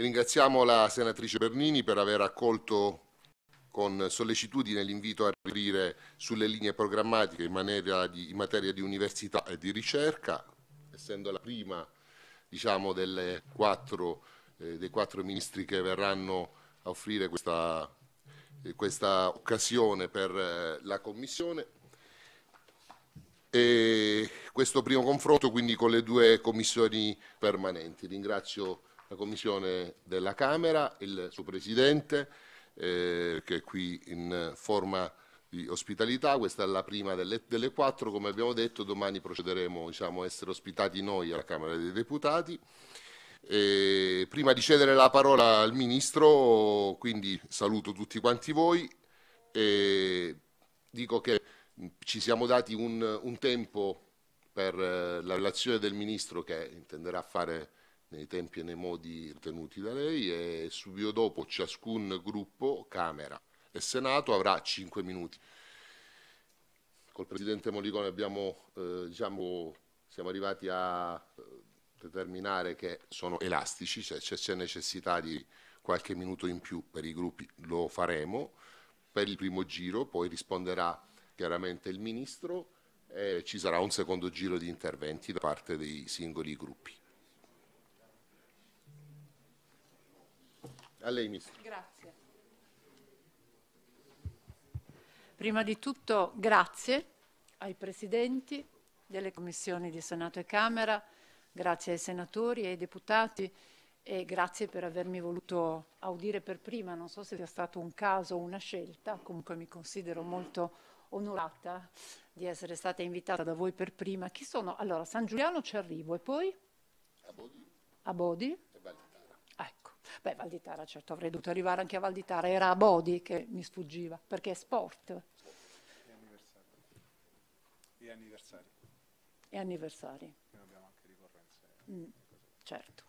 Ringraziamo la senatrice Bernini per aver accolto con sollecitudine l'invito a riferire sulle linee programmatiche in, di, in, materia di università e di ricerca, essendo la prima diciamo, quattro, eh, dei quattro ministri che verranno a offrire questa, eh, questa occasione per eh, la Commissione. E questo primo confronto quindi con le due commissioni permanenti. Ringrazio la Commissione della Camera, il suo Presidente, eh, che è qui in forma di ospitalità, questa è la prima delle, delle quattro, come abbiamo detto domani procederemo diciamo, a essere ospitati noi alla Camera dei Deputati. E prima di cedere la parola al Ministro, quindi saluto tutti quanti voi e dico che ci siamo dati un, un tempo per eh, la relazione del Ministro che intenderà fare nei tempi e nei modi tenuti da lei e subito dopo ciascun gruppo, Camera e Senato, avrà 5 minuti. Col Presidente Moligone abbiamo, eh, diciamo, siamo arrivati a eh, determinare che sono elastici, cioè se c'è necessità di qualche minuto in più per i gruppi, lo faremo. Per il primo giro poi risponderà chiaramente il Ministro e ci sarà un secondo giro di interventi da parte dei singoli gruppi. A lei, Ministro. Grazie. Prima di tutto grazie ai Presidenti delle Commissioni di Senato e Camera, grazie ai senatori e ai deputati e grazie per avermi voluto audire per prima. Non so se sia stato un caso o una scelta, comunque mi considero molto onorata di essere stata invitata da voi per prima. Chi sono? Allora, San Giuliano ci arrivo e poi? A Bodi. Beh, Val di Tara, certo, avrei dovuto arrivare anche a Val di Tara, era a Bodi che mi sfuggiva, perché è sport. E anniversari. E anniversari. E anniversari. E abbiamo anche ricorrenze. Mm, certo.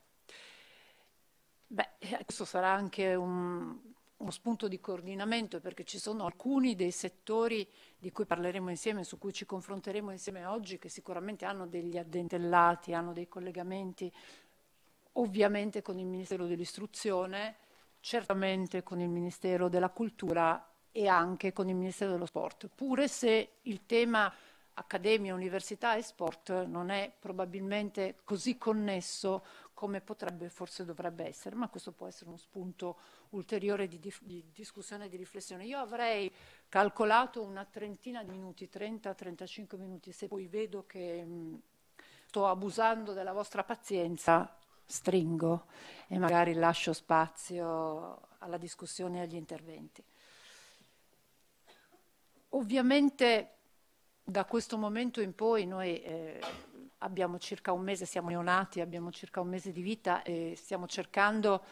Beh, eh, questo sarà anche un, uno spunto di coordinamento perché ci sono alcuni dei settori di cui parleremo insieme, su cui ci confronteremo insieme oggi, che sicuramente hanno degli addentellati, hanno dei collegamenti ovviamente con il Ministero dell'Istruzione, certamente con il Ministero della Cultura e anche con il Ministero dello Sport, pure se il tema accademia, università e sport non è probabilmente così connesso come potrebbe e forse dovrebbe essere, ma questo può essere uno spunto ulteriore di, dif- di discussione e di riflessione. Io avrei calcolato una trentina di minuti, 30-35 minuti, se poi vedo che mh, sto abusando della vostra pazienza, stringo e magari lascio spazio alla discussione e agli interventi. Ovviamente da questo momento in poi noi eh, abbiamo circa un mese, siamo neonati, abbiamo circa un mese di vita e stiamo cercando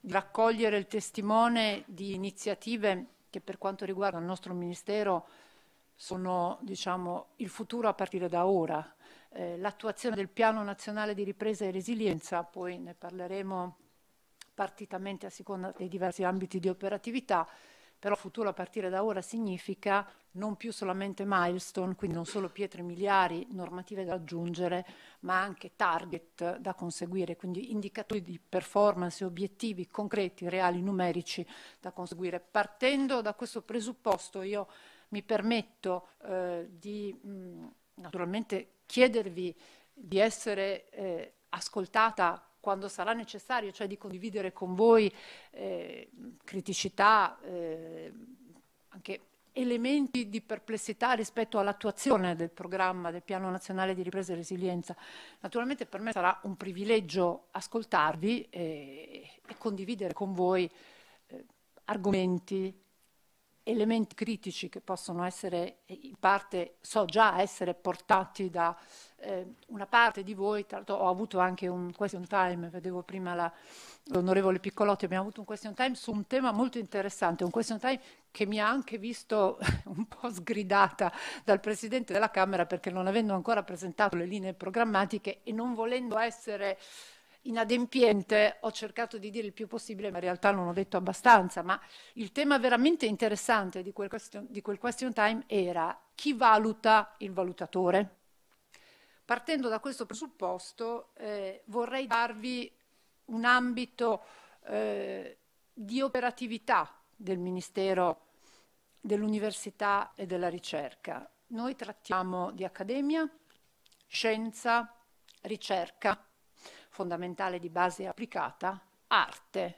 di raccogliere il testimone di iniziative che per quanto riguarda il nostro Ministero sono diciamo, il futuro a partire da ora, eh, l'attuazione del Piano Nazionale di Ripresa e Resilienza, poi ne parleremo partitamente a seconda dei diversi ambiti di operatività, però futuro a partire da ora significa non più solamente milestone, quindi non solo pietre miliari normative da aggiungere, ma anche target da conseguire, quindi indicatori di performance, obiettivi concreti, reali, numerici da conseguire. Partendo da questo presupposto io mi permetto eh, di mh, naturalmente chiedervi di essere eh, ascoltata quando sarà necessario, cioè di condividere con voi eh, criticità, eh, anche elementi di perplessità rispetto all'attuazione del programma del Piano Nazionale di Ripresa e Resilienza. Naturalmente per me sarà un privilegio ascoltarvi e, eh, e condividere con voi eh, argomenti, elementi critici che possono essere, eh, in parte so già essere portati da eh, una parte di voi, tra l'altro ho avuto anche un question time, vedevo prima l'onorevole Piccolotti, abbiamo avuto un question time su un tema molto interessante, un question time che mi ha anche visto un po' sgridata dal Presidente della Camera perché non avendo ancora presentato le linee programmatiche e non volendo essere inadempiente, ho cercato di dire il più possibile, ma in realtà non ho detto abbastanza, ma il tema veramente interessante di quel question, di quel question time era chi valuta il valutatore. Partendo da questo presupposto eh, vorrei darvi un ambito eh, di operatività del Ministero dell'Università e della Ricerca. Noi trattiamo di accademia, scienza, ricerca, fondamentale di base applicata, arte,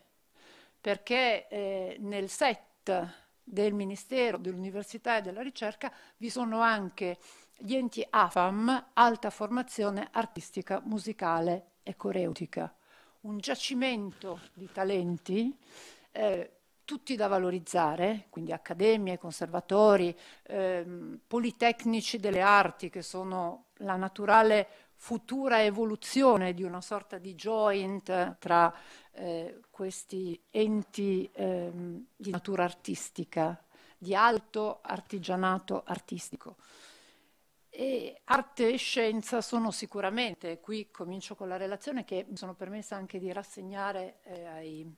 perché eh, nel set del Ministero dell'Università e della Ricerca vi sono anche gli enti AFAM, alta formazione artistica, musicale e coreutica, un giacimento di talenti eh, tutti da valorizzare, quindi accademie, conservatori, eh, politecnici delle arti che sono la naturale futura evoluzione di una sorta di joint eh, tra eh, questi enti ehm, di natura artistica, di alto artigianato artistico. E arte e scienza sono sicuramente, qui comincio con la relazione che mi sono permessa anche di rassegnare eh, ai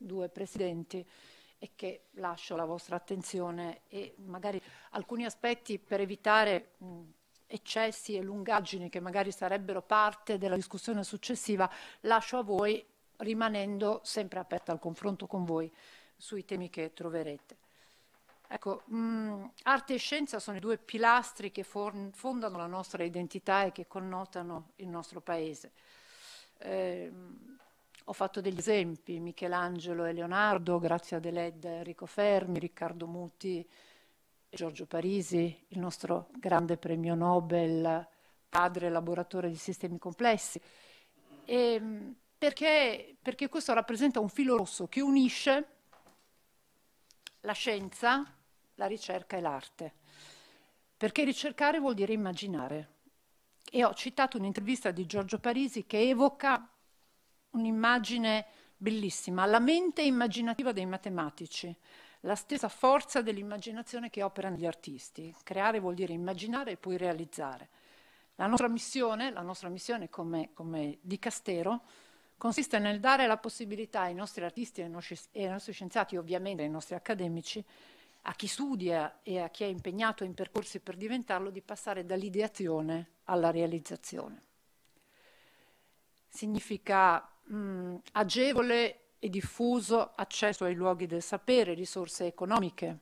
due presidenti e che lascio la vostra attenzione e magari alcuni aspetti per evitare mh, eccessi e lungaggini che magari sarebbero parte della discussione successiva, lascio a voi rimanendo sempre aperta al confronto con voi sui temi che troverete. Ecco, mh, mm, arte e scienza sono i due pilastri che fondano la nostra identità e che connotano il nostro paese. Eh, ho fatto degli esempi, Michelangelo e Leonardo, Grazia Deledda, Enrico Fermi, Riccardo Muti, Giorgio Parisi, il nostro grande premio Nobel, padre elaboratore di sistemi complessi, e mm, perché, perché questo rappresenta un filo rosso che unisce la scienza, la ricerca e l'arte. Perché ricercare vuol dire immaginare. E ho citato un'intervista di Giorgio Parisi che evoca un'immagine bellissima, la mente immaginativa dei matematici la stessa forza dell'immaginazione che opera negli artisti. Creare vuol dire immaginare e poi realizzare. La nostra missione, la nostra missione come, come di Castero, consiste nel dare la possibilità ai nostri artisti e ai nostri, e ai nostri scienziati, ovviamente ai nostri accademici, a chi studia e a chi è impegnato in percorsi per diventarlo, di passare dall'ideazione alla realizzazione. Significa mh, mm, agevole e diffuso accesso ai luoghi del sapere, risorse economiche,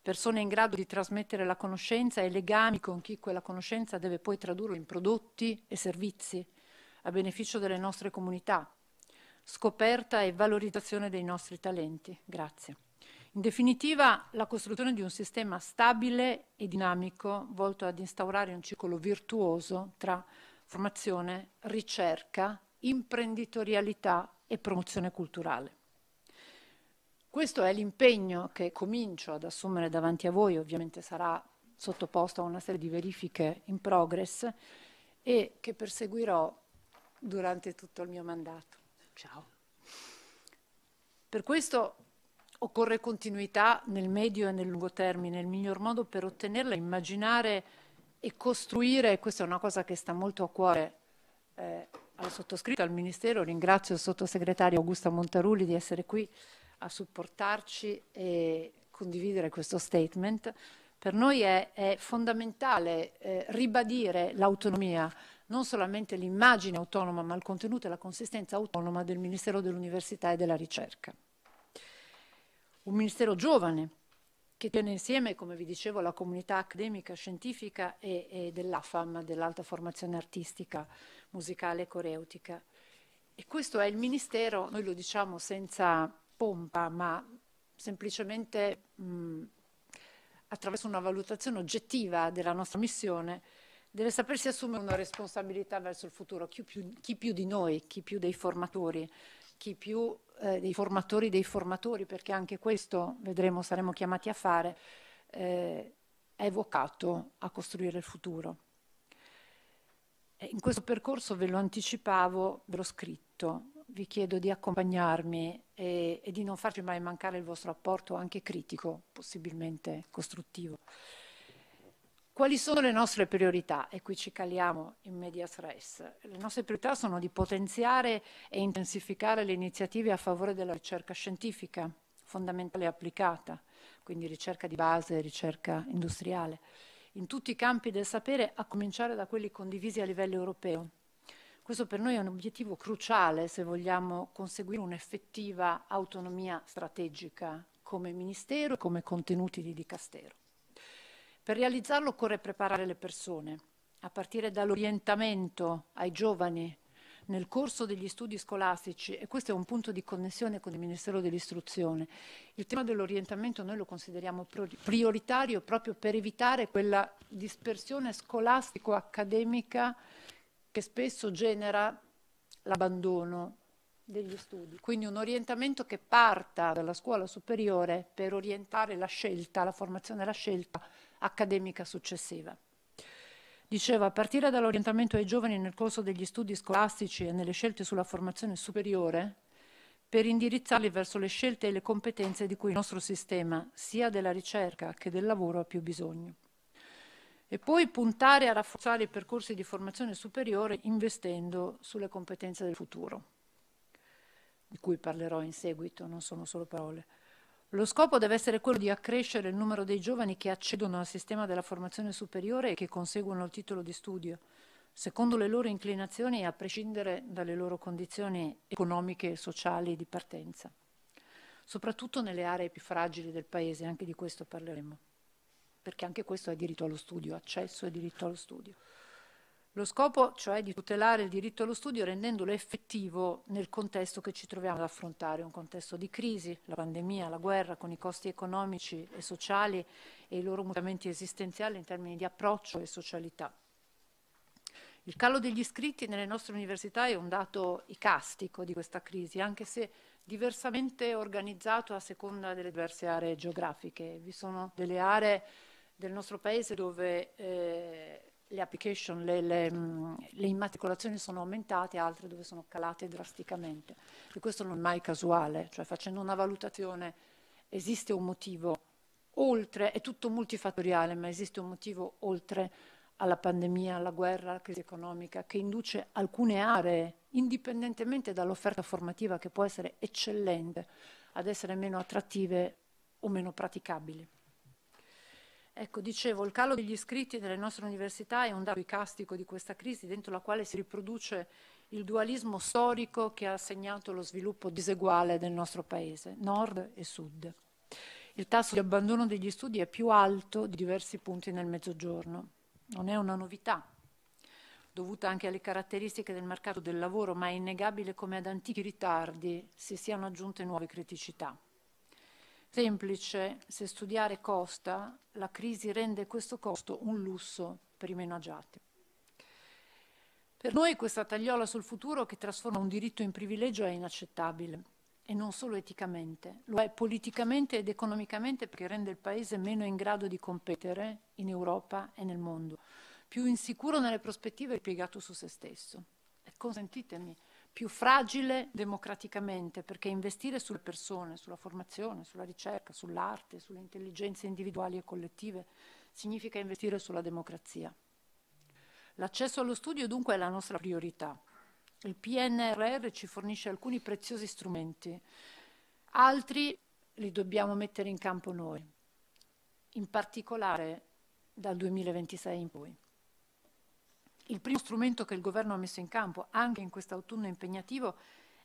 persone in grado di trasmettere la conoscenza e legami con chi quella conoscenza deve poi tradurre in prodotti e servizi a beneficio delle nostre comunità, scoperta e valorizzazione dei nostri talenti. Grazie. In definitiva, la costruzione di un sistema stabile e dinamico volto ad instaurare un ciclo virtuoso tra formazione, ricerca, imprenditorialità e promozione culturale. Questo è l'impegno che comincio ad assumere davanti a voi, ovviamente sarà sottoposto a una serie di verifiche in progress e che perseguirò durante tutto il mio mandato. Ciao. Per questo occorre continuità nel medio e nel lungo termine. Il miglior modo per ottenerla è immaginare e costruire, questa è una cosa che sta molto a cuore eh, al sottoscritto, al Ministero, ringrazio il sottosegretario Augusta Montarulli di essere qui a supportarci e condividere questo statement. Per noi è, è fondamentale eh, ribadire l'autonomia, non solamente l'immagine autonoma, ma il contenuto e la consistenza autonoma del Ministero dell'Università e della Ricerca. Un Ministero giovane, che tiene insieme, come vi dicevo, la comunità accademica, scientifica e, e dell'AFAM, dell'alta formazione artistica, musicale e coreutica. E questo è il Ministero, noi lo diciamo senza pompa, ma semplicemente mh, attraverso una valutazione oggettiva della nostra missione, deve sapersi assumere una responsabilità verso il futuro. Chi più, chi più di noi, chi più dei formatori, chi più eh, dei formatori dei formatori, perché anche questo vedremo, saremo chiamati a fare, eh, è vocato a costruire il futuro. In questo percorso ve lo anticipavo, ve l'ho scritto, vi chiedo di accompagnarmi e, e di non farci mai mancare il vostro apporto anche critico, possibilmente costruttivo. Quali sono le nostre priorità? E qui ci caliamo in medias res. Le nostre priorità sono di potenziare e intensificare le iniziative a favore della ricerca scientifica, fondamentale e applicata, quindi ricerca di base, ricerca industriale, in tutti i campi del sapere, a cominciare da quelli condivisi a livello europeo. Questo per noi è un obiettivo cruciale se vogliamo conseguire un'effettiva autonomia strategica come Ministero e come contenuti di Dicastero. Per realizzarlo occorre preparare le persone, a partire dall'orientamento ai giovani nel corso degli studi scolastici, e questo è un punto di connessione con il Ministero dell'Istruzione, il tema dell'orientamento noi lo consideriamo prioritario proprio per evitare quella dispersione scolastico-accademica che spesso genera l'abbandono degli studi. Quindi un orientamento che parta dalla scuola superiore per orientare la scelta, la formazione e la scelta accademica successiva. Diceva, a partire dall'orientamento ai giovani nel corso degli studi scolastici e nelle scelte sulla formazione superiore, per indirizzarli verso le scelte e le competenze di cui il nostro sistema, sia della ricerca che del lavoro, ha più bisogno. E poi puntare a rafforzare i percorsi di formazione superiore investendo sulle competenze del futuro, di cui parlerò in seguito, non sono solo parole. Lo scopo deve essere quello di accrescere il numero dei giovani che accedono al sistema della formazione superiore e che conseguono il titolo di studio, secondo le loro inclinazioni e a prescindere dalle loro condizioni economiche e sociali di partenza, soprattutto nelle aree più fragili del Paese, anche di questo parleremo, perché anche questo è diritto allo studio, accesso è diritto allo studio. Lo scopo cioè di tutelare il diritto allo studio rendendolo effettivo nel contesto che ci troviamo ad affrontare, un contesto di crisi, la pandemia, la guerra, con i costi economici e sociali e i loro mutamenti esistenziali in termini di approccio e socialità. Il calo degli iscritti nelle nostre università è un dato icastico di questa crisi, anche se diversamente organizzato a seconda delle diverse aree geografiche. Vi sono delle aree del nostro paese dove eh, le application, le, le, mm, le, immatricolazioni sono aumentate, altre dove sono calate drasticamente. E questo non è mai casuale, cioè facendo una valutazione esiste un motivo oltre, è tutto multifattoriale, ma esiste un motivo oltre alla pandemia, alla guerra, alla crisi economica, che induce alcune aree, indipendentemente dall'offerta formativa che può essere eccellente, ad essere meno attrattive o meno praticabili. Ecco, dicevo, il calo degli iscritti nelle nostre università è un dato icastico di questa crisi dentro la quale si riproduce il dualismo storico che ha segnato lo sviluppo diseguale del nostro paese, nord e sud. Il tasso di abbandono degli studi è più alto di diversi punti nel mezzogiorno. Non è una novità, dovuta anche alle caratteristiche del mercato del lavoro, ma è innegabile come ad antichi ritardi si siano aggiunte nuove criticità semplice, se studiare costa, la crisi rende questo costo un lusso per i meno agiati. Per noi questa tagliola sul futuro che trasforma un diritto in privilegio è inaccettabile e non solo eticamente, lo è politicamente ed economicamente perché rende il Paese meno in grado di competere in Europa e nel mondo, più insicuro nelle prospettive e piegato su se stesso. E consentitemi più fragile democraticamente, perché investire sulle persone, sulla formazione, sulla ricerca, sull'arte, sulle intelligenze individuali e collettive, significa investire sulla democrazia. L'accesso allo studio dunque è la nostra priorità. Il PNRR ci fornisce alcuni preziosi strumenti, altri li dobbiamo mettere in campo noi, in particolare dal 2026 in poi. Il primo strumento che il governo ha messo in campo, anche in quest'autunno impegnativo,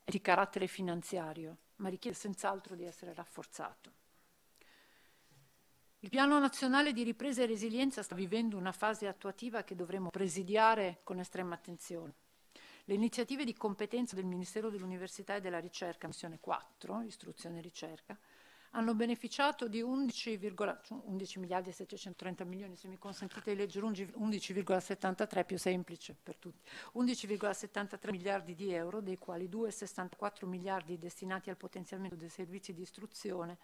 è di carattere finanziario, ma richiede senz'altro di essere rafforzato. Il Piano Nazionale di Ripresa e Resilienza sta vivendo una fase attuativa che dovremo presidiare con estrema attenzione. Le iniziative di competenza del Ministero dell'Università e della Ricerca, missione 4, istruzione e ricerca, hanno beneficiato di 11, 11 cioè miliardi e 730 milioni, se mi consentite di leggere 11,73 più semplice per tutti, 11,73 miliardi di euro, dei quali 2,64 miliardi destinati al potenziamento dei servizi di istruzione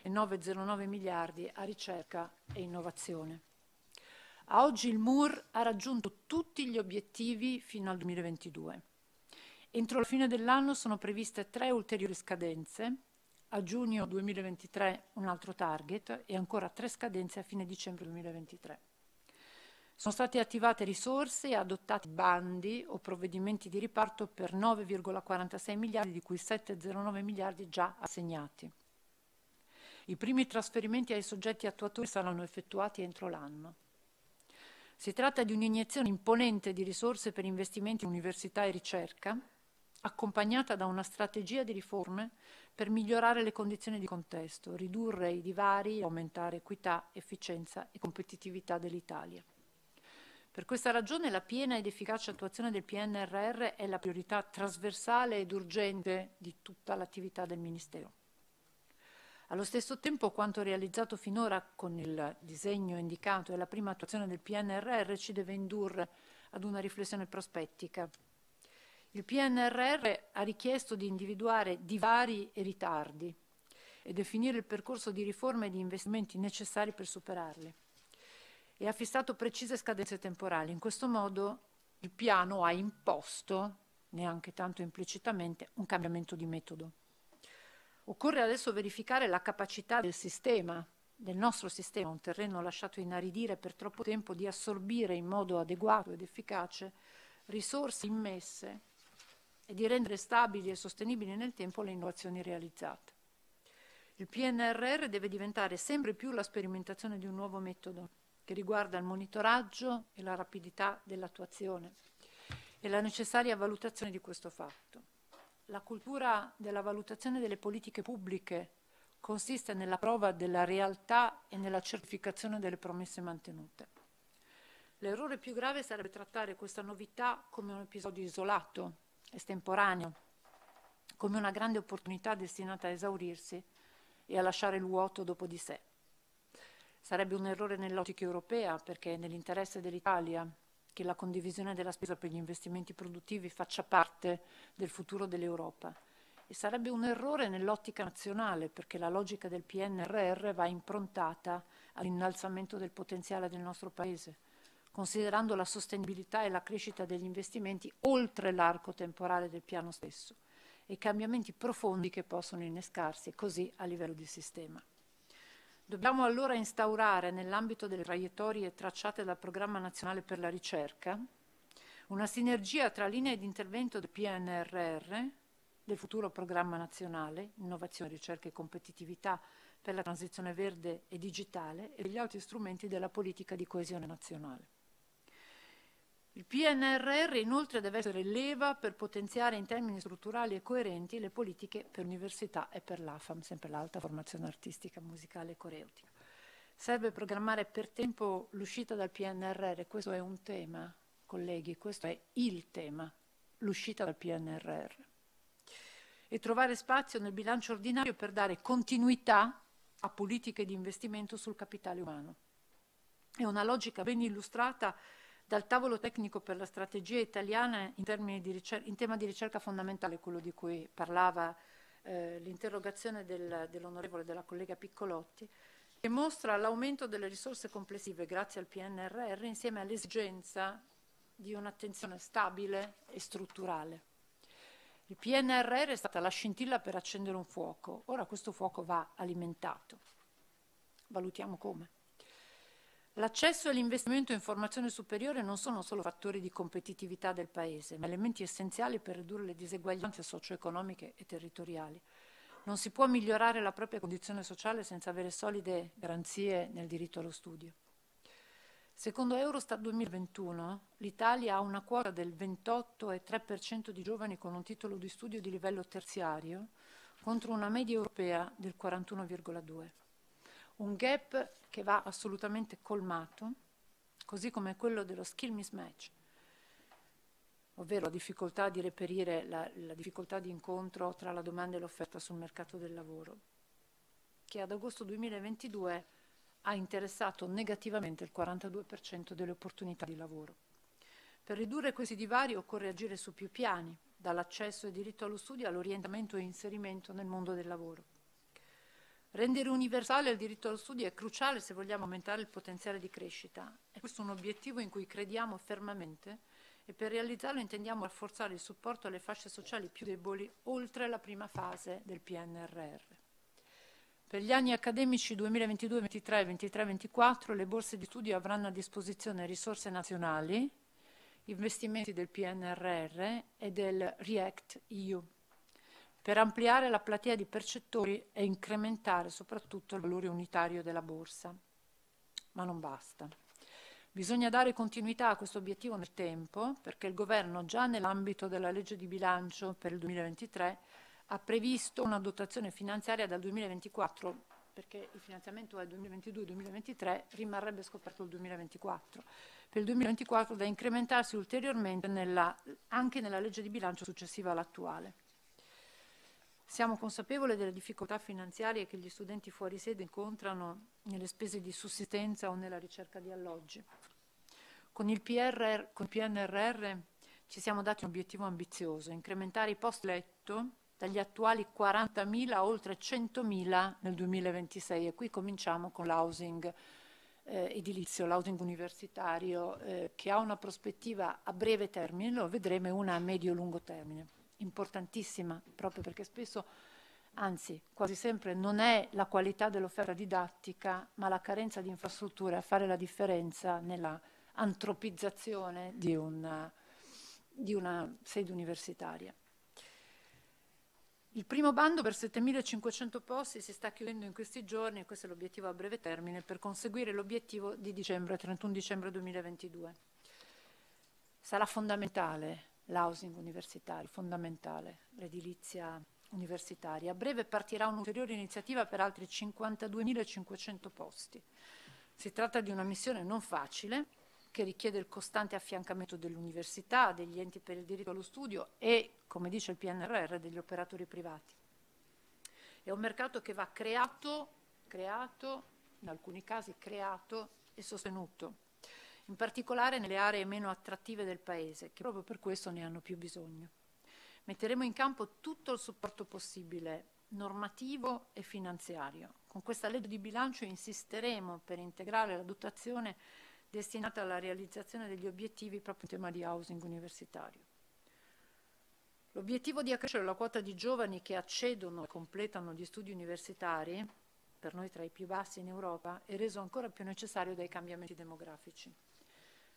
e 9,09 miliardi a ricerca e innovazione. A oggi il MUR ha raggiunto tutti gli obiettivi fino al 2022. Entro la fine dell'anno sono previste tre ulteriori scadenze a giugno 2023 un altro target e ancora tre scadenze a fine dicembre 2023. Sono state attivate risorse e adottati bandi o provvedimenti di riparto per 9,46 miliardi, di cui 7,09 miliardi già assegnati. I primi trasferimenti ai soggetti attuatori saranno effettuati entro l'anno. Si tratta di un'iniezione imponente di risorse per investimenti in università e ricerca, accompagnata da una strategia di riforme per migliorare le condizioni di contesto, ridurre i divari, e aumentare equità, efficienza e competitività dell'Italia. Per questa ragione la piena ed efficace attuazione del PNRR è la priorità trasversale ed urgente di tutta l'attività del Ministero. Allo stesso tempo quanto realizzato finora con il disegno indicato e la prima attuazione del PNRR ci deve indurre ad una riflessione prospettica il PNRR ha richiesto di individuare divari e ritardi e definire il percorso di riforme e di investimenti necessari per superarli e ha fissato precise scadenze temporali. In questo modo il piano ha imposto, neanche tanto implicitamente, un cambiamento di metodo. Occorre adesso verificare la capacità del sistema, del nostro sistema, un terreno lasciato inaridire per troppo tempo, di assorbire in modo adeguato ed efficace risorse immesse e di rendere stabili e sostenibili nel tempo le innovazioni realizzate. Il PNRR deve diventare sempre più la sperimentazione di un nuovo metodo che riguarda il monitoraggio e la rapidità dell'attuazione e la necessaria valutazione di questo fatto. La cultura della valutazione delle politiche pubbliche consiste nella prova della realtà e nella certificazione delle promesse mantenute. L'errore più grave sarebbe trattare questa novità come un episodio isolato estemporaneo, come una grande opportunità destinata a esaurirsi e a lasciare il vuoto dopo di sé. Sarebbe un errore nell'ottica europea perché è nell'interesse dell'Italia che la condivisione della spesa per gli investimenti produttivi faccia parte del futuro dell'Europa e sarebbe un errore nell'ottica nazionale perché la logica del PNRR va improntata all'innalzamento del potenziale del nostro Paese considerando la sostenibilità e la crescita degli investimenti oltre l'arco temporale del piano stesso e cambiamenti profondi che possono innescarsi così a livello di sistema. Dobbiamo allora instaurare nell'ambito delle traiettorie tracciate dal Programma Nazionale per la Ricerca una sinergia tra linee di intervento del PNRR, del futuro Programma Nazionale Innovazione, Ricerca e Competitività per la transizione verde e digitale e degli altri strumenti della politica di coesione nazionale. Il PNRR inoltre deve essere leva per potenziare in termini strutturali e coerenti le politiche per università e per l'AFAM, sempre l'alta formazione artistica, musicale e coreutica. Serve programmare per tempo l'uscita dal PNRR, questo è un tema, colleghi, questo è il tema, l'uscita dal PNRR. E trovare spazio nel bilancio ordinario per dare continuità a politiche di investimento sul capitale umano. È una logica ben illustrata dal tavolo tecnico per la strategia italiana in, in tema di ricerca fondamentale, quello di cui parlava eh, l'interrogazione dell'onorevole della collega Piccolotti, che mostra l'aumento delle risorse complessive grazie al PNRR insieme all'esigenza di un'attenzione stabile e strutturale. Il PNRR è stata la scintilla per accendere un fuoco, ora questo fuoco va alimentato. Valutiamo come. L'accesso e l'investimento in formazione superiore non sono solo fattori di competitività del Paese, ma elementi essenziali per ridurre le diseguaglianze socio-economiche e territoriali. Non si può migliorare la propria condizione sociale senza avere solide garanzie nel diritto allo studio. Secondo Eurostat 2021 l'Italia ha una quota del 28,3% di giovani con un titolo di studio di livello terziario contro una media europea del 41,2% un gap che va assolutamente colmato, così come quello dello skill mismatch, ovvero la difficoltà di reperire la, la difficoltà di incontro tra la domanda e l'offerta sul mercato del lavoro, che ad agosto 2022 ha interessato negativamente il 42% delle opportunità di lavoro. Per ridurre questi divari occorre agire su più piani, dall'accesso e diritto allo studio all'orientamento e inserimento nel mondo del lavoro. Rendere universale il diritto allo studio è cruciale se vogliamo aumentare il potenziale di crescita e questo è un obiettivo in cui crediamo fermamente e per realizzarlo intendiamo rafforzare il supporto alle fasce sociali più deboli oltre la prima fase del PNRR. Per gli anni accademici 2022, 23 e 23 24 le borse di studio avranno a disposizione risorse nazionali, investimenti del PNRR e del REACT EU per ampliare la platea di percettori e incrementare soprattutto il valore unitario della borsa. Ma non basta. Bisogna dare continuità a questo obiettivo nel tempo perché il Governo già nell'ambito della legge di bilancio per il 2023 ha previsto una dotazione finanziaria dal 2024 perché il finanziamento è 2022-2023, rimarrebbe scoperto il 2024. Per il 2024 da incrementarsi ulteriormente nella, anche nella legge di bilancio successiva all'attuale. Siamo consapevoli delle difficoltà finanziarie che gli studenti fuori sede incontrano nelle spese di sussistenza o nella ricerca di alloggi. Con il, PRR, con il PNRR ci siamo dati un obiettivo ambizioso, incrementare i post letto dagli attuali 40.000 a oltre 100.000 nel 2026 e qui cominciamo con l'housing eh, edilizio, l'housing universitario, eh, che ha una prospettiva a breve termine, lo vedremo, una a medio-lungo termine importantissima, proprio perché spesso, anzi quasi sempre, non è la qualità dell'offerta didattica, ma la carenza di infrastrutture a fare la differenza nella antropizzazione di una, di una sede universitaria. Il primo bando per 7.500 posti si sta chiudendo in questi giorni e questo è l'obiettivo a breve termine per conseguire l'obiettivo di dicembre, 31 dicembre 2022. Sarà fondamentale l'housing universitario, fondamentale, l'edilizia universitaria. A breve partirà un'ulteriore iniziativa per altri 52.500 posti. Si tratta di una missione non facile che richiede il costante affiancamento dell'università, degli enti per il diritto allo studio e, come dice il PNRR, degli operatori privati. È un mercato che va creato, creato, in alcuni casi creato e sostenuto in particolare nelle aree meno attrattive del Paese, che proprio per questo ne hanno più bisogno. Metteremo in campo tutto il supporto possibile, normativo e finanziario. Con questa legge di bilancio insisteremo per integrare la dotazione destinata alla realizzazione degli obiettivi proprio in tema di housing universitario. L'obiettivo di accrescere la quota di giovani che accedono e completano gli studi universitari, per noi tra i più bassi in Europa, è reso ancora più necessario dai cambiamenti demografici.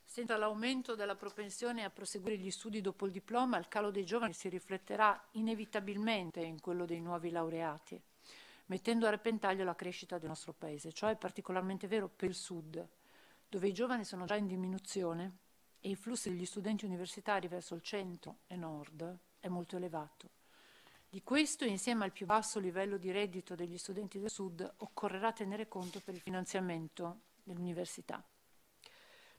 Senza l'aumento della propensione a proseguire gli studi dopo il diploma, il calo dei giovani si rifletterà inevitabilmente in quello dei nuovi laureati, mettendo a repentaglio la crescita del nostro Paese. Ciò è particolarmente vero per il Sud, dove i giovani sono già in diminuzione e il flusso degli studenti universitari verso il centro e nord è molto elevato. Di questo, insieme al più basso livello di reddito degli studenti del Sud, occorrerà tenere conto per il finanziamento dell'università.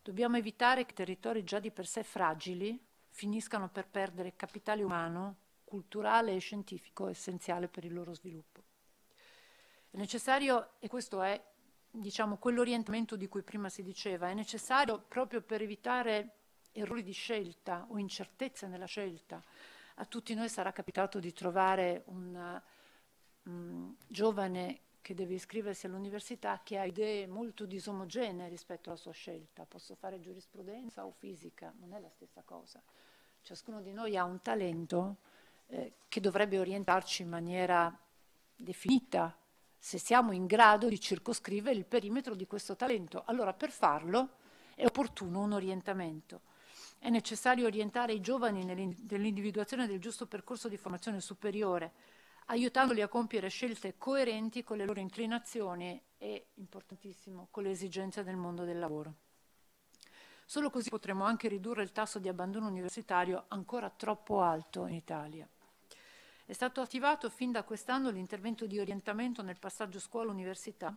Dobbiamo evitare che territori già di per sé fragili finiscano per perdere capitale umano, culturale e scientifico essenziale per il loro sviluppo. È necessario, e questo è diciamo, quell'orientamento di cui prima si diceva, è necessario proprio per evitare errori di scelta o incertezze nella scelta. A tutti noi sarà capitato di trovare un mm, giovane che deve iscriversi all'università che ha idee molto disomogenee rispetto alla sua scelta. Posso fare giurisprudenza o fisica, non è la stessa cosa. Ciascuno di noi ha un talento eh, che dovrebbe orientarci in maniera definita, se siamo in grado di circoscrivere il perimetro di questo talento. Allora per farlo è opportuno un orientamento. È necessario orientare i giovani nell'individuazione del giusto percorso di formazione superiore aiutandoli a compiere scelte coerenti con le loro inclinazioni e, importantissimo, con le esigenze del mondo del lavoro. Solo così potremo anche ridurre il tasso di abbandono universitario ancora troppo alto in Italia. È stato attivato fin da quest'anno l'intervento di orientamento nel passaggio scuola-università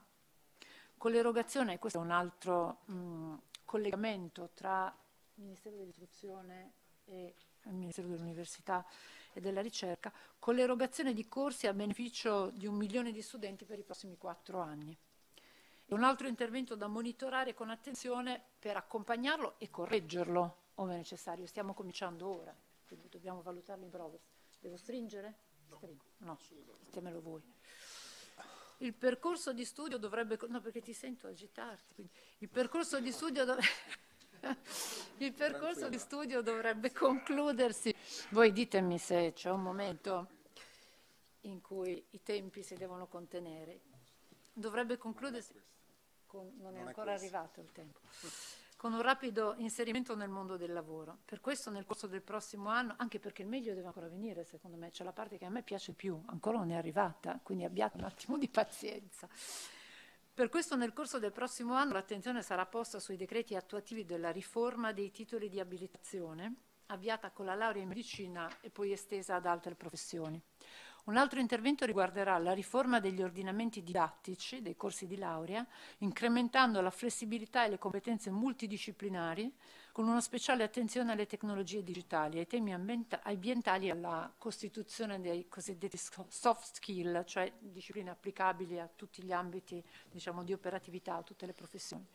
con l'erogazione, e questo è un altro mh, mm, collegamento tra il Ministero dell'Istruzione e il Ministero dell'Università, e della ricerca con l'erogazione di corsi a beneficio di un milione di studenti per i prossimi quattro anni. E un altro intervento da monitorare con attenzione per accompagnarlo e correggerlo, ove necessario. Stiamo cominciando ora, quindi dobbiamo valutarlo in progress. Devo stringere? No, Stringo. no. ditemelo voi il percorso di studio dovrebbe, no, perché ti sento agitarti, quindi, il percorso di studio dovrebbe, Il percorso Tranquilla. di studio dovrebbe concludersi. Voi ditemi se c'è un momento in cui i tempi si devono contenere. Dovrebbe concludersi, con, non è ancora arrivato il tempo, con un rapido inserimento nel mondo del lavoro. Per questo nel corso del prossimo anno, anche perché il meglio deve ancora venire, secondo me, c'è la parte che a me piace più, ancora non è arrivata, quindi abbiate un attimo di pazienza. Per questo nel corso del prossimo anno l'attenzione sarà posta sui decreti attuativi della riforma dei titoli di abilitazione, avviata con la laurea in medicina e poi estesa ad altre professioni. Un altro intervento riguarderà la riforma degli ordinamenti didattici dei corsi di laurea, incrementando la flessibilità e le competenze multidisciplinari con una speciale attenzione alle tecnologie digitali, ai temi ambientali e alla costituzione dei cosiddetti soft skill, cioè discipline applicabili a tutti gli ambiti diciamo, di operatività, a tutte le professioni.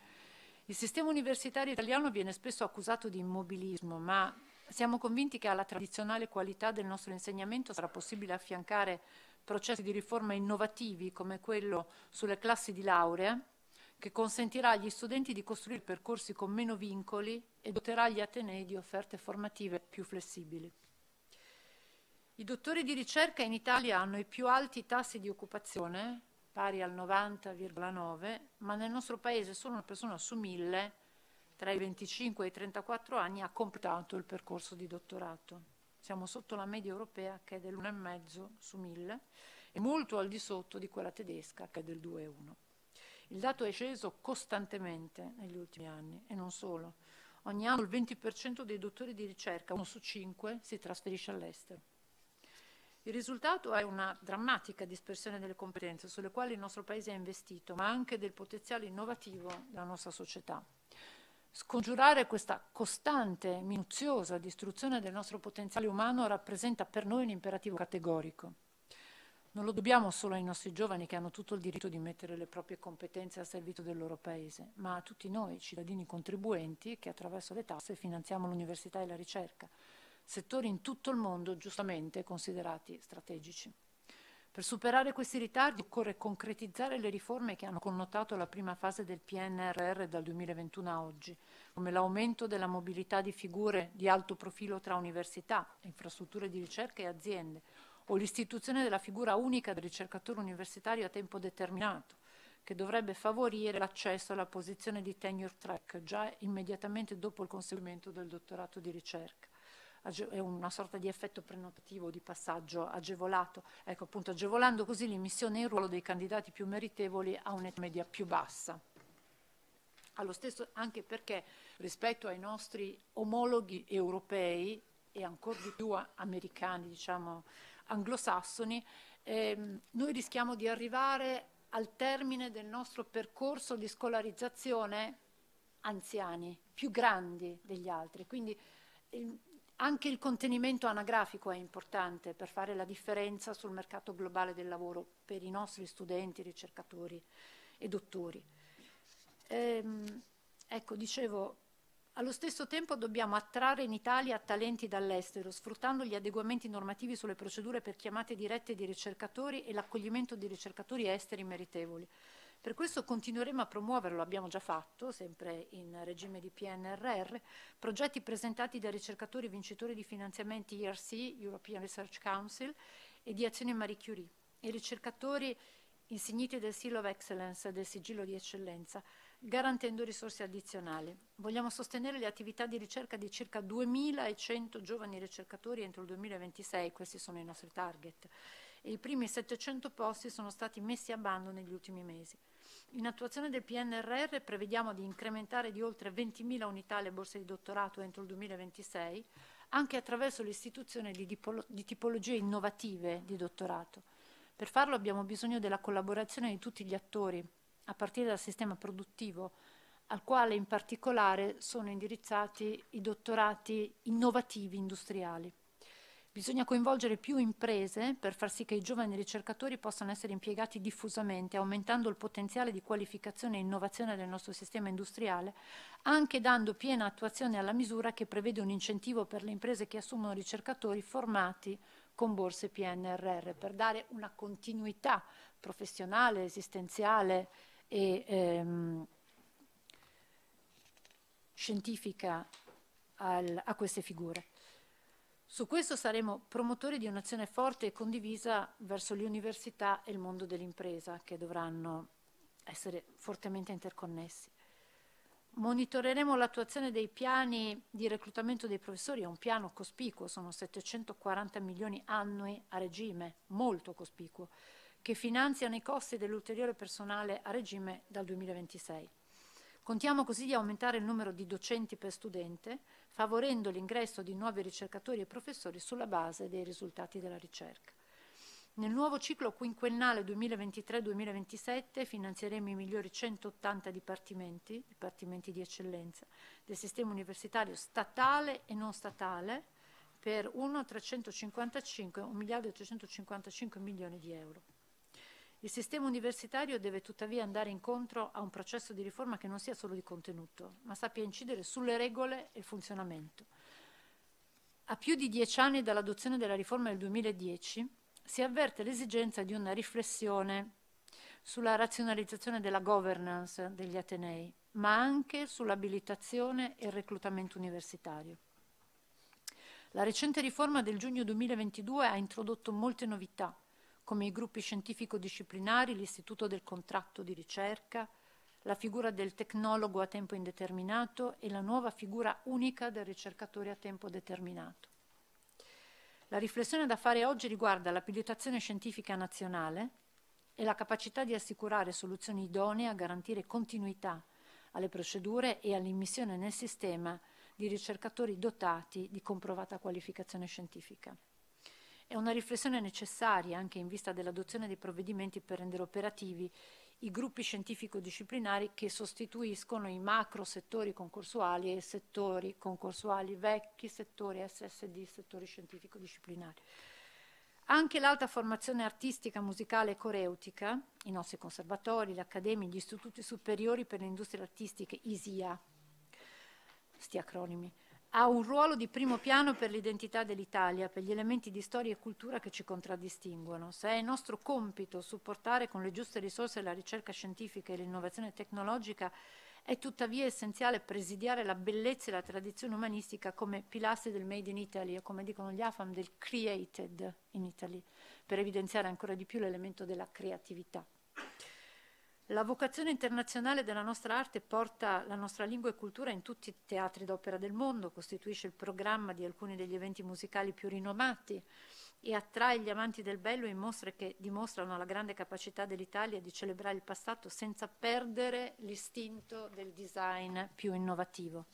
Il sistema universitario italiano viene spesso accusato di immobilismo, ma siamo convinti che alla tradizionale qualità del nostro insegnamento sarà possibile affiancare processi di riforma innovativi come quello sulle classi di laurea che consentirà agli studenti di costruire percorsi con meno vincoli e doterà gli Atenei di offerte formative più flessibili. I dottori di ricerca in Italia hanno i più alti tassi di occupazione, pari al 90,9, ma nel nostro paese solo una persona su mille tra i 25 e i 34 anni ha completato il percorso di dottorato. Siamo sotto la media europea che è dell'1,5 su 1000 e molto al di sotto di quella tedesca che è del 2,1. Il dato è sceso costantemente negli ultimi anni e non solo. Ogni anno il 20% dei dottori di ricerca, uno su cinque, si trasferisce all'estero. Il risultato è una drammatica dispersione delle competenze sulle quali il nostro Paese ha investito, ma anche del potenziale innovativo della nostra società. Scongiurare questa costante, minuziosa distruzione del nostro potenziale umano rappresenta per noi un imperativo categorico. Non lo dobbiamo solo ai nostri giovani che hanno tutto il diritto di mettere le proprie competenze a servizio del loro paese, ma a tutti noi, cittadini contribuenti, che attraverso le tasse finanziamo l'università e la ricerca, settori in tutto il mondo giustamente considerati strategici. Per superare questi ritardi occorre concretizzare le riforme che hanno connotato la prima fase del PNRR dal 2021 a oggi, come l'aumento della mobilità di figure di alto profilo tra università, infrastrutture di ricerca e aziende, o l'istituzione della figura unica del ricercatore universitario a tempo determinato, che dovrebbe favorire l'accesso alla posizione di tenure track già immediatamente dopo il conseguimento del dottorato di ricerca. È una sorta di effetto prenotativo di passaggio agevolato, ecco appunto agevolando così l'immissione in ruolo dei candidati più meritevoli a un'età media più bassa. Allo stesso, anche perché rispetto ai nostri omologhi europei e ancora di più americani, diciamo anglosassoni, ehm, noi rischiamo di arrivare al termine del nostro percorso di scolarizzazione anziani, più grandi degli altri. Quindi il, anche il contenimento anagrafico è importante per fare la differenza sul mercato globale del lavoro per i nostri studenti, ricercatori e dottori. Ehm, ecco, dicevo, allo stesso tempo dobbiamo attrarre in Italia talenti dall'estero, sfruttando gli adeguamenti normativi sulle procedure per chiamate dirette di ricercatori e l'accoglimento di ricercatori esteri meritevoli. Per questo continueremo a promuovere, lo abbiamo già fatto, sempre in regime di PNRR, progetti presentati da ricercatori vincitori di finanziamenti ERC, European Research Council, e di azioni Marie Curie, e ricercatori insigniti del Seal of Excellence, del sigillo di eccellenza, garantendo risorse addizionali. Vogliamo sostenere le attività di ricerca di circa 2.100 giovani ricercatori entro il 2026, questi sono i nostri target, e i primi 700 posti sono stati messi a bando negli ultimi mesi. In attuazione del PNRR prevediamo di incrementare di oltre 20.000 unità le borse di dottorato entro il 2026, anche attraverso l'istituzione di, di tipologie innovative di dottorato. Per farlo abbiamo bisogno della collaborazione di tutti gli attori, a partire dal sistema produttivo, al quale in particolare sono indirizzati i dottorati innovativi industriali. Bisogna coinvolgere più imprese per far sì che i giovani ricercatori possano essere impiegati diffusamente, aumentando il potenziale di qualificazione e innovazione del nostro sistema industriale, anche dando piena attuazione alla misura che prevede un incentivo per le imprese che assumono ricercatori formati con borse PNRR, per dare una continuità professionale, esistenziale e ehm, scientifica al, a queste figure. Su questo saremo promotori di un'azione forte e condivisa verso le università e il mondo dell'impresa che dovranno essere fortemente interconnessi. Monitoreremo l'attuazione dei piani di reclutamento dei professori, è un piano cospicuo, sono 740 milioni annui a regime, molto cospicuo che finanziano i costi dell'ulteriore personale a regime dal 2026. Contiamo così di aumentare il numero di docenti per studente, favorendo l'ingresso di nuovi ricercatori e professori sulla base dei risultati della ricerca. Nel nuovo ciclo quinquennale 2023-2027 finanzieremo i migliori 180 dipartimenti, dipartimenti di eccellenza, del sistema universitario statale e non statale per 1,355 1 miliardo e 355 milioni di euro. Il sistema universitario deve tuttavia andare incontro a un processo di riforma che non sia solo di contenuto, ma sappia incidere sulle regole e il funzionamento. A più di dieci anni dall'adozione della riforma del 2010 si avverte l'esigenza di una riflessione sulla razionalizzazione della governance degli Atenei, ma anche sull'abilitazione e il reclutamento universitario. La recente riforma del giugno 2022 ha introdotto molte novità, come i gruppi scientifico-disciplinari, l'istituto del contratto di ricerca, la figura del tecnologo a tempo indeterminato e la nuova figura unica del ricercatore a tempo determinato. La riflessione da fare oggi riguarda l'abilitazione scientifica nazionale e la capacità di assicurare soluzioni idonee a garantire continuità alle procedure e all'immissione nel sistema di ricercatori dotati di comprovata qualificazione scientifica. È una riflessione necessaria anche in vista dell'adozione dei provvedimenti per rendere operativi i gruppi scientifico-disciplinari che sostituiscono i macro settori concorsuali e settori concorsuali vecchi, settori SSD, settori scientifico-disciplinari. Anche l'alta formazione artistica, musicale e coreutica, i nostri conservatori, le accademie, gli istituti superiori per le industrie artistiche, ISIA, sti acronimi, ha un ruolo di primo piano per l'identità dell'Italia, per gli elementi di storia e cultura che ci contraddistinguono. Se è nostro compito supportare con le giuste risorse la ricerca scientifica e l'innovazione tecnologica, è tuttavia essenziale presidiare la bellezza e la tradizione umanistica come pilastri del Made in Italy o come dicono gli AFAM del Created in Italy, per evidenziare ancora di più l'elemento della creatività. La vocazione internazionale della nostra arte porta la nostra lingua e cultura in tutti i teatri d'opera del mondo, costituisce il programma di alcuni degli eventi musicali più rinomati e attrae gli amanti del bello in mostre che dimostrano la grande capacità dell'Italia di celebrare il passato senza perdere l'istinto del design più innovativo.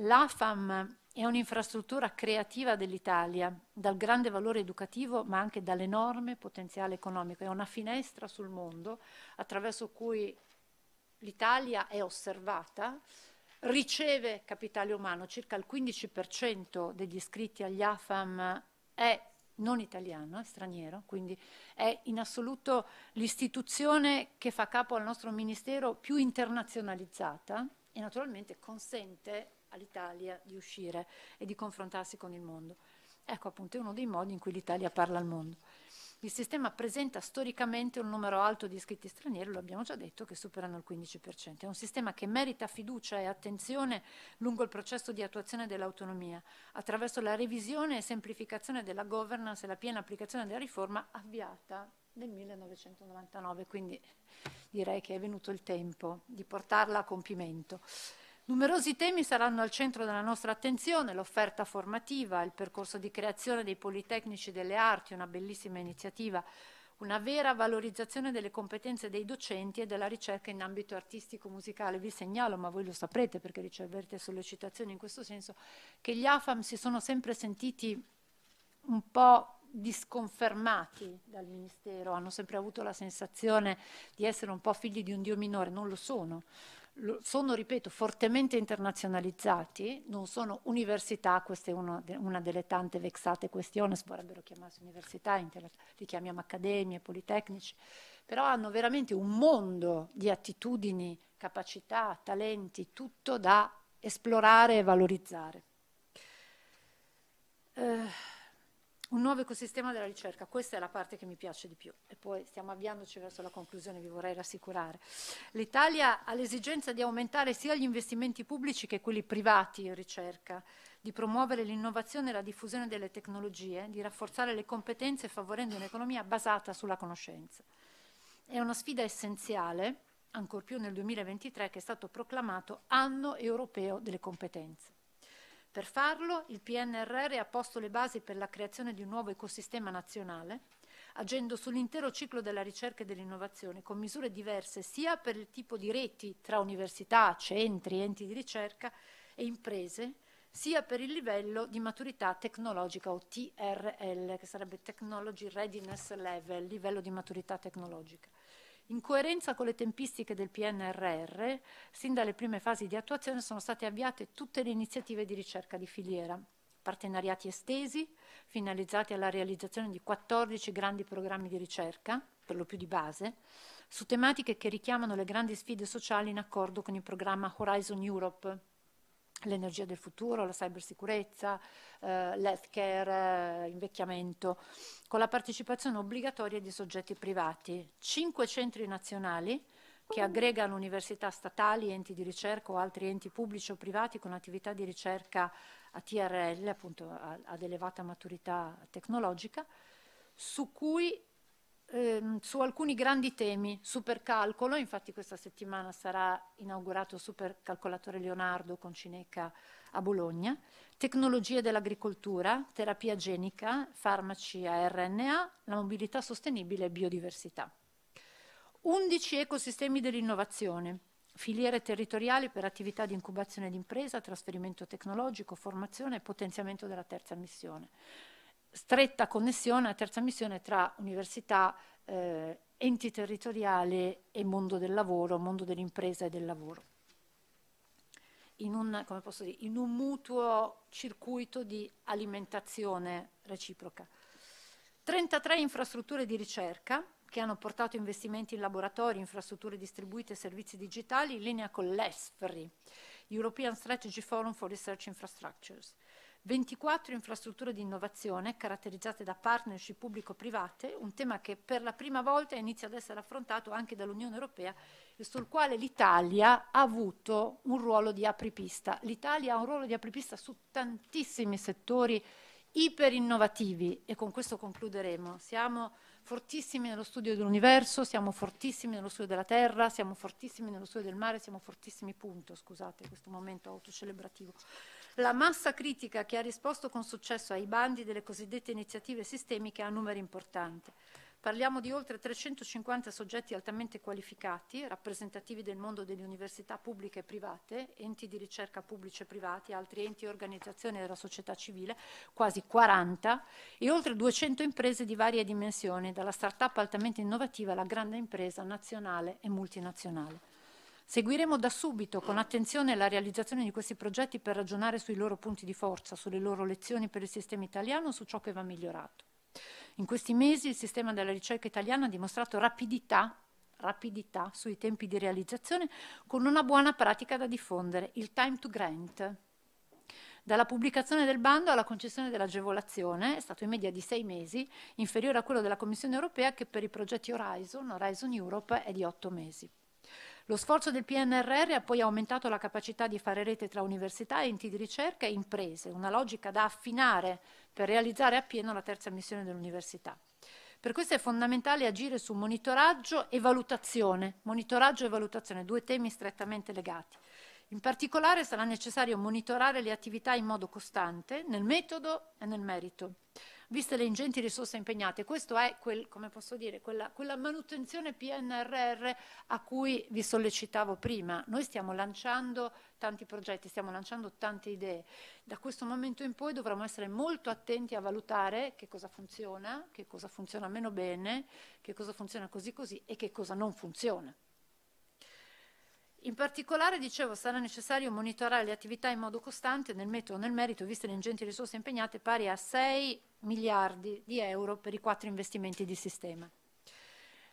L'AFAM è un'infrastruttura creativa dell'Italia, dal grande valore educativo ma anche dall'enorme potenziale economico. È una finestra sul mondo attraverso cui l'Italia è osservata, riceve capitale umano, circa il 15% degli iscritti agli AFAM è non italiano, è straniero, quindi è in assoluto l'istituzione che fa capo al nostro Ministero più internazionalizzata e naturalmente consente all'Italia di uscire e di confrontarsi con il mondo. Ecco appunto è uno dei modi in cui l'Italia parla al mondo. Il sistema presenta storicamente un numero alto di iscritti stranieri, lo abbiamo già detto, che superano il 15%. È un sistema che merita fiducia e attenzione lungo il processo di attuazione dell'autonomia, attraverso la revisione e semplificazione della governance e la piena applicazione della riforma avviata nel 1999, quindi direi che è venuto il tempo di portarla a compimento. Numerosi temi saranno al centro della nostra attenzione, l'offerta formativa, il percorso di creazione dei Politecnici delle Arti, una bellissima iniziativa, una vera valorizzazione delle competenze dei docenti e della ricerca in ambito artistico-musicale. Vi segnalo, ma voi lo saprete perché riceverete sollecitazioni in questo senso, che gli AFAM si sono sempre sentiti un po' disconfermati dal Ministero, hanno sempre avuto la sensazione di essere un po' figli di un Dio minore, non lo sono sono, ripeto, fortemente internazionalizzati, non sono università, questa è una, una delle tante vexate questioni, si vorrebbero chiamarsi università, li chiamiamo accademie, politecnici, però hanno veramente un mondo di attitudini, capacità, talenti, tutto da esplorare e valorizzare. Eh un nuovo ecosistema della ricerca, questa è la parte che mi piace di più e poi stiamo avviandoci verso la conclusione, vi vorrei rassicurare. L'Italia ha l'esigenza di aumentare sia gli investimenti pubblici che quelli privati in ricerca, di promuovere l'innovazione e la diffusione delle tecnologie, di rafforzare le competenze favorendo un'economia basata sulla conoscenza. È una sfida essenziale, ancor più nel 2023 che è stato proclamato anno europeo delle competenze. Per farlo il PNRR ha posto le basi per la creazione di un nuovo ecosistema nazionale, agendo sull'intero ciclo della ricerca e dell'innovazione con misure diverse sia per il tipo di reti tra università, centri, enti di ricerca e imprese, sia per il livello di maturità tecnologica o TRL, che sarebbe Technology Readiness Level, livello di maturità tecnologica. In coerenza con le tempistiche del PNRR, sin dalle prime fasi di attuazione sono state avviate tutte le iniziative di ricerca di filiera, partenariati estesi, finalizzati alla realizzazione di 14 grandi programmi di ricerca, per lo più di base, su tematiche che richiamano le grandi sfide sociali in accordo con il programma Horizon Europe l'energia del futuro, la cybersicurezza, eh, l'healthcare, eh, invecchiamento, con la partecipazione obbligatoria di soggetti privati. Cinque centri nazionali che aggregano università statali, enti di ricerca o altri enti pubblici o privati con attività di ricerca a TRL, appunto ad elevata maturità tecnologica, su cui ehm, su alcuni grandi temi, supercalcolo, infatti questa settimana sarà inaugurato supercalcolatore Leonardo con Cineca a Bologna, tecnologie dell'agricoltura, terapia genica, farmaci a RNA, la mobilità sostenibile e biodiversità. 11 ecosistemi dell'innovazione, filiere territoriali per attività di incubazione d'impresa, trasferimento tecnologico, formazione e potenziamento della terza missione stretta connessione, la terza missione tra università, eh, enti territoriali e mondo del lavoro, mondo dell'impresa e del lavoro. In un, dire, in un mutuo circuito di alimentazione reciproca. 33 infrastrutture di ricerca, che hanno portato investimenti in laboratori, infrastrutture distribuite e servizi digitali in linea con l'ESFRI, European Strategy Forum for Research Infrastructures. 24 infrastrutture di innovazione caratterizzate da partnership pubblico-private, un tema che per la prima volta inizia ad essere affrontato anche dall'Unione Europea e sul quale l'Italia ha avuto un ruolo di apripista. L'Italia ha un ruolo di apripista su tantissimi settori iperinnovativi e con questo concluderemo. Siamo fortissimi nello studio dell'universo, siamo fortissimi nello studio della terra, siamo fortissimi nello studio del mare, siamo fortissimi punto, scusate questo momento autocelebrativo la massa critica che ha risposto con successo ai bandi delle cosiddette iniziative sistemiche ha numeri importanti. Parliamo di oltre 350 soggetti altamente qualificati, rappresentativi del mondo delle università pubbliche e private, enti di ricerca pubblici e privati, altri enti e organizzazioni della società civile, quasi 40, e oltre 200 imprese di varie dimensioni, dalla start-up altamente innovativa alla grande impresa nazionale e multinazionale. Seguiremo da subito con attenzione la realizzazione di questi progetti per ragionare sui loro punti di forza, sulle loro lezioni per il sistema italiano, su ciò che va migliorato. In questi mesi il sistema della ricerca italiana ha dimostrato rapidità, rapidità sui tempi di realizzazione con una buona pratica da diffondere, il time to grant. Dalla pubblicazione del bando alla concessione dell'agevolazione è stato in media di sei mesi, inferiore a quello della Commissione europea che per i progetti Horizon, Horizon Europe, è di otto mesi. Lo sforzo del PNRR ha poi aumentato la capacità di fare rete tra università, enti di ricerca e imprese, una logica da affinare per realizzare appieno la terza missione dell'università. Per questo è fondamentale agire su monitoraggio e valutazione, monitoraggio e valutazione, due temi strettamente legati. In particolare sarà necessario monitorare le attività in modo costante, nel metodo e nel merito viste le ingenti risorse impegnate. Questo è quel, dire, quella, quella manutenzione PNRR a cui vi sollecitavo prima. Noi stiamo lanciando tanti progetti, stiamo lanciando tante idee. Da questo momento in poi dovremo essere molto attenti a valutare che cosa funziona, che cosa funziona meno bene, che cosa funziona così così e che cosa non funziona. In particolare, dicevo, sarà necessario monitorare le attività in modo costante nel metodo nel merito, viste le ingenti risorse impegnate pari a 6 miliardi di euro per i quattro investimenti di sistema.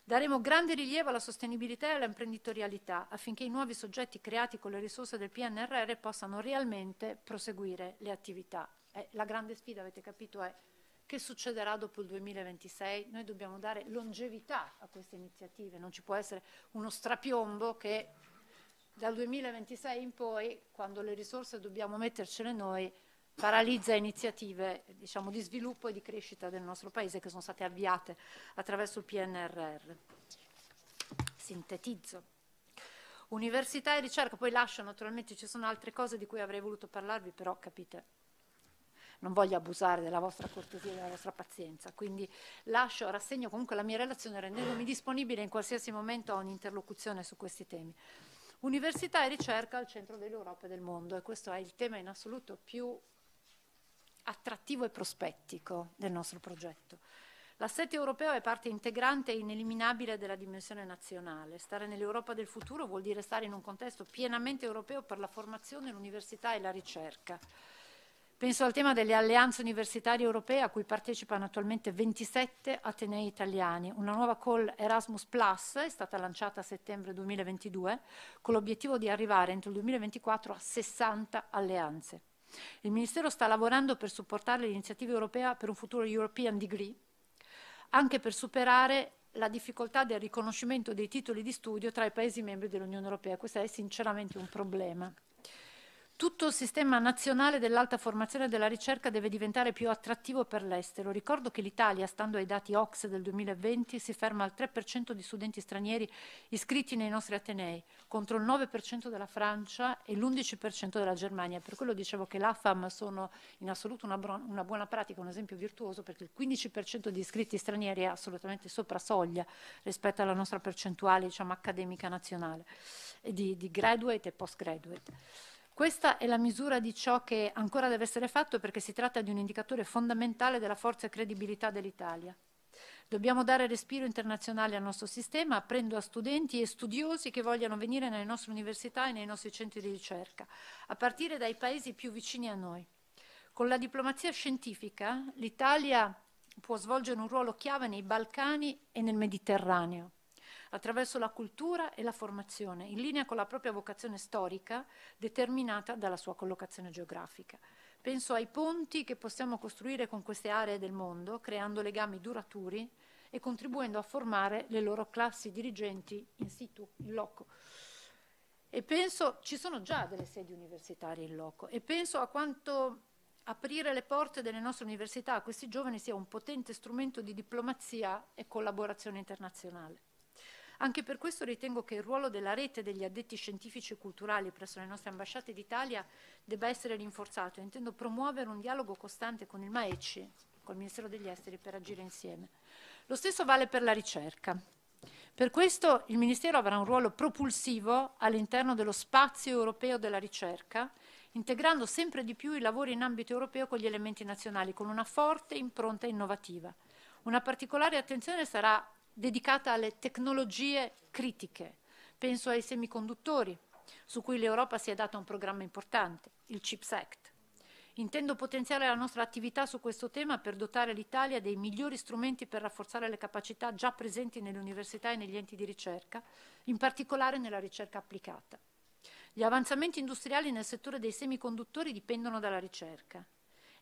Daremo grande rilievo alla sostenibilità e all'imprenditorialità affinché i nuovi soggetti creati con le risorse del PNRR possano realmente proseguire le attività. Eh, la grande sfida, avete capito, è che succederà dopo il 2026. Noi dobbiamo dare longevità a queste iniziative, non ci può essere uno strapiombo che dal 2026 in poi, quando le risorse dobbiamo mettercele noi, paralizza iniziative diciamo, di sviluppo e di crescita del nostro Paese che sono state avviate attraverso il PNRR. Sintetizzo. Università e ricerca, poi lascio naturalmente, ci sono altre cose di cui avrei voluto parlarvi, però capite, non voglio abusare della vostra cortesia e della vostra pazienza, quindi lascio, rassegno comunque la mia relazione rendendomi disponibile in qualsiasi momento a un'interlocuzione su questi temi. Università e ricerca al centro dell'Europa e del mondo e questo è il tema in assoluto più attrattivo e prospettico del nostro progetto. L'assetto europeo è parte integrante e ineliminabile della dimensione nazionale. Stare nell'Europa del futuro vuol dire stare in un contesto pienamente europeo per la formazione, l'università e la ricerca. Penso al tema delle alleanze universitarie europee a cui partecipano attualmente 27 Atenei italiani. Una nuova call Erasmus Plus è stata lanciata a settembre 2022 con l'obiettivo di arrivare entro il 2024 a 60 alleanze. Il Ministero sta lavorando per supportare l'iniziativa europea per un futuro European Degree, anche per superare la difficoltà del riconoscimento dei titoli di studio tra i Paesi membri dell'Unione Europea. Questo è sinceramente un problema. Tutto il sistema nazionale dell'alta formazione e della ricerca deve diventare più attrattivo per l'estero. Ricordo che l'Italia, stando ai dati OX del 2020, si ferma al 3% di studenti stranieri iscritti nei nostri atenei, contro il 9% della Francia e l'11% della Germania. Per quello dicevo che l'AFAM sono in assoluto una, una buona pratica, un esempio virtuoso, perché il 15% di iscritti stranieri è assolutamente sopra soglia rispetto alla nostra percentuale diciamo, accademica nazionale di, di graduate e postgraduate. graduate. Questa è la misura di ciò che ancora deve essere fatto perché si tratta di un indicatore fondamentale della forza e credibilità dell'Italia. Dobbiamo dare respiro internazionale al nostro sistema, aprendo a studenti e studiosi che vogliano venire nelle nostre università e nei nostri centri di ricerca, a partire dai paesi più vicini a noi. Con la diplomazia scientifica l'Italia può svolgere un ruolo chiave nei Balcani e nel Mediterraneo attraverso la cultura e la formazione, in linea con la propria vocazione storica determinata dalla sua collocazione geografica. Penso ai ponti che possiamo costruire con queste aree del mondo, creando legami duraturi e contribuendo a formare le loro classi dirigenti in situ, in loco. E penso, ci sono già delle sedi universitarie in loco, e penso a quanto aprire le porte delle nostre università a questi giovani sia un potente strumento di diplomazia e collaborazione internazionale. Anche per questo ritengo che il ruolo della rete degli addetti scientifici e culturali presso le nostre ambasciate d'Italia debba essere rinforzato e intendo promuovere un dialogo costante con il MAECI, col Ministero degli Esteri, per agire insieme. Lo stesso vale per la ricerca. Per questo il Ministero avrà un ruolo propulsivo all'interno dello spazio europeo della ricerca, integrando sempre di più i lavori in ambito europeo con gli elementi nazionali, con una forte impronta innovativa. Una particolare attenzione sarà dedicata alle tecnologie critiche. Penso ai semiconduttori, su cui l'Europa si è data un programma importante, il CHIPS Act. Intendo potenziare la nostra attività su questo tema per dotare l'Italia dei migliori strumenti per rafforzare le capacità già presenti nelle università e negli enti di ricerca, in particolare nella ricerca applicata. Gli avanzamenti industriali nel settore dei semiconduttori dipendono dalla ricerca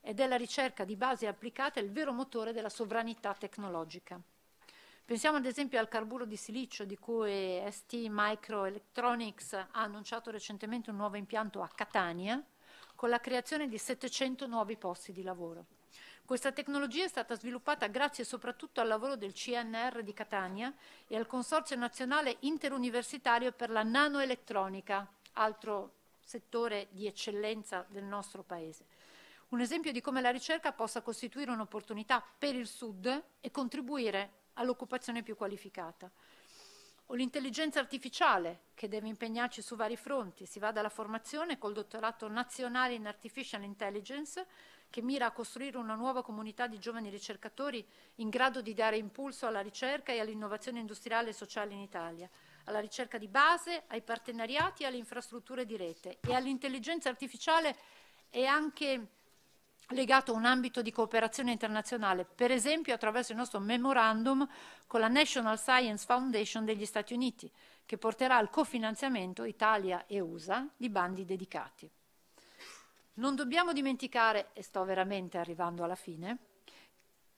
ed è la ricerca di base applicata il vero motore della sovranità tecnologica. Pensiamo ad esempio al carburo di silicio di cui ST Microelectronics ha annunciato recentemente un nuovo impianto a Catania con la creazione di 700 nuovi posti di lavoro. Questa tecnologia è stata sviluppata grazie soprattutto al lavoro del CNR di Catania e al Consorzio Nazionale Interuniversitario per la Nanoelettronica, altro settore di eccellenza del nostro Paese. Un esempio di come la ricerca possa costituire un'opportunità per il Sud e contribuire all'occupazione più qualificata. O l'intelligenza artificiale che deve impegnarci su vari fronti, si va dalla formazione col dottorato nazionale in Artificial Intelligence che mira a costruire una nuova comunità di giovani ricercatori in grado di dare impulso alla ricerca e all'innovazione industriale e sociale in Italia alla ricerca di base, ai partenariati, e alle infrastrutture di rete e all'intelligenza artificiale è anche legato a un ambito di cooperazione internazionale, per esempio attraverso il nostro memorandum con la National Science Foundation degli Stati Uniti, che porterà al cofinanziamento Italia e USA di bandi dedicati. Non dobbiamo dimenticare, e sto veramente arrivando alla fine,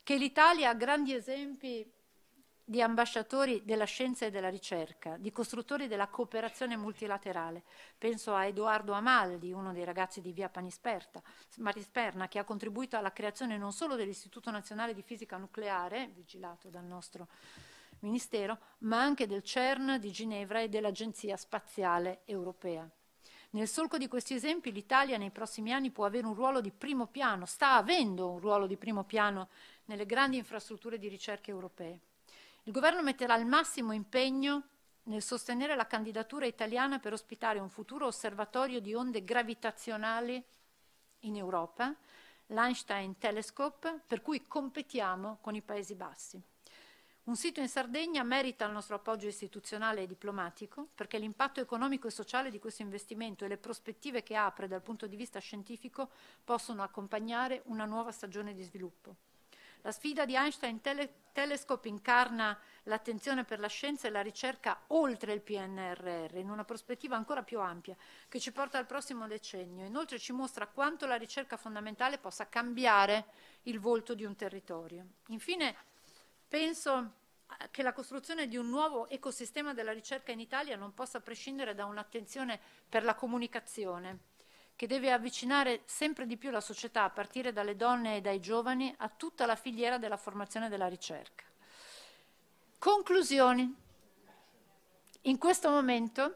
che l'Italia ha grandi esempi di ambasciatori della scienza e della ricerca, di costruttori della cooperazione multilaterale. Penso a Edoardo Amaldi, uno dei ragazzi di via Panisperta, Marisperna, che ha contribuito alla creazione non solo dell'Istituto Nazionale di Fisica Nucleare, vigilato dal nostro Ministero, ma anche del CERN di Ginevra e dell'Agenzia Spaziale Europea. Nel solco di questi esempi l'Italia nei prossimi anni può avere un ruolo di primo piano, sta avendo un ruolo di primo piano nelle grandi infrastrutture di ricerca europee. Il governo metterà il massimo impegno nel sostenere la candidatura italiana per ospitare un futuro osservatorio di onde gravitazionali in Europa, l'Einstein Telescope, per cui competiamo con i Paesi Bassi. Un sito in Sardegna merita il nostro appoggio istituzionale e diplomatico perché l'impatto economico e sociale di questo investimento e le prospettive che apre dal punto di vista scientifico possono accompagnare una nuova stagione di sviluppo. La sfida di Einstein Tele Telescope incarna l'attenzione per la scienza e la ricerca oltre il PNRR, in una prospettiva ancora più ampia, che ci porta al prossimo decennio. Inoltre ci mostra quanto la ricerca fondamentale possa cambiare il volto di un territorio. Infine, penso che la costruzione di un nuovo ecosistema della ricerca in Italia non possa prescindere da un'attenzione per la comunicazione che deve avvicinare sempre di più la società, a partire dalle donne e dai giovani, a tutta la filiera della formazione e della ricerca. Conclusioni. In questo momento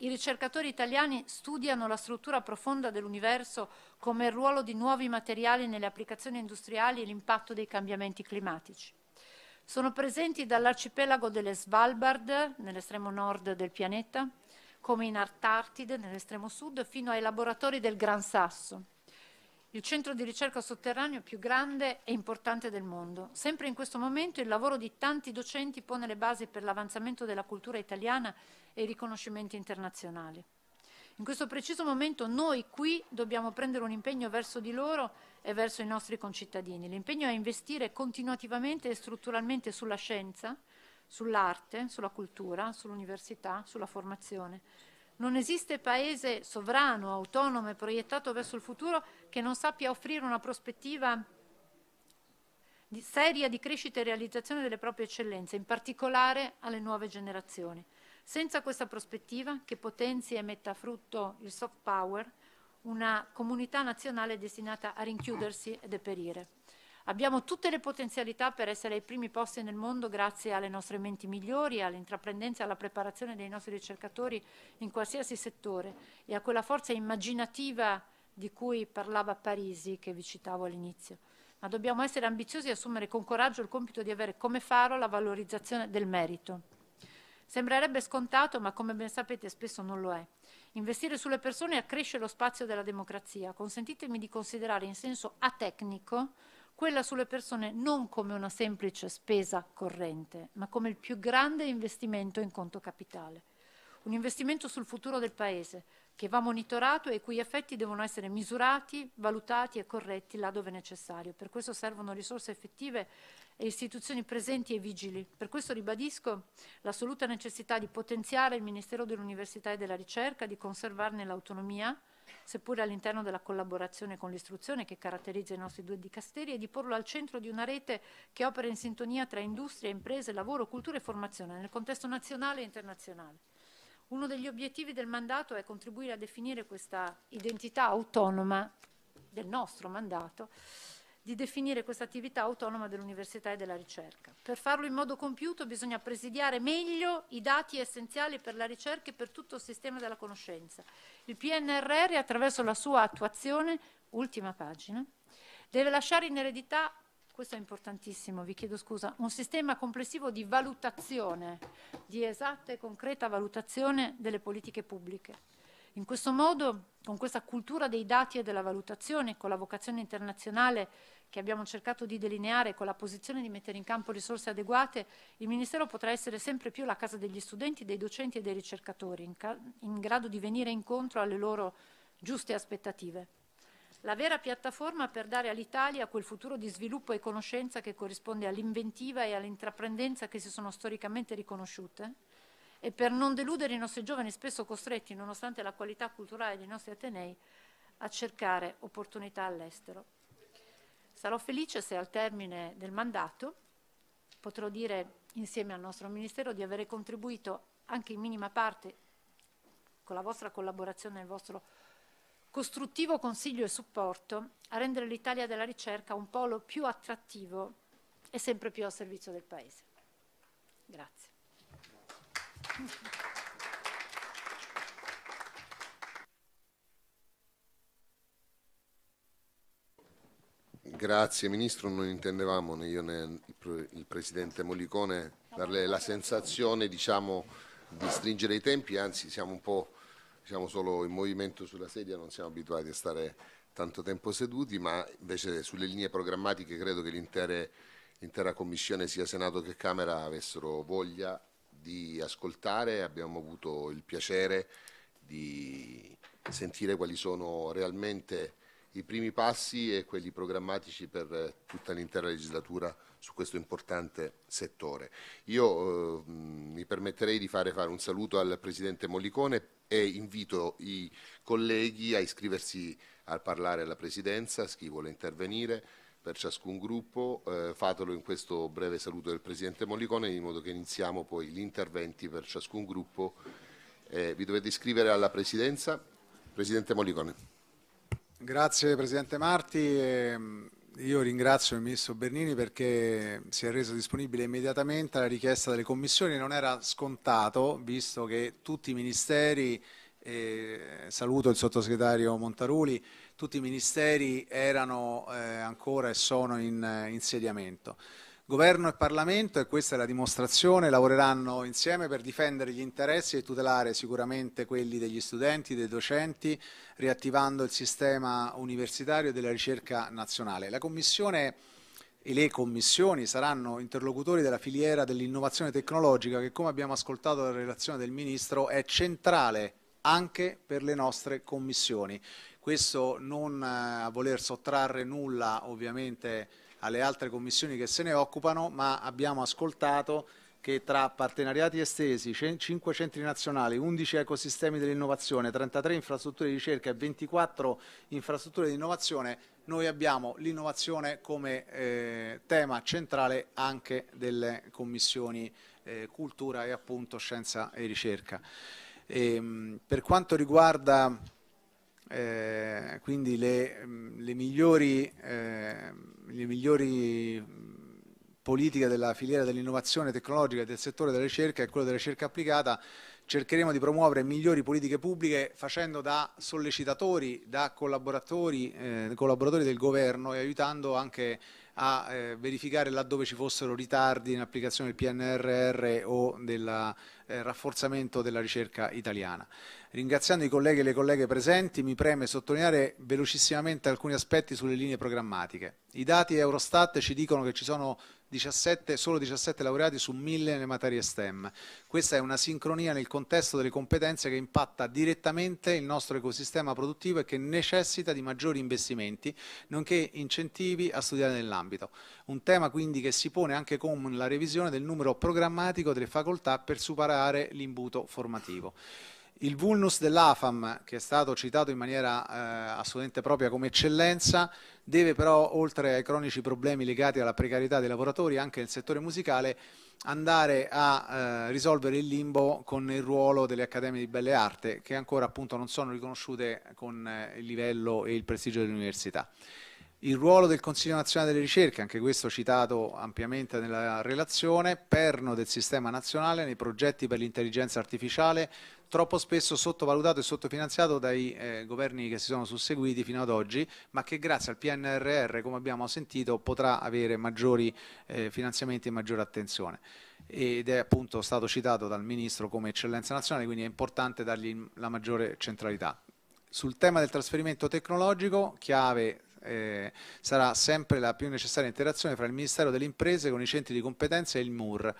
i ricercatori italiani studiano la struttura profonda dell'universo come il ruolo di nuovi materiali nelle applicazioni industriali e l'impatto dei cambiamenti climatici. Sono presenti dall'arcipelago delle Svalbard, nell'estremo nord del pianeta, come in Antartide, nell'estremo sud, fino ai laboratori del Gran Sasso, il centro di ricerca sotterraneo più grande e importante del mondo. Sempre in questo momento il lavoro di tanti docenti pone le basi per l'avanzamento della cultura italiana e i riconoscimenti internazionali. In questo preciso momento noi qui dobbiamo prendere un impegno verso di loro e verso i nostri concittadini. L'impegno è investire continuativamente e strutturalmente sulla scienza, sull'arte, sulla cultura, sull'università, sulla formazione. Non esiste paese sovrano, autonomo e proiettato verso il futuro che non sappia offrire una prospettiva di seria di crescita e realizzazione delle proprie eccellenze, in particolare alle nuove generazioni. Senza questa prospettiva, che potenzi e metta a frutto il soft power, una comunità nazionale è destinata a rinchiudersi e deperire. Abbiamo tutte le potenzialità per essere ai primi posti nel mondo grazie alle nostre menti migliori, all'intraprendenza e alla preparazione dei nostri ricercatori in qualsiasi settore e a quella forza immaginativa di cui parlava Parisi che vi citavo all'inizio. Ma dobbiamo essere ambiziosi e assumere con coraggio il compito di avere come faro la valorizzazione del merito. Sembrerebbe scontato, ma come ben sapete spesso non lo è. Investire sulle persone accresce lo spazio della democrazia. Consentitemi di considerare in senso atecnico quella sulle persone non come una semplice spesa corrente, ma come il più grande investimento in conto capitale. Un investimento sul futuro del Paese che va monitorato e i cui effetti devono essere misurati, valutati e corretti là dove necessario. Per questo servono risorse effettive e istituzioni presenti e vigili. Per questo ribadisco l'assoluta necessità di potenziare il Ministero dell'Università e della Ricerca, di conservarne l'autonomia, seppure all'interno della collaborazione con l'istruzione che caratterizza i nostri due dicasteri, e di porlo al centro di una rete che opera in sintonia tra industria, imprese, lavoro, cultura e formazione nel contesto nazionale e internazionale. Uno degli obiettivi del mandato è contribuire a definire questa identità autonoma del nostro mandato di definire questa attività autonoma dell'università e della ricerca. Per farlo in modo compiuto bisogna presidiare meglio i dati essenziali per la ricerca e per tutto il sistema della conoscenza. Il PNRR, attraverso la sua attuazione, ultima pagina, deve lasciare in eredità questo è importantissimo, vi chiedo scusa, un sistema complessivo di valutazione, di esatta e concreta valutazione delle politiche pubbliche. In questo modo, con questa cultura dei dati e della valutazione, con la vocazione internazionale che abbiamo cercato di delineare con la posizione di mettere in campo risorse adeguate, il Ministero potrà essere sempre più la casa degli studenti, dei docenti e dei ricercatori, in, in grado di venire incontro alle loro giuste aspettative. La vera piattaforma per dare all'Italia quel futuro di sviluppo e conoscenza che corrisponde all'inventiva e all'intraprendenza che si sono storicamente riconosciute e per non deludere i nostri giovani spesso costretti, nonostante la qualità culturale dei nostri Atenei, a cercare opportunità all'estero. Sarò felice se al termine del mandato potrò dire insieme al nostro Ministero di avere contribuito anche in minima parte con la vostra collaborazione e il vostro costruttivo consiglio e supporto a rendere l'Italia della ricerca un polo più attrattivo e sempre più a servizio del Paese. Grazie. Grazie Ministro, non intendevamo né io né il Presidente Molicone darle la sensazione diciamo, di stringere i tempi, anzi siamo un po' diciamo, solo in movimento sulla sedia, non siamo abituati a stare tanto tempo seduti, ma invece sulle linee programmatiche credo che l'intera Commissione, sia Senato che Camera, avessero voglia di ascoltare, abbiamo avuto il piacere di sentire quali sono realmente i primi passi e quelli programmatici per eh, tutta l'intera legislatura su questo importante settore. Io eh, mi permetterei di fare, fare un saluto al Presidente Mollicone e invito i colleghi a iscriversi al parlare alla Presidenza, chi vuole intervenire per ciascun gruppo, eh, fatelo in questo breve saluto del Presidente Mollicone in modo che iniziamo poi gli interventi per ciascun gruppo. Eh, vi dovete iscrivere alla Presidenza. Presidente Mollicone. Grazie Presidente Marti. Ehm, io ringrazio il Ministro Bernini perché si è reso disponibile immediatamente alla richiesta delle commissioni. Non era scontato, visto che tutti i ministeri, eh, saluto il sottosegretario Montaruli, tutti i ministeri erano eh, ancora e sono in eh, insediamento. Governo e Parlamento, e questa è la dimostrazione, lavoreranno insieme per difendere gli interessi e tutelare sicuramente quelli degli studenti, dei docenti, riattivando il sistema universitario e della ricerca nazionale. La Commissione e le commissioni saranno interlocutori della filiera dell'innovazione tecnologica che, come abbiamo ascoltato dalla relazione del Ministro, è centrale anche per le nostre commissioni. Questo non eh, a voler sottrarre nulla ovviamente alle altre commissioni che se ne occupano, ma abbiamo ascoltato che tra partenariati estesi, 5 centri nazionali, 11 ecosistemi dell'innovazione, 33 infrastrutture di ricerca e 24 infrastrutture di innovazione, noi abbiamo l'innovazione come eh, tema centrale anche delle commissioni eh, cultura e appunto scienza e ricerca. E, ehm, per quanto riguarda eh, quindi le, mm, le, migliori, eh, le, migliori, mm, politiche della filiera dell'innovazione tecnologica e del settore della ricerca e quello della ricerca applicata, cercheremo di promuovere migliori politiche pubbliche facendo da sollecitatori, da collaboratori, eh, collaboratori del governo e aiutando anche a eh, verificare laddove ci fossero ritardi in applicazione del PNRR o del eh, rafforzamento della ricerca italiana. Ringraziando i colleghi e le colleghe presenti, mi preme sottolineare velocissimamente alcuni aspetti sulle linee programmatiche. I dati Eurostat ci dicono che ci sono 17, solo 17 laureati su 1000 nelle materie STEM. Questa è una sincronia nel contesto delle competenze che impatta direttamente il nostro ecosistema produttivo e che necessita di maggiori investimenti, nonché incentivi a studiare nell'ambito. Un tema quindi che si pone anche con la revisione del numero programmatico delle facoltà per superare l'imbuto formativo. Il vulnus dell'AFAM, che è stato citato in maniera eh, assolutamente propria come eccellenza, deve però, oltre ai cronici problemi legati alla precarietà dei lavoratori, anche nel settore musicale, andare a eh, risolvere il limbo con il ruolo delle accademie di belle arte, che ancora appunto non sono riconosciute con eh, il livello e il prestigio dell'università. Il ruolo del Consiglio nazionale delle ricerche, anche questo citato ampiamente nella relazione, perno del sistema nazionale nei progetti per l'intelligenza artificiale, troppo spesso sottovalutato e sottofinanziato dai eh, governi che si sono susseguiti fino ad oggi, ma che grazie al PNRR, come abbiamo sentito, potrà avere maggiori eh, finanziamenti e maggiore attenzione ed è appunto stato citato dal Ministro come eccellenza nazionale, quindi è importante dargli la maggiore centralità. Sul tema del trasferimento tecnologico, chiave eh, sarà sempre la più necessaria interazione fra il Ministero delle Imprese con i centri di competenza e il MUR.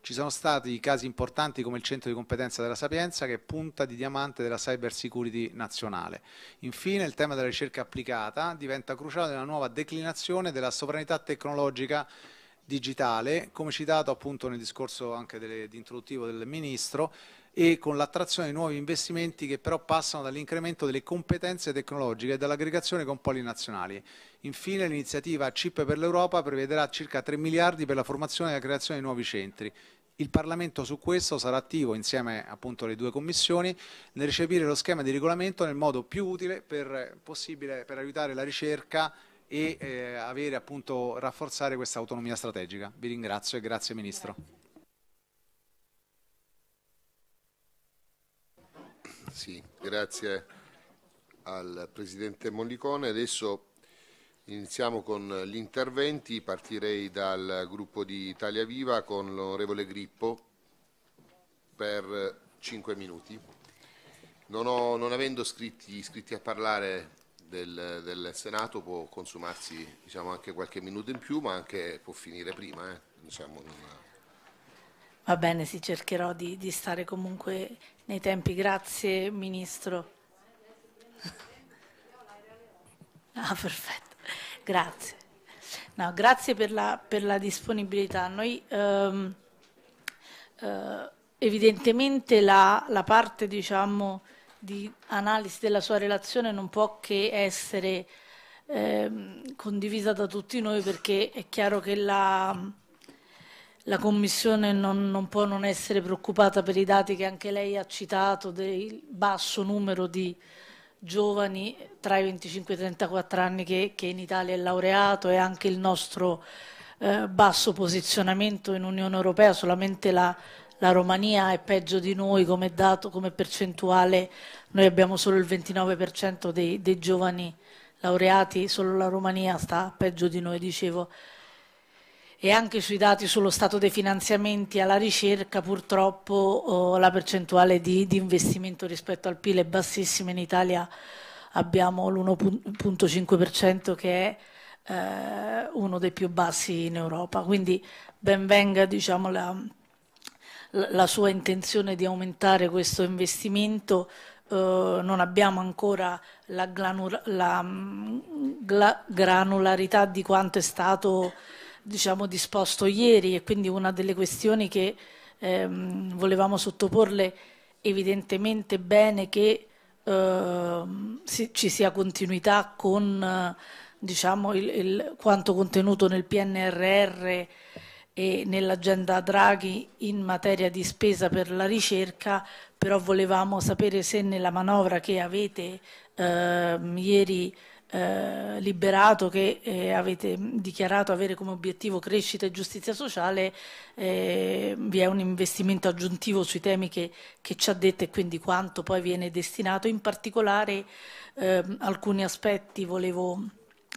Ci sono stati casi importanti come il centro di competenza della Sapienza che è punta di diamante della cyber security nazionale. Infine il tema della ricerca applicata diventa cruciale nella nuova declinazione della sovranità tecnologica digitale, come citato appunto nel discorso anche delle, di introduttivo del Ministro, e con l'attrazione di nuovi investimenti che però passano dall'incremento delle competenze tecnologiche e dall'aggregazione con poli nazionali. Infine l'iniziativa CIP per l'Europa prevederà circa 3 miliardi per la formazione e la creazione di nuovi centri. Il Parlamento su questo sarà attivo, insieme appunto alle due commissioni, nel recepire lo schema di regolamento nel modo più utile per, possibile per aiutare la ricerca e eh, avere appunto rafforzare questa autonomia strategica. Vi ringrazio e grazie Ministro. Grazie. Sì, grazie al Presidente Mollicone. Adesso iniziamo con gli interventi. Partirei dal gruppo di Italia Viva con l'onorevole Grippo per 5 minuti. Non, ho, non avendo iscritti, iscritti, a parlare del, del Senato può consumarsi diciamo, anche qualche minuto in più, ma anche può finire prima. Eh, diciamo, non, Va bene, sì, cercherò di, di stare comunque nei tempi. Grazie Ministro. Ah, perfetto, grazie. No, grazie per la, per la disponibilità. Noi ehm, eh, evidentemente la, la parte diciamo, di analisi della sua relazione non può che essere ehm, condivisa da tutti noi perché è chiaro che la la Commissione non, non, può non essere preoccupata per i dati che anche lei ha citato del basso numero di giovani tra i 25 e i 34 anni che, che in Italia è laureato e anche il nostro eh, basso posizionamento in Unione Europea, solamente la, la Romania è peggio di noi come dato, come percentuale, noi abbiamo solo il 29% dei, dei giovani laureati, solo la Romania sta peggio di noi, dicevo e anche sui dati sullo stato dei finanziamenti alla ricerca purtroppo oh, la percentuale di, di, investimento rispetto al PIL è bassissima, in Italia abbiamo l'1.5% che è eh, uno dei più bassi in Europa, quindi benvenga diciamo, la, la sua intenzione di aumentare questo investimento. Uh, non abbiamo ancora la, la mm, granularità di quanto è stato diciamo, disposto ieri e quindi una delle questioni che ehm, volevamo sottoporle evidentemente bene che ehm, si, ci sia continuità con diciamo, il, il, quanto contenuto nel PNRR e nell'agenda Draghi in materia di spesa per la ricerca, però volevamo sapere se nella manovra che avete ehm, ieri eh, liberato che eh, avete dichiarato avere come obiettivo crescita e giustizia sociale, eh, vi è un investimento aggiuntivo sui temi che, che, ci ha detto e quindi quanto poi viene destinato. In particolare ehm, alcuni aspetti volevo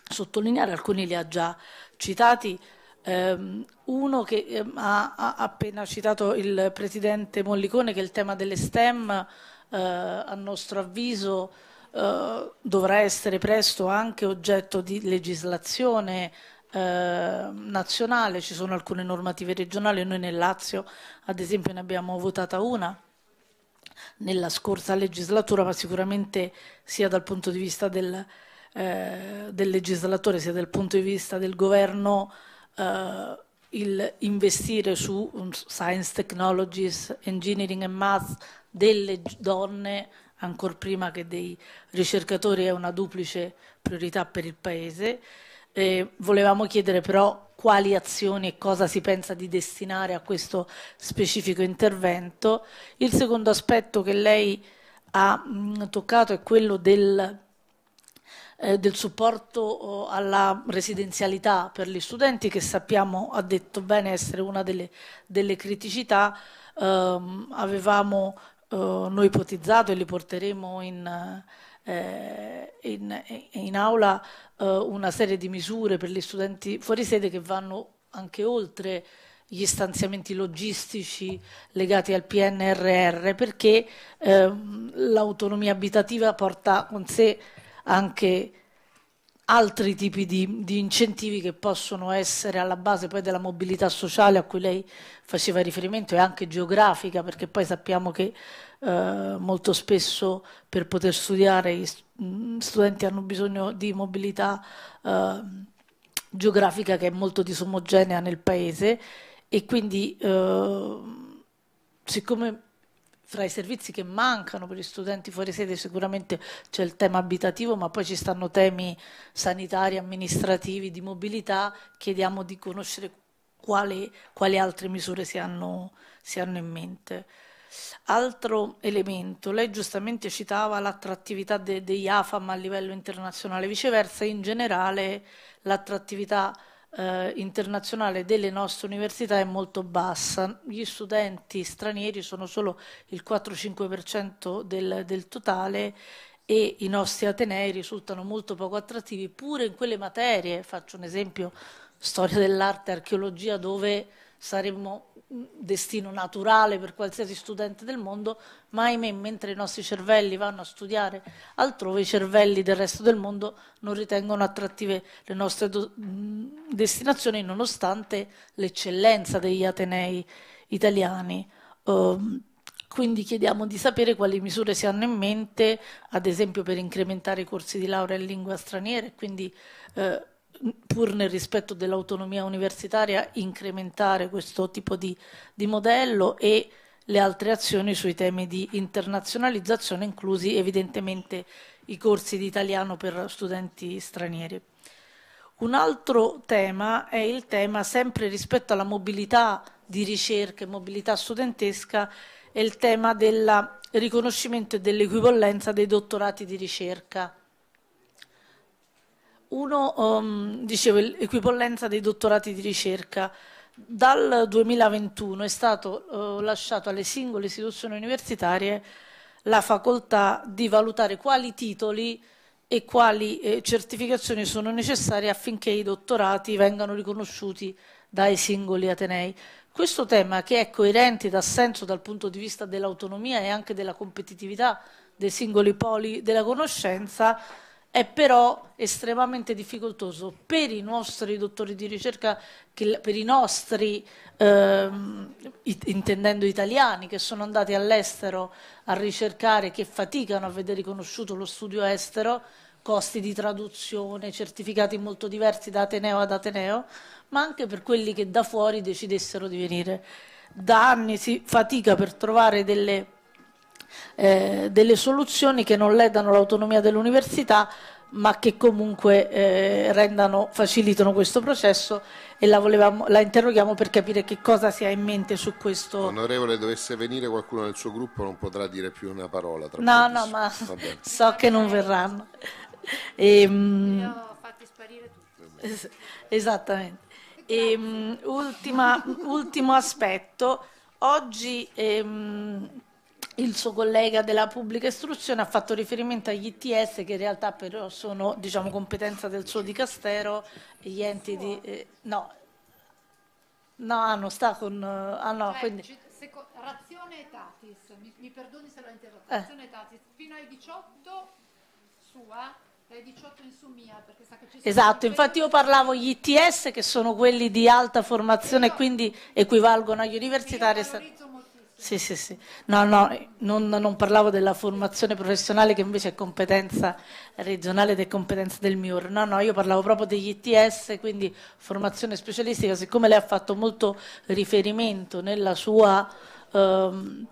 sottolineare, alcuni li ha già citati. Ehm, uno che ehm, ha appena citato il Presidente Mollicone che è il tema delle STEM eh, a nostro avviso eh, dovrà essere presto anche oggetto di legislazione eh, nazionale, ci sono alcune normative regionali, noi nel Lazio ad esempio ne abbiamo votata una nella scorsa legislatura, ma sicuramente sia dal punto di vista del, eh, del legislatore sia dal punto di vista del governo eh, il investire su mm, science, technologies, engineering e math delle donne ancora prima che dei ricercatori è una duplice priorità per il Paese. Eh, volevamo chiedere però quali azioni e cosa si pensa di destinare a questo specifico intervento. Il secondo aspetto che lei ha mh, toccato è quello del, eh, del supporto oh, alla residenzialità per gli studenti che sappiamo ha detto bene essere una delle, delle criticità. Um, avevamo eh, noi ipotizzato e li porteremo in, eh, in, in aula eh, una serie di misure per gli studenti fuori sede che vanno anche oltre gli stanziamenti logistici legati al PNRR perché eh, l'autonomia abitativa porta con sé anche altri tipi di, di, incentivi che possono essere alla base poi della mobilità sociale a cui lei faceva riferimento e anche geografica, perché poi sappiamo che eh, molto spesso per poter studiare gli mm, studenti hanno bisogno di mobilità eh, geografica che è molto disomogenea nel paese e quindi eh, siccome fra i servizi che mancano per gli studenti fuori sede sicuramente c'è il tema abitativo, ma poi ci stanno temi sanitari, amministrativi, di mobilità, chiediamo di conoscere quali, quali altre misure si hanno, si hanno in mente. Altro elemento, lei giustamente citava l'attrattività de, degli AFAM a livello internazionale, viceversa in generale l'attrattività eh, internazionale delle nostre università è molto bassa. Gli studenti stranieri sono solo il 4-5% del, del totale e i nostri atenei risultano molto poco attrattivi pure in quelle materie, faccio un esempio, storia dell'arte, archeologia, dove saremmo destino naturale per qualsiasi studente del mondo, ma ahimè mentre i nostri cervelli vanno a studiare altrove, i cervelli del resto del mondo non ritengono attrattive le nostre do- destinazioni nonostante l'eccellenza degli Atenei italiani. Uh, quindi chiediamo di sapere quali misure si hanno in mente, ad esempio per incrementare i corsi di laurea in lingua straniera e quindi eh, pur nel rispetto dell'autonomia universitaria, incrementare questo tipo di, di modello e le altre azioni sui temi di internazionalizzazione, inclusi evidentemente i corsi di italiano per studenti stranieri. Un altro tema è il tema, sempre rispetto alla mobilità di ricerca e mobilità studentesca, è il tema del riconoscimento e dell'equivalenza dei dottorati di ricerca uno, um, dicevo, l'equipollenza dei dottorati di ricerca. Dal 2021 è stato uh, lasciato alle singole istituzioni universitarie la facoltà di valutare quali titoli e quali eh, certificazioni sono necessarie affinché i dottorati vengano riconosciuti dai singoli atenei. Questo tema che è coerente ed ha senso dal punto di vista dell'autonomia e anche della competitività dei singoli poli della conoscenza è però estremamente difficoltoso per i nostri dottori di ricerca, per i nostri, ehm, intendendo italiani, che sono andati all'estero a ricercare, che faticano a vedere riconosciuto lo studio estero, costi di traduzione, certificati molto diversi da Ateneo ad Ateneo, ma anche per quelli che da fuori decidessero di venire. Da anni si fatica per trovare delle eh, delle soluzioni che non ledano l'autonomia dell'università ma che comunque eh, rendano, facilitano questo processo e la, volevamo, la, interroghiamo per capire che cosa si ha in mente su questo. Onorevole, dovesse venire qualcuno del suo gruppo non potrà dire più una parola. Tra no, no, ma so che non verranno. E, Io ho fatti sparire tutti. esattamente. E, ehm, ultima, ultimo aspetto, oggi... Um, il suo collega della pubblica istruzione ha fatto riferimento agli ITS che in realtà però sono diciamo, competenza del suo dicastero e gli enti di... Eh, no, no, ah, non sta con... Ah no, cioè, quindi... razione etatis, mi, mi, perdoni se l'ho interrotta, eh. razione etatis, fino ai 18 sua, ai 18 in su mia, perché sa che ci sono... Esatto, infatti io parlavo gli ITS che sono quelli di alta formazione e quindi equivalgono agli universitari. Io sì, sì, sì. No, no, non, non, parlavo della formazione professionale che invece è competenza regionale ed è competenza del MIUR. No, no, io parlavo proprio degli ITS, quindi formazione specialistica, siccome lei ha fatto molto riferimento nella sua ehm,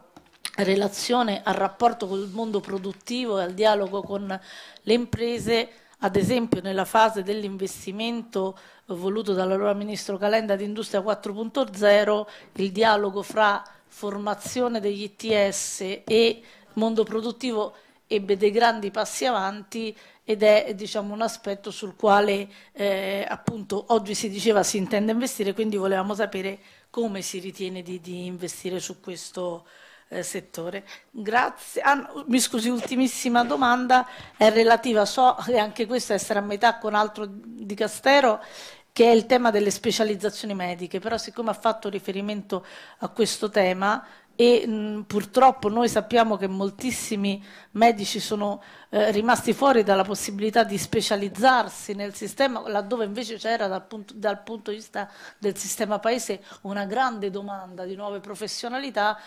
relazione al rapporto col mondo produttivo e al dialogo con le imprese, ad esempio nella fase dell'investimento voluto dall'allora Ministro Calenda di Industria 4.0, il dialogo fra formazione degli ITS e mondo produttivo ebbe dei grandi passi avanti ed è diciamo, un aspetto sul quale eh, appunto oggi si diceva si intende investire, quindi volevamo sapere come si ritiene di, di investire su questo eh, settore. Grazie. Ah, mi scusi, ultimissima domanda è relativa, so che anche questa è a metà con altro di Castero, che è il tema delle specializzazioni mediche, però siccome ha fatto riferimento a questo tema e mh, purtroppo noi sappiamo che moltissimi medici sono eh, rimasti fuori dalla possibilità di specializzarsi nel sistema, laddove invece c'era dal, dal punto, di vista del sistema paese una grande domanda di nuove professionalità.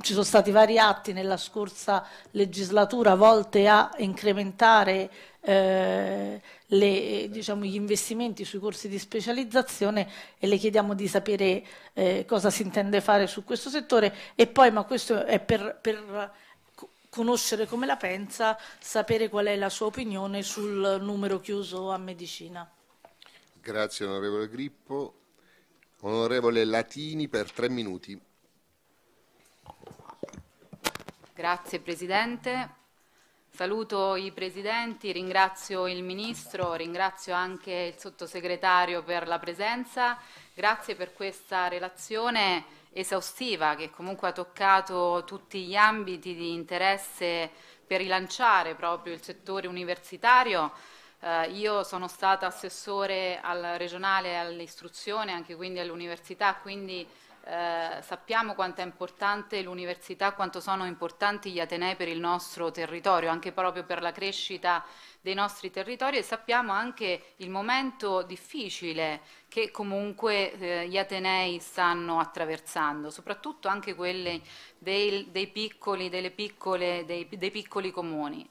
Ci sono stati vari atti nella scorsa legislatura volte a incrementare eh, le, diciamo, gli investimenti sui corsi di specializzazione e le chiediamo di sapere eh, cosa si intende fare su questo settore e poi, ma questo è per, per conoscere come la pensa, sapere qual è la sua opinione sul numero chiuso a medicina. Grazie onorevole Grippo. Onorevole Latini per tre minuti. Grazie Presidente. Saluto i presidenti, ringrazio il Ministro, ringrazio anche il Sottosegretario per la presenza, grazie per questa relazione esaustiva che comunque ha toccato tutti gli ambiti di interesse per rilanciare proprio il settore universitario. Eh, io sono stata assessore al regionale all'istruzione, anche quindi all'università, quindi eh, sappiamo quanto è importante l'università, quanto sono importanti gli Atenei per il nostro territorio, anche proprio per la crescita dei nostri territori e sappiamo anche il momento difficile che comunque eh, gli Atenei stanno attraversando, soprattutto anche quelli dei, dei piccoli, piccole, dei, dei piccoli comuni.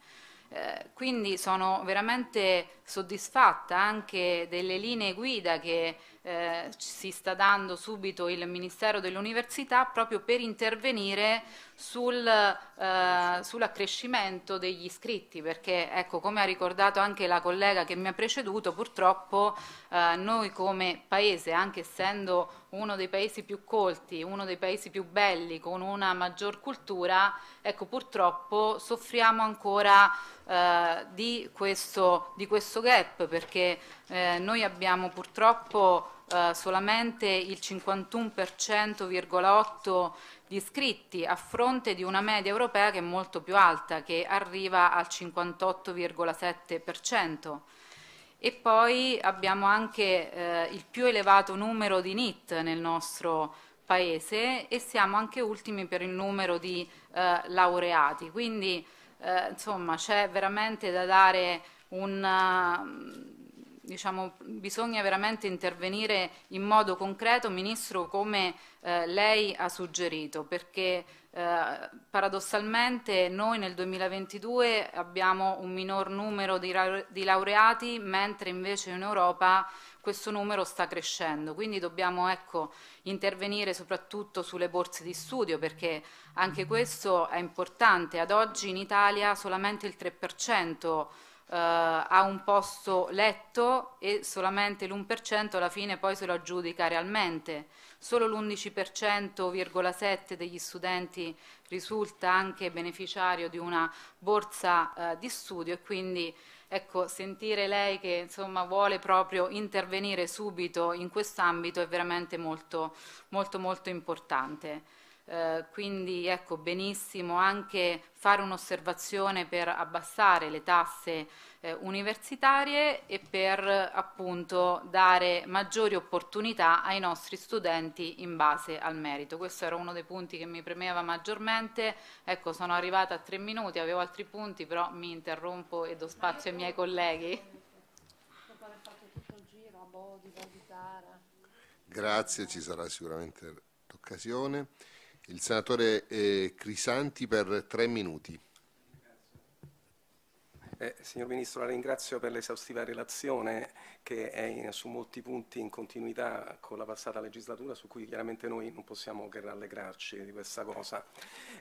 Eh, quindi sono veramente soddisfatta anche delle linee guida che eh, si sta dando subito il Ministero dell'Università proprio per intervenire sul, eh, sull'accrescimento degli iscritti, perché ecco, come ha ricordato anche la collega che mi ha preceduto, purtroppo eh, noi come Paese, anche essendo uno dei paesi più colti, uno dei paesi più belli, con una maggior cultura, ecco, purtroppo soffriamo ancora eh, di, questo, di, questo, gap perché eh, noi abbiamo purtroppo eh, solamente il 51,8% di iscritti a fronte di una media europea che è molto più alta che arriva al 58,7%. E poi abbiamo anche eh, il più elevato numero di NIT nel nostro paese e siamo anche ultimi per il numero di eh, laureati. Quindi, eh, insomma c'è veramente da dare un... Eh, diciamo, bisogna veramente intervenire in modo concreto, Ministro, come eh, lei ha suggerito, perché eh, paradossalmente noi nel 2022 abbiamo un minor numero di, di laureati, mentre invece in Europa questo numero sta crescendo, quindi dobbiamo ecco, intervenire soprattutto sulle borse di studio perché anche mm-hmm. questo è importante. Ad oggi in Italia solamente il 3% eh, ha un posto letto e solamente l'1% alla fine poi se lo aggiudica realmente. Solo l'11,7% degli studenti risulta anche beneficiario di una borsa eh, di studio e quindi Ecco, sentire lei che insomma, vuole proprio intervenire subito in quest'ambito è veramente molto, molto, molto importante. Eh, quindi ecco benissimo anche fare un'osservazione per abbassare le tasse eh, universitarie e per appunto dare maggiori opportunità ai nostri studenti in base al merito. Questo era uno dei punti che mi premeva maggiormente. Ecco, sono arrivata a tre minuti, avevo altri punti, però mi interrompo e do spazio ai miei colleghi. Grazie, ci sarà sicuramente l'occasione. Il senatore eh, Crisanti per tre minuti. Eh, signor Ministro, la ringrazio per l'esaustiva relazione che è in, su molti punti in continuità con la passata legislatura, su cui chiaramente noi non possiamo che rallegrarci di questa cosa.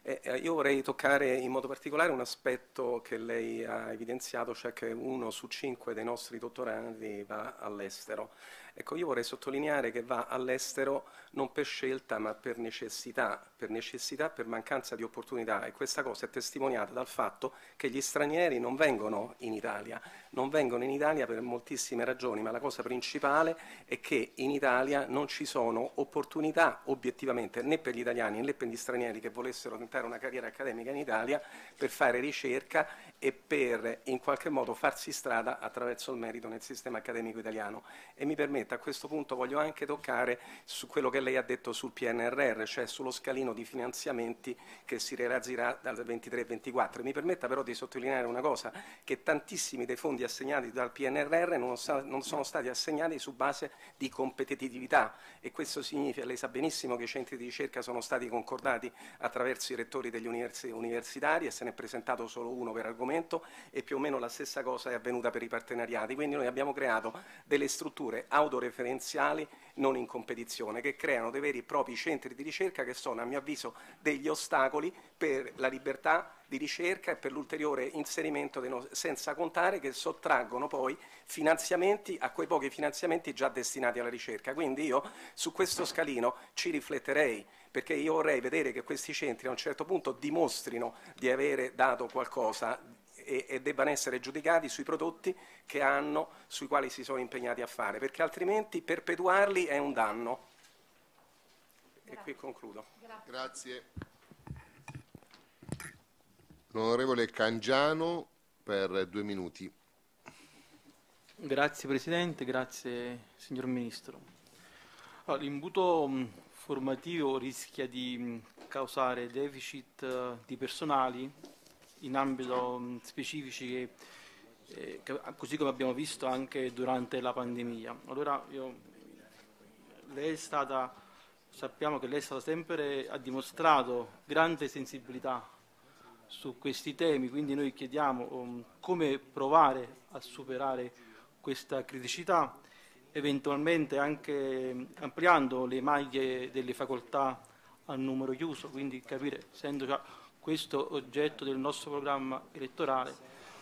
Eh, eh, io vorrei toccare in modo particolare un aspetto che lei ha evidenziato, cioè che uno su cinque dei nostri dottorandi va all'estero. Ecco, io vorrei sottolineare che va all'estero non per scelta ma per necessità, per necessità, per mancanza di opportunità e questa cosa è testimoniata dal fatto che gli stranieri non vengono in Italia, non vengono in Italia per moltissime ragioni, ma la cosa principale è che in Italia non ci sono opportunità obiettivamente né per gli italiani né per gli stranieri che volessero tentare una carriera accademica in Italia per fare ricerca e per in qualche modo farsi strada attraverso il merito nel sistema accademico italiano. E mi permetta, a questo punto voglio anche toccare su quello che lei ha detto sul PNRR, cioè sullo scalino di finanziamenti che si realizzerà dal 23-24. Mi permetta però di sottolineare una cosa, che tantissimi dei fondi fondi assegnati dal PNRR non, sa, non, sono stati assegnati su base di competitività e questo significa, lei sa benissimo che i centri di ricerca sono stati concordati attraverso i rettori degli universi, universitari e se ne è presentato solo uno per argomento e più o meno la stessa cosa è avvenuta per i partenariati, quindi noi abbiamo creato delle strutture autoreferenziali non in competizione, che creano dei veri e propri centri di ricerca che sono, a mio avviso, degli ostacoli per la libertà di ricerca e per l'ulteriore inserimento, no- senza contare che sottraggono poi finanziamenti a quei pochi finanziamenti già destinati alla ricerca. Quindi io su questo scalino ci rifletterei, perché io vorrei vedere che questi centri a un certo punto dimostrino di avere dato qualcosa e, e debbano essere giudicati sui prodotti che hanno, sui quali si sono impegnati a fare, perché altrimenti perpetuarli è un danno. Grazie. E qui concludo. Grazie. L'onorevole Cangiano per due minuti. Grazie Presidente, grazie Signor Ministro. Allora, l'imbuto mm, formativo rischia di mm, causare deficit eh, di personali in ambito mm, specifici che eh, così come abbiamo visto anche durante la pandemia. Allora io, lei è stata, sappiamo che lei è stata sempre, ha dimostrato grande sensibilità su questi temi, quindi noi chiediamo um, come provare a superare questa criticità, eventualmente anche mm, ampliando le maglie delle facoltà a numero chiuso, quindi capire, essendo già questo oggetto del nostro programma elettorale,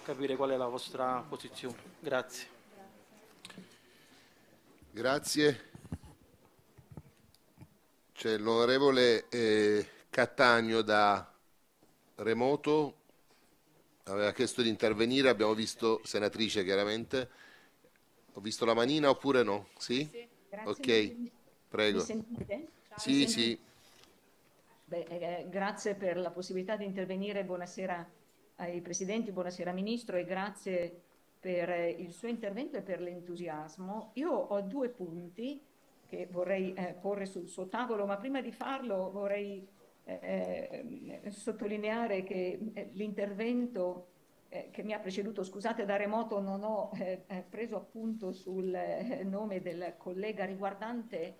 capire qual è la vostra posizione. Grazie. Grazie. C'è l'onorevole eh, Cattaneo da remoto, aveva chiesto di intervenire, abbiamo visto, senatrice chiaramente, ho visto la manina oppure no? Sì? sì ok, mille. prego. Ciao, sì, sì. Beh, eh, eh, grazie per la possibilità di intervenire. Buonasera ai presidenti, buonasera Ministro e grazie per eh, il suo intervento e per l'entusiasmo. Io ho due punti che vorrei eh, porre sul suo tavolo, ma prima di farlo vorrei eh, ehm, sottolineare che l'intervento che mi ha preceduto, scusate da remoto non ho preso appunto sul nome del collega riguardante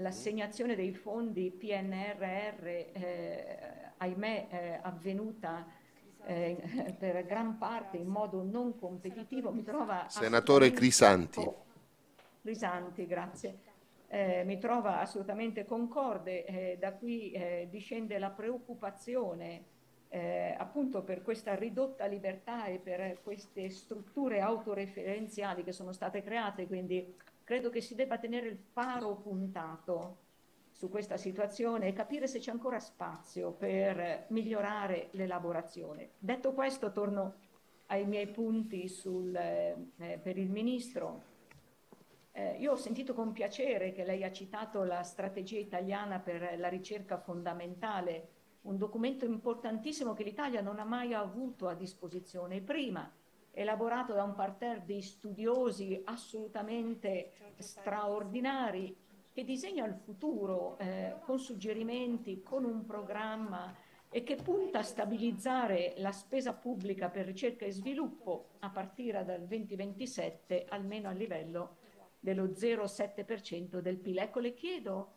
l'assegnazione dei fondi PNRR, eh, ahimè, eh, avvenuta eh, per gran parte in modo non competitivo, mi trova... Senatore Crisanti. Oh, Crisanti, grazie. Eh, mi trova assolutamente concorde, eh, da qui eh, discende la preoccupazione eh, appunto per questa ridotta libertà e per queste strutture autoreferenziali che sono state create, quindi credo che si debba tenere il faro puntato su questa situazione e capire se c'è ancora spazio per migliorare l'elaborazione. Detto questo, torno ai miei punti sul, eh, eh, per il Ministro. Eh, io ho sentito con piacere che lei ha citato la strategia italiana per la ricerca fondamentale, un documento importantissimo che l'Italia non ha mai avuto a disposizione prima elaborato da un parterre di studiosi assolutamente certo, certo. straordinari che disegna il futuro eh, con suggerimenti, con un programma e che punta a stabilizzare la spesa pubblica per ricerca e sviluppo a partire dal 2027 almeno a livello dello 0,7% del PIL. Ecco, le chiedo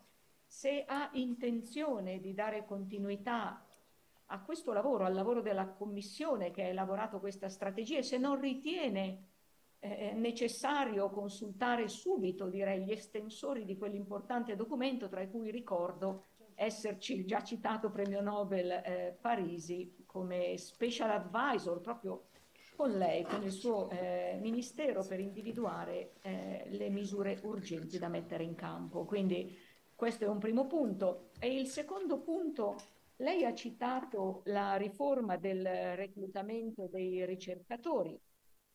se ha intenzione di dare continuità a questo lavoro, al lavoro della commissione che ha elaborato questa strategia e se non ritiene eh, eh, necessario consultare subito, direi, gli estensori di quell'importante documento, tra cui ricordo esserci il già citato premio Nobel eh, Parisi come special advisor proprio con lei, con il suo eh, ministero per individuare eh, le misure urgenti da mettere in campo. Quindi questo è un primo punto. E il secondo punto lei ha citato la riforma del reclutamento dei ricercatori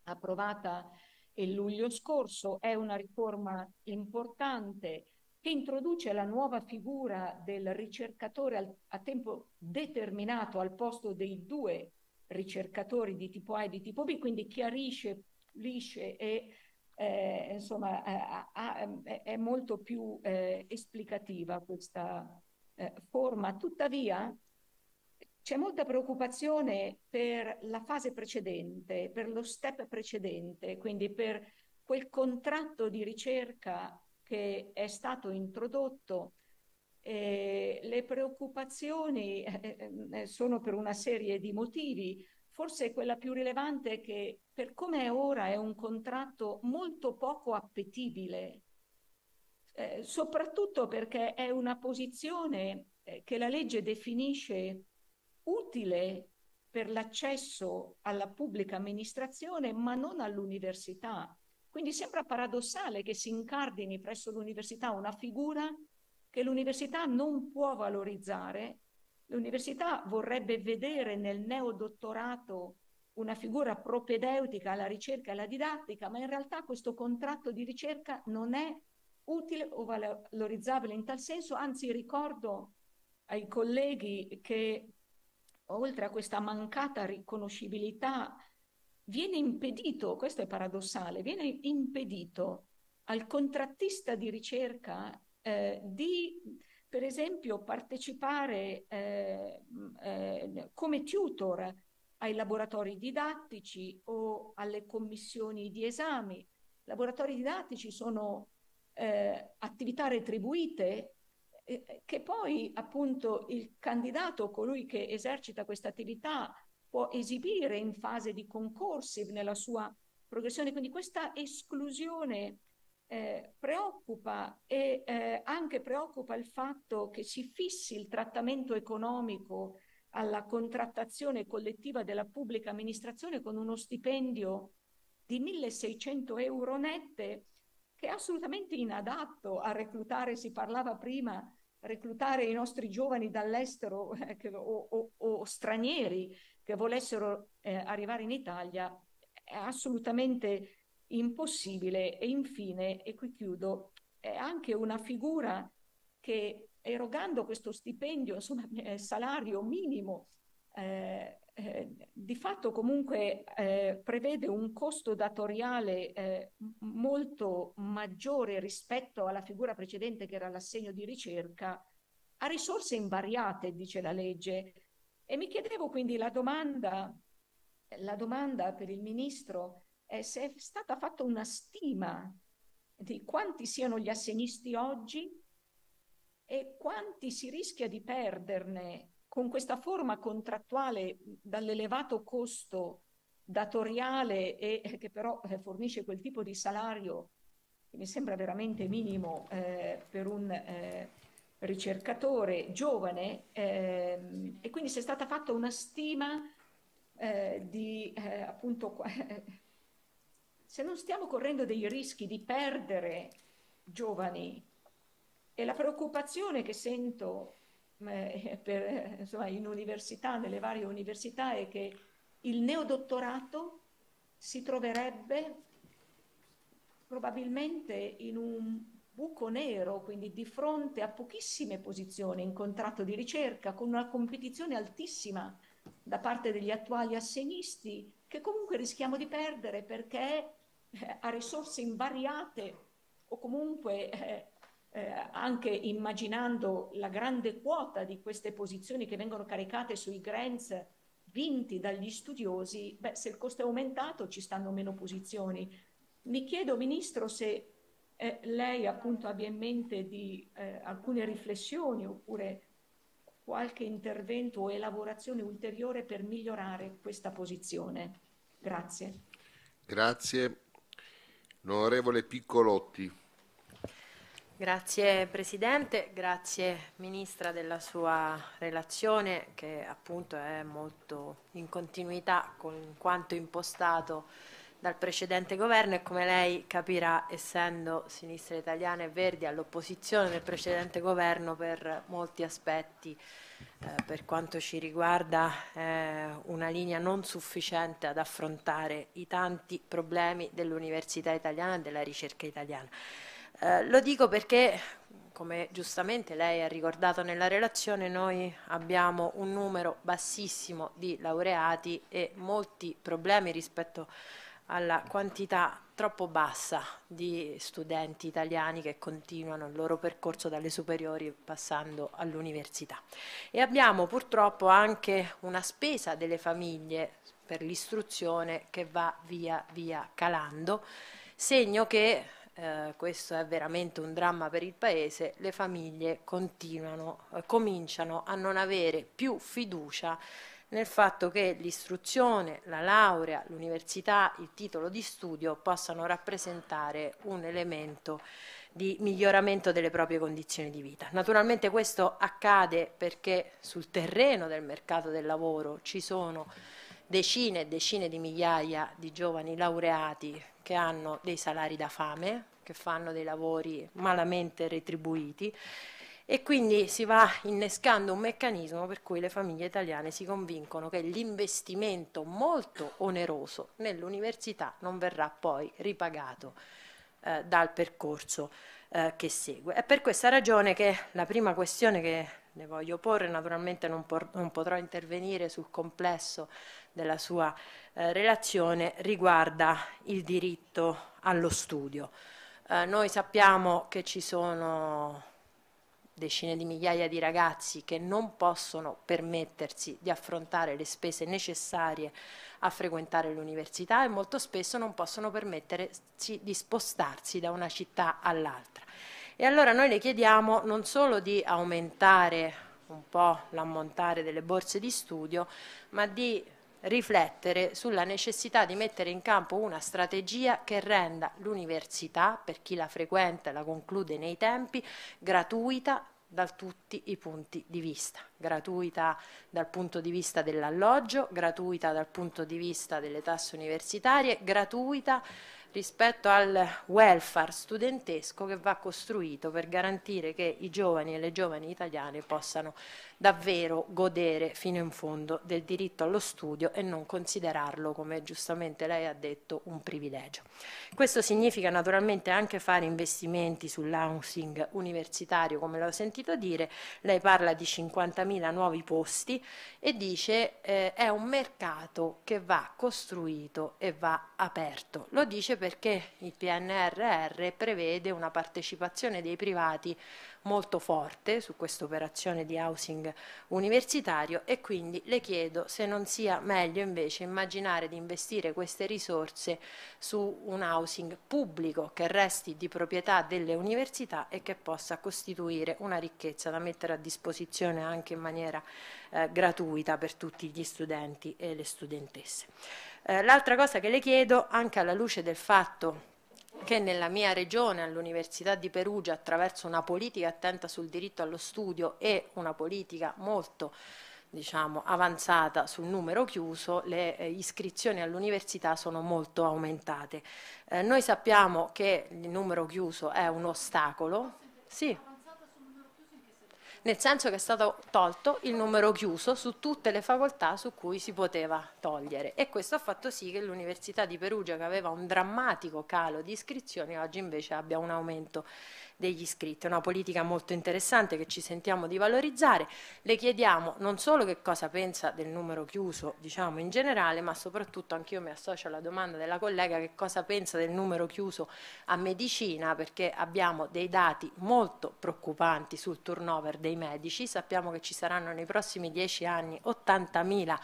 approvata il luglio scorso, è una riforma importante che introduce la nuova figura del ricercatore a tempo determinato al posto dei due ricercatori di tipo A e di tipo B, quindi chiarisce, pulisce e eh, insomma eh, è molto più eh, esplicativa questa, eh, forma. Tuttavia c'è molta preoccupazione per la fase precedente, per lo step precedente, quindi per quel contratto di ricerca che è stato introdotto. Eh, le preoccupazioni eh, eh, sono per una serie di motivi, forse quella più rilevante è che per come è ora è un contratto molto poco appetibile eh, soprattutto perché è una posizione eh, che la legge definisce utile per l'accesso alla pubblica amministrazione, ma non all'università. Quindi sembra paradossale che si incardini presso l'università una figura che l'università non può valorizzare. L'università vorrebbe vedere nel neodottorato una figura propedeutica alla ricerca e alla didattica, ma in realtà questo contratto di ricerca non è utile o valorizzabile in tal senso, anzi ricordo ai colleghi che oltre a questa mancata riconoscibilità viene impedito, questo è paradossale, viene impedito al contrattista di ricerca eh, di per esempio partecipare eh, eh, come tutor ai laboratori didattici o alle commissioni di esami. I Laboratori didattici sono eh, attività retribuite eh, che poi appunto il candidato, colui che esercita questa attività, può esibire in fase di concorsi nella sua progressione. Quindi questa esclusione eh, preoccupa e eh, anche preoccupa il fatto che si fissi il trattamento economico alla contrattazione collettiva della pubblica amministrazione con uno stipendio di 1600 euro nette che è assolutamente inadatto a reclutare, si parlava prima, reclutare i nostri giovani dall'estero eh, che, o, o, o, stranieri che volessero eh, arrivare in Italia, è assolutamente impossibile. E infine, e qui chiudo, è anche una figura che erogando questo stipendio, insomma, eh, salario minimo, eh, eh, di fatto comunque eh, prevede un costo datoriale eh, molto maggiore rispetto alla figura precedente che era l'assegno di ricerca, a risorse invariate, dice la legge. E mi chiedevo quindi la domanda, la domanda per il Ministro è se è stata fatta una stima di quanti siano gli assegnisti oggi e quanti si rischia di perderne con questa forma contrattuale dall'elevato costo datoriale e eh, che però eh, fornisce quel tipo di salario che mi sembra veramente minimo eh, per un eh, ricercatore giovane ehm, e quindi si è stata fatta una stima eh, di eh, appunto se non stiamo correndo dei rischi di perdere giovani e la preoccupazione che sento per, insomma, in università, nelle varie università, è che il neodottorato si troverebbe probabilmente in un buco nero, quindi di fronte a pochissime posizioni in contratto di ricerca, con una competizione altissima da parte degli attuali assegnisti, che comunque rischiamo di perdere perché eh, a risorse invariate o comunque eh, eh, anche immaginando la grande quota di queste posizioni che vengono caricate sui grants vinti dagli studiosi, beh, se il costo è aumentato ci stanno meno posizioni. Mi chiedo, Ministro, se eh, lei appunto abbia in mente di, eh, alcune riflessioni oppure qualche intervento o elaborazione ulteriore per migliorare questa posizione. Grazie. Grazie. L'onorevole Piccolotti. Grazie Presidente, grazie Ministra della sua relazione che appunto è molto in continuità con quanto impostato dal precedente governo e come lei capirà essendo Sinistra Italiana e Verdi all'opposizione del precedente governo per molti aspetti eh, per quanto ci riguarda eh, una linea non sufficiente ad affrontare i tanti problemi dell'università italiana e della ricerca italiana. Eh, lo dico perché, come giustamente lei ha ricordato nella relazione, noi abbiamo un numero bassissimo di laureati e molti problemi rispetto alla quantità troppo bassa di studenti italiani che continuano il loro percorso dalle superiori passando all'università. E abbiamo purtroppo anche una spesa delle famiglie per l'istruzione che va via via calando, segno che eh, questo è veramente un dramma per il paese, le famiglie continuano, eh, cominciano a non avere più fiducia nel fatto che l'istruzione, la laurea, l'università, il titolo di studio possano rappresentare un elemento di miglioramento delle proprie condizioni di vita. Naturalmente questo accade perché sul terreno del mercato del lavoro ci sono decine e decine di migliaia di giovani laureati che hanno dei salari da fame, che fanno dei lavori malamente retribuiti e quindi si va innescando un meccanismo per cui le famiglie italiane si convincono che l'investimento molto oneroso nell'università non verrà poi ripagato eh, dal percorso eh, che segue. È per questa ragione che la prima questione che le voglio porre, naturalmente non, por- non potrò intervenire sul complesso della sua eh, relazione, riguarda il diritto allo studio. Eh, noi sappiamo che ci sono decine di migliaia di ragazzi che non possono permettersi di affrontare le spese necessarie a frequentare l'università e molto spesso non possono permettersi di spostarsi da una città all'altra. E allora noi le chiediamo non solo di aumentare un po' l'ammontare delle borse di studio, ma di riflettere sulla necessità di mettere in campo una strategia che renda l'università, per chi la frequenta e la conclude nei tempi, gratuita da tutti i punti di vista, gratuita dal punto di vista dell'alloggio, gratuita dal punto di vista delle tasse universitarie, gratuita rispetto al welfare studentesco che va costruito per garantire che i giovani e le giovani italiane possano davvero godere fino in fondo del diritto allo studio e non considerarlo, come giustamente lei ha detto, un privilegio. Questo significa naturalmente anche fare investimenti sull'housing universitario, come l'ho sentito dire, lei parla di 50.000 nuovi posti e dice eh, è un mercato che va costruito e va aperto. Lo dice perché il PNRR prevede una partecipazione dei privati molto forte su questa operazione di housing universitario e quindi le chiedo se non sia meglio invece immaginare di investire queste risorse su un housing pubblico che resti di proprietà delle università e che possa costituire una ricchezza da mettere a disposizione anche in maniera eh, gratuita per tutti gli studenti e le studentesse. Eh, l'altra cosa che le chiedo, anche alla luce del fatto che nella mia regione, all'Università di Perugia, attraverso una politica attenta sul diritto allo studio e una politica molto diciamo, avanzata sul numero chiuso, le eh, iscrizioni all'università sono molto aumentate. Eh, noi sappiamo che il numero chiuso è un ostacolo. Sì nel senso che è stato tolto il numero chiuso su tutte le facoltà su cui si poteva togliere e questo ha fatto sì che l'Università di Perugia che aveva un drammatico calo di iscrizioni oggi invece abbia un aumento degli iscritti. È una politica molto interessante che ci sentiamo di valorizzare. Le chiediamo non solo che cosa pensa del numero chiuso, diciamo in generale, ma soprattutto anch'io mi associo alla domanda della collega che cosa pensa del numero chiuso a medicina, perché abbiamo dei dati molto preoccupanti sul turnover dei medici. Sappiamo che ci saranno nei prossimi dieci anni 80.000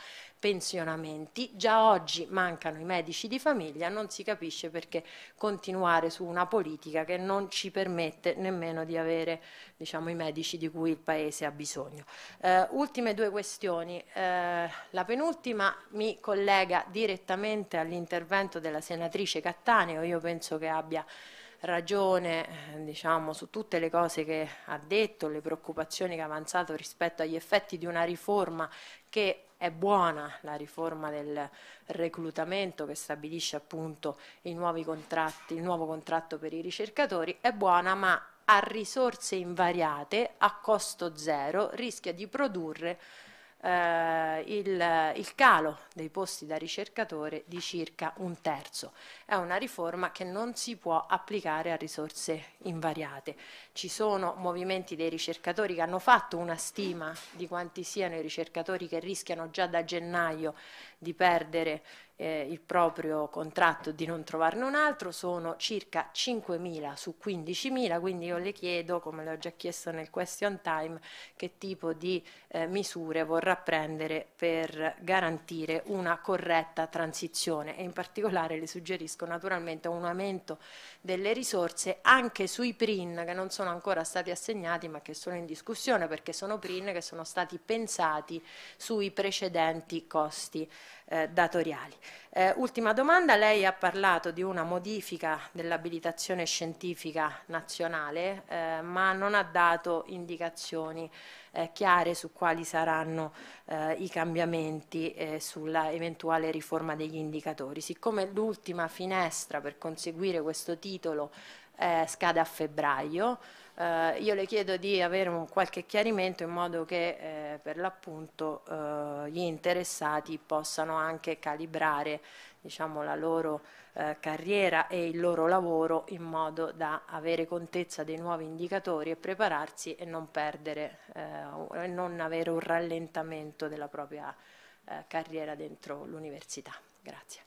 pensionamenti, già oggi mancano i medici di famiglia, non si capisce perché continuare su una politica che non ci permette nemmeno di avere diciamo, i medici di cui il Paese ha bisogno. Eh, ultime due questioni, eh, la penultima mi collega direttamente all'intervento della senatrice Cattaneo, io penso che abbia ragione eh, diciamo, su tutte le cose che ha detto, le preoccupazioni che ha avanzato rispetto agli effetti di una riforma che è buona la riforma del reclutamento che stabilisce appunto i nuovi contratti, il nuovo contratto per i ricercatori, è buona ma a risorse invariate, a costo zero, rischia di produrre eh, il, il calo dei posti da ricercatore di circa un terzo. È una riforma che non si può applicare a risorse invariate. Ci sono movimenti dei ricercatori che hanno fatto una stima di quanti siano i ricercatori che rischiano già da gennaio di perdere eh, il proprio contratto di non trovarne un altro, sono circa 5.000 su 15.000, quindi io le chiedo, come le ho già chiesto nel question time, che tipo di eh, misure vorrà prendere per garantire una corretta transizione e in particolare le suggerisco naturalmente un aumento delle risorse anche sui PRIN che non sono ancora stati assegnati ma che sono in discussione perché sono PRIN che sono stati pensati sui precedenti costi eh, datoriali. Eh, ultima domanda, lei ha parlato di una modifica dell'abilitazione scientifica nazionale, eh, ma non ha dato indicazioni eh, chiare su quali saranno eh, i cambiamenti eh, sulla eventuale riforma degli indicatori. Siccome l'ultima finestra per conseguire questo titolo eh, scade a febbraio, eh, io le chiedo di avere un qualche chiarimento in modo che eh, per l'appunto eh, gli interessati possano anche calibrare diciamo, la loro eh, carriera e il loro lavoro in modo da avere contezza dei nuovi indicatori e prepararsi e non perdere eh, e non avere un rallentamento della propria eh, carriera dentro l'università. Grazie.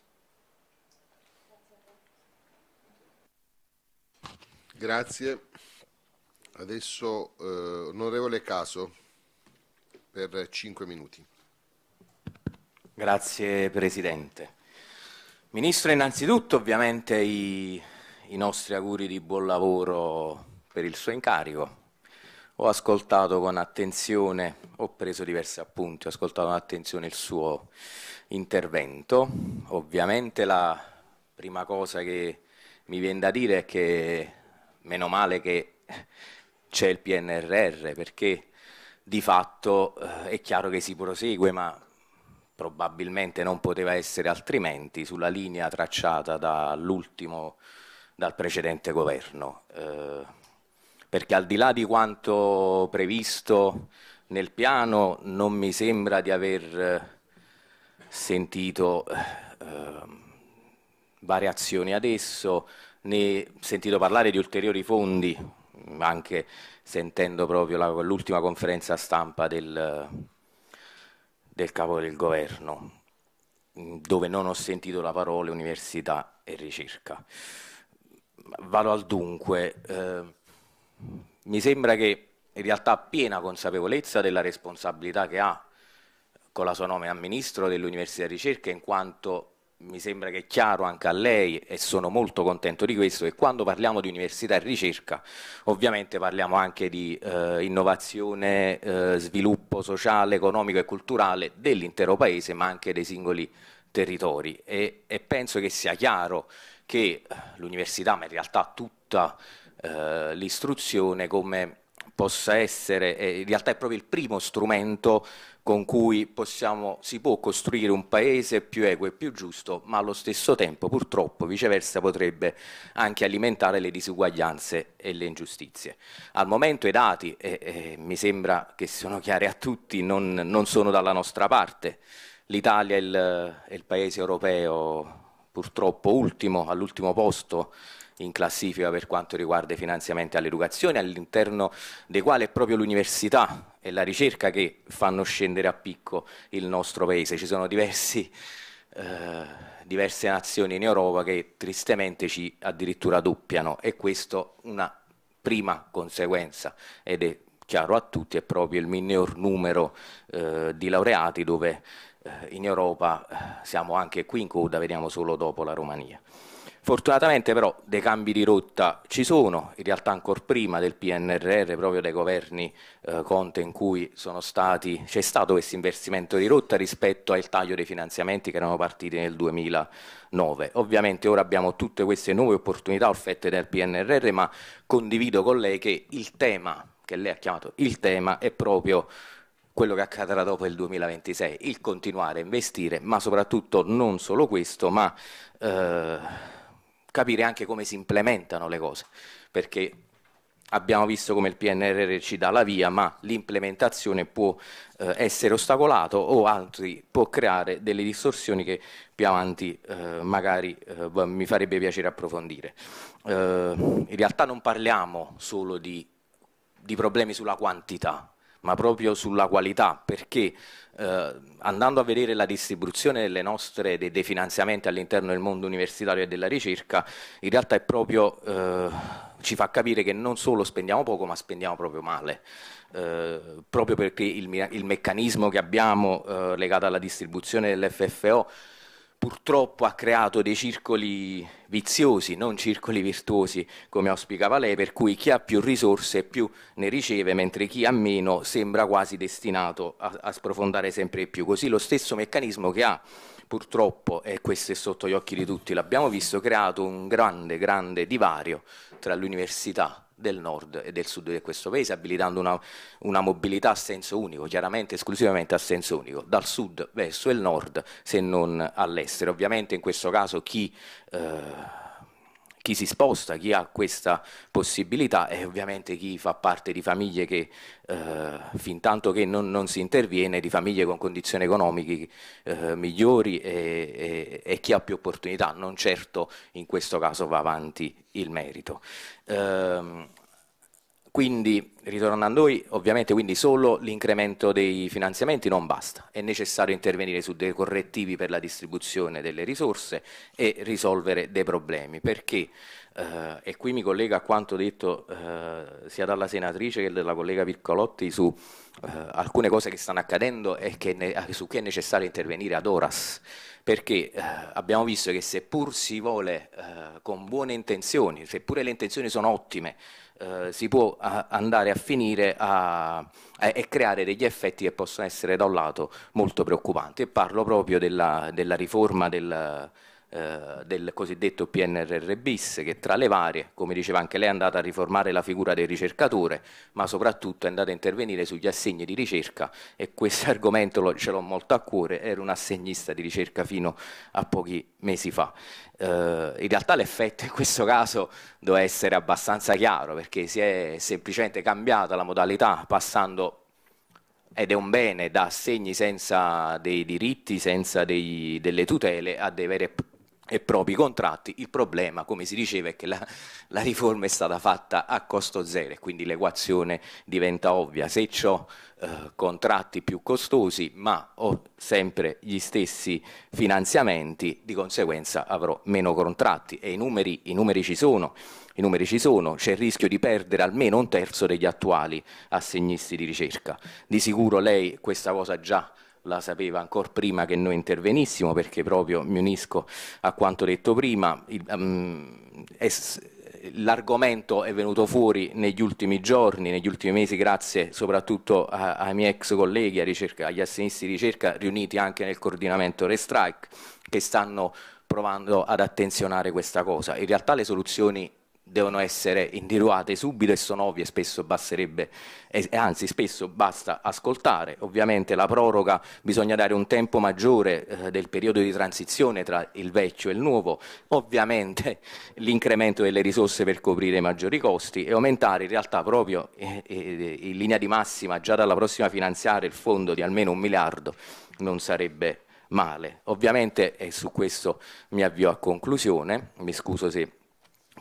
Grazie. Adesso eh, onorevole Caso per 5 minuti. Grazie Presidente. Ministro, innanzitutto ovviamente i, i nostri auguri di buon lavoro per il suo incarico. Ho ascoltato con attenzione, ho preso diversi appunti, ho ascoltato con attenzione il suo intervento. Ovviamente la prima cosa che mi viene da dire è che meno male che c'è il PNRR, perché di fatto eh, è chiaro che si prosegue, ma probabilmente non poteva essere altrimenti, sulla linea tracciata dall'ultimo, dal precedente governo. Eh, perché al di là di quanto previsto nel piano, non mi sembra di aver eh, sentito eh, variazioni adesso, né sentito parlare di ulteriori fondi anche sentendo proprio l'ultima conferenza stampa del, del capo del governo, dove non ho sentito la parola università e ricerca. Vado al dunque, eh, mi sembra che in realtà piena consapevolezza della responsabilità che ha con la sua nomina a ministro dell'università e ricerca in quanto mi sembra che è chiaro anche a lei e sono molto contento di questo che quando parliamo di università e ricerca ovviamente parliamo anche di eh, innovazione, eh, sviluppo sociale, economico e culturale dell'intero paese ma anche dei singoli territori e, e penso che sia chiaro che l'università ma in realtà tutta eh, l'istruzione come possa essere, eh, in realtà è proprio il primo strumento con cui possiamo, si può costruire un paese più equo e più giusto, ma allo stesso tempo purtroppo viceversa potrebbe anche alimentare le disuguaglianze e le ingiustizie. Al momento i dati, eh, eh, mi sembra che siano chiari a tutti, non, non sono dalla nostra parte. L'Italia è, è il paese europeo purtroppo ultimo, all'ultimo posto in classifica per quanto riguarda i finanziamenti all'educazione, all'interno dei quali è proprio l'università e la ricerca che fanno scendere a picco il nostro paese. Ci sono diversi, eh, diverse nazioni in Europa che tristemente ci addirittura doppiano e questo una prima conseguenza ed è chiaro a tutti è proprio il minor numero eh, di laureati dove eh, in Europa eh, siamo anche qui in coda, vediamo solo dopo la Romania. Fortunatamente però dei cambi di rotta ci sono, in realtà ancora prima del PNRR, proprio dai governi eh, Conte in cui stati, c'è stato questo investimento di rotta rispetto al taglio dei finanziamenti che erano partiti nel 2009. Ovviamente ora abbiamo tutte queste nuove opportunità offerte dal PNRR, ma condivido con lei che il tema che lei ha chiamato il tema è proprio quello che accadrà dopo il 2026, il continuare a investire, ma soprattutto non solo questo, ma... Eh, capire anche come si implementano le cose, perché abbiamo visto come il PNRR ci dà la via, ma l'implementazione può eh, essere ostacolato o altri può creare delle distorsioni che più avanti eh, magari eh, mi farebbe piacere approfondire. Eh, in realtà non parliamo solo di, di problemi sulla quantità, ma proprio sulla qualità, perché eh, andando a vedere la distribuzione nostre, dei, dei, finanziamenti all'interno del mondo universitario e della ricerca, in realtà è proprio, eh, ci fa capire che non solo spendiamo poco, ma spendiamo proprio male. Eh, proprio perché il, il, meccanismo che abbiamo eh, legato alla distribuzione dell'FFO purtroppo ha creato dei circoli viziosi, non circoli virtuosi come auspicava lei, per cui chi ha più risorse più ne riceve, mentre chi ha meno sembra quasi destinato a, a sprofondare sempre di più. Così lo stesso meccanismo che ha purtroppo, e questo è sotto gli occhi di tutti, l'abbiamo visto, creato un grande, grande divario tra l'università del nord e del sud di questo paese, abilitando una, una, mobilità a senso unico, chiaramente esclusivamente a senso unico, dal sud verso il nord se non all'estero. Ovviamente in questo caso chi... Eh, chi si sposta, chi ha questa possibilità e ovviamente chi fa parte di famiglie che, eh, fin tanto che non, non, si interviene, di famiglie con condizioni economiche eh, migliori e, e, e, chi ha più opportunità, non certo in questo caso va avanti il merito. Eh, quindi, ritornando a noi, ovviamente quindi solo l'incremento dei finanziamenti non basta, è necessario intervenire su dei correttivi per la distribuzione delle risorse e risolvere dei problemi, perché, eh, e qui mi collega a quanto detto eh, sia dalla senatrice che dalla collega Piccolotti su eh, alcune cose che stanno accadendo e che ne, eh, su che è necessario intervenire ad oras, perché eh, abbiamo visto che seppur si vuole eh, con buone intenzioni, seppure le intenzioni sono ottime, eh, si può andare a finire a, a, e creare degli effetti che possono essere da un lato molto preoccupanti e parlo proprio della, della riforma del, eh, del cosiddetto PNRR bis che tra le varie, come diceva anche lei, è andata a riformare la figura del ricercatore, ma soprattutto è andata a intervenire sugli assegni di ricerca e questo argomento lo, ce l'ho molto a cuore, ero un assegnista di ricerca fino a pochi mesi fa. Eh, in realtà l'effetto in questo caso doveva essere abbastanza chiaro perché si è semplicemente cambiata la modalità passando ed è un bene da assegni senza dei diritti, senza dei, delle tutele, a dei veri e e propri contratti. Il problema, come si diceva, è che la, la riforma è stata fatta a costo zero e quindi l'equazione diventa ovvia. Se ho eh, contratti più costosi ma ho sempre gli stessi finanziamenti, di conseguenza avrò meno contratti e i numeri, i numeri ci sono. I numeri ci sono, c'è il rischio di perdere almeno un terzo degli attuali assegnisti di ricerca. Di sicuro lei questa cosa già la sapeva ancora prima che noi intervenissimo, perché proprio mi unisco a quanto detto prima, il, um, ehm, es, l'argomento è venuto fuori negli ultimi giorni, negli ultimi mesi, grazie soprattutto ai miei ex colleghi, ricerca, agli assegnisti di ricerca riuniti anche nel coordinamento Restrike, che stanno provando ad attenzionare questa cosa. In realtà le soluzioni devono essere indiruate subito e sono ovvie, spesso basterebbe, e anzi spesso basta ascoltare, ovviamente la proroga bisogna dare un tempo maggiore eh, del periodo di transizione tra il vecchio e il nuovo, ovviamente l'incremento delle risorse per coprire i maggiori costi e aumentare in realtà proprio eh, eh, in linea di massima già dalla prossima finanziaria il fondo di almeno un miliardo non sarebbe male. Ovviamente e su questo mi avvio a conclusione, mi scuso se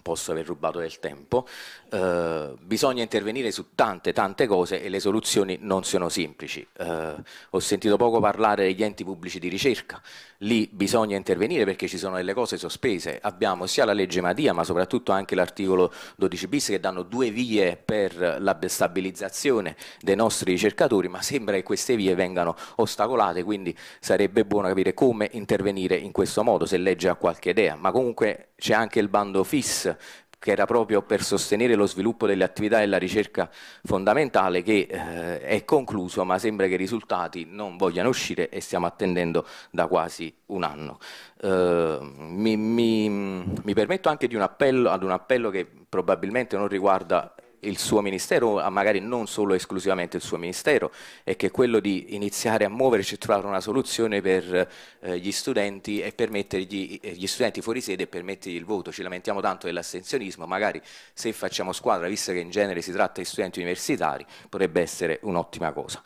posso aver rubato del tempo, eh, bisogna intervenire su tante tante cose e le soluzioni non sono semplici. Eh, ho sentito poco parlare degli enti pubblici di ricerca, lì bisogna intervenire perché ci sono delle cose sospese, abbiamo sia la legge Madia ma soprattutto anche l'articolo 12 bis che danno due vie per la stabilizzazione dei nostri ricercatori, ma sembra che queste vie vengano ostacolate, quindi sarebbe buono capire come intervenire in questo modo, se legge ha qualche idea, ma comunque c'è anche il bando FIS che era proprio per sostenere lo sviluppo delle attività e la ricerca fondamentale che eh, è concluso ma sembra che i risultati non vogliano uscire e stiamo attendendo da quasi un anno. Eh, mi, mi, mi, permetto anche di un appello, ad un appello che probabilmente non riguarda il suo ministero, magari non solo esclusivamente il suo ministero, è che quello di iniziare a muoverci e trovare una soluzione per eh, gli studenti e permettere eh, gli studenti fuori sede e permettergli il voto. Ci lamentiamo tanto dell'assenzionismo, magari se facciamo squadra, visto che in genere si tratta di studenti universitari, potrebbe essere un'ottima cosa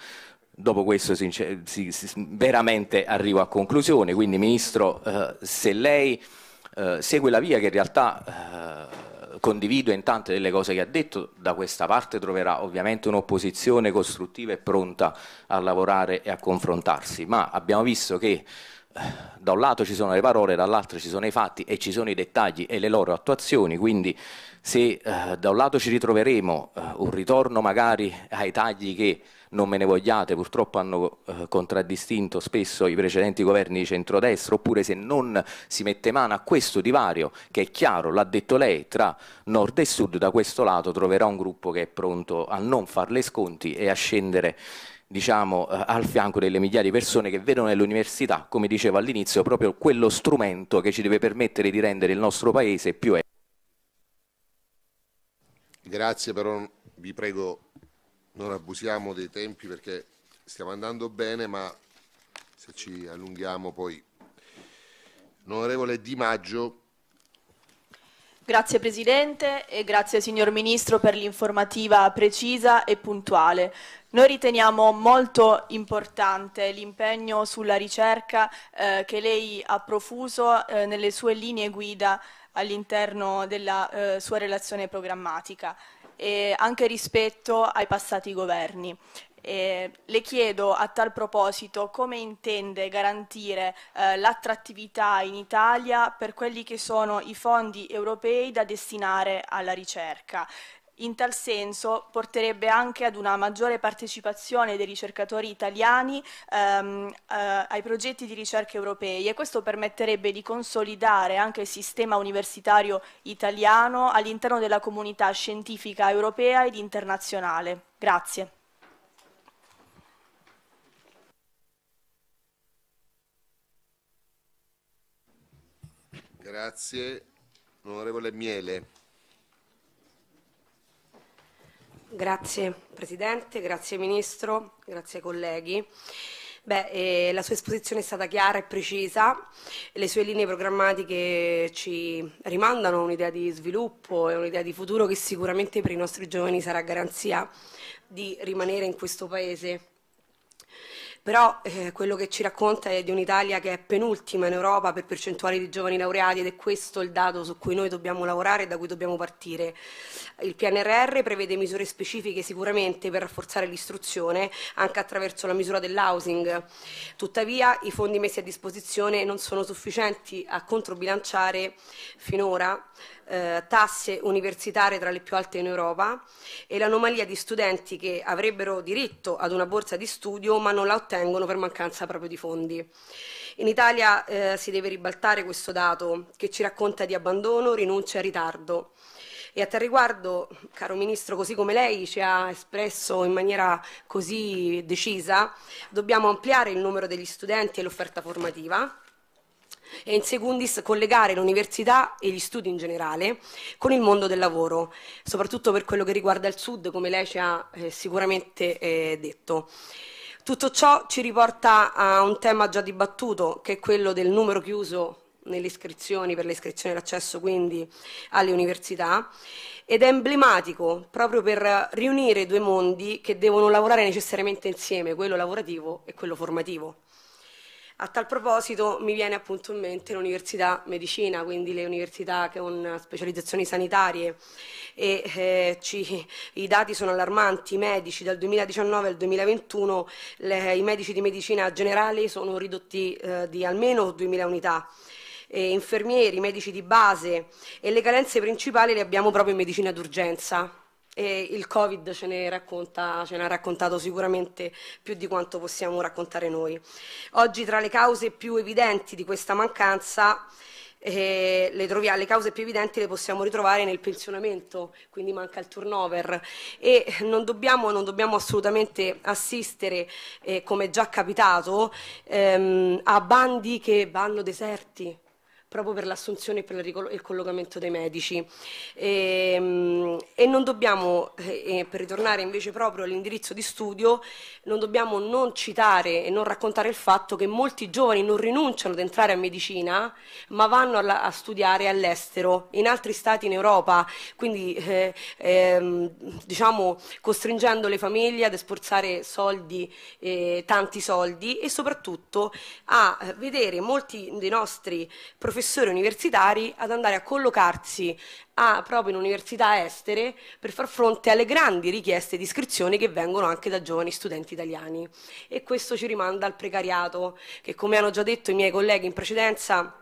dopo questo veramente arrivo a conclusione, quindi Ministro, eh, se lei segue la via che in realtà condivido in tante delle cose che ha detto, da questa parte troverà ovviamente un'opposizione costruttiva e pronta a lavorare e a confrontarsi, ma abbiamo visto che eh, da un lato ci sono le parole, dall'altro ci sono i fatti e ci sono i dettagli e le loro attuazioni, quindi se eh, da un lato ci ritroveremo eh, un ritorno magari ai tagli che non me ne vogliate, purtroppo hanno eh, contraddistinto spesso i precedenti governi di centrodestra, oppure se non si mette mano a questo divario, che è chiaro, l'ha detto lei, tra nord e sud, da questo lato troverà un gruppo che è pronto a non farle sconti e a scendere diciamo, eh, al fianco delle migliaia di persone che vedono nell'università, come dicevo all'inizio, proprio quello strumento che ci deve permettere di rendere il nostro paese più... equo. Grazie, però vi prego non abusiamo dei tempi perché stiamo andando bene, ma se ci allunghiamo poi. L'onorevole Di Maggio. Grazie Presidente e grazie signor Ministro per l'informativa precisa e puntuale. Noi riteniamo molto importante l'impegno sulla ricerca eh, che lei ha profuso eh, nelle sue linee guida all'interno della eh, sua relazione programmatica eh, anche rispetto ai passati governi. Eh, le chiedo a tal proposito come intende garantire eh, l'attrattività in Italia per quelli che sono i fondi europei da destinare alla ricerca. In tal senso porterebbe anche ad una maggiore partecipazione dei ricercatori italiani ehm, eh, ai progetti di ricerca europei e questo permetterebbe di consolidare anche il sistema universitario italiano all'interno della comunità scientifica europea ed internazionale. Grazie. Grazie. Onorevole Miele. Grazie Presidente, grazie Ministro, grazie colleghi. Beh, eh, la sua esposizione è stata chiara e precisa, le sue linee programmatiche ci rimandano a un'idea di sviluppo e un'idea di futuro che sicuramente per i nostri giovani sarà garanzia di rimanere in questo Paese però eh, quello che ci racconta è di un'Italia che è penultima in Europa per percentuale di giovani laureati ed è questo il dato su cui noi dobbiamo lavorare e da cui dobbiamo partire. Il PNRR prevede misure specifiche sicuramente per rafforzare l'istruzione anche attraverso la misura dell'housing, tuttavia i fondi messi a disposizione non sono sufficienti a controbilanciare finora eh, tasse universitarie tra le più alte in Europa e l'anomalia di studenti che avrebbero diritto ad una borsa di studio ma non la ottengono per mancanza proprio di fondi. In Italia eh, si deve ribaltare questo dato che ci racconta di abbandono, rinuncia e ritardo. E a tal riguardo, caro Ministro, così come lei ci ha espresso in maniera così decisa, dobbiamo ampliare il numero degli studenti e l'offerta formativa e in secundis collegare l'università e gli studi in generale con il mondo del lavoro, soprattutto per quello che riguarda il sud, come lei ci ha eh, sicuramente eh, detto. Tutto ciò ci riporta a un tema già dibattuto, che è quello del numero chiuso nelle iscrizioni per le iscrizioni all'accesso quindi alle università ed è emblematico proprio per riunire due mondi che devono lavorare necessariamente insieme, quello lavorativo e quello formativo. A tal proposito mi viene appunto in mente l'università medicina, quindi le università con specializzazioni sanitarie e eh, ci, i dati sono allarmanti, i medici dal 2019 al 2021 le, i medici di medicina generale sono ridotti eh, di almeno 2000 unità. E infermieri, medici di base e le carenze principali le abbiamo proprio in medicina d'urgenza e il Covid ce ne, racconta, ce ne ha raccontato sicuramente più di quanto possiamo raccontare noi. Oggi tra le cause più evidenti di questa mancanza eh, le, troviamo, le, cause più evidenti le possiamo ritrovare nel pensionamento, quindi manca il turnover e non dobbiamo, non dobbiamo assolutamente assistere, eh, come è già capitato, ehm, a bandi che vanno deserti proprio per l'assunzione e per il collocamento dei medici. E, ehm, e non dobbiamo, eh, e per ritornare invece proprio all'indirizzo di studio, non dobbiamo non citare e non raccontare il fatto che molti giovani non rinunciano ad entrare a medicina, ma vanno a, a studiare all'estero, in altri stati in Europa, quindi eh, eh, diciamo costringendo le famiglie ad esportare soldi, eh, tanti soldi e soprattutto a vedere molti dei nostri professionisti professori universitari ad andare a collocarsi a, proprio in università estere per far fronte alle grandi richieste di iscrizione che vengono anche da giovani studenti italiani. E questo ci rimanda al precariato che, come hanno già detto i miei colleghi in precedenza,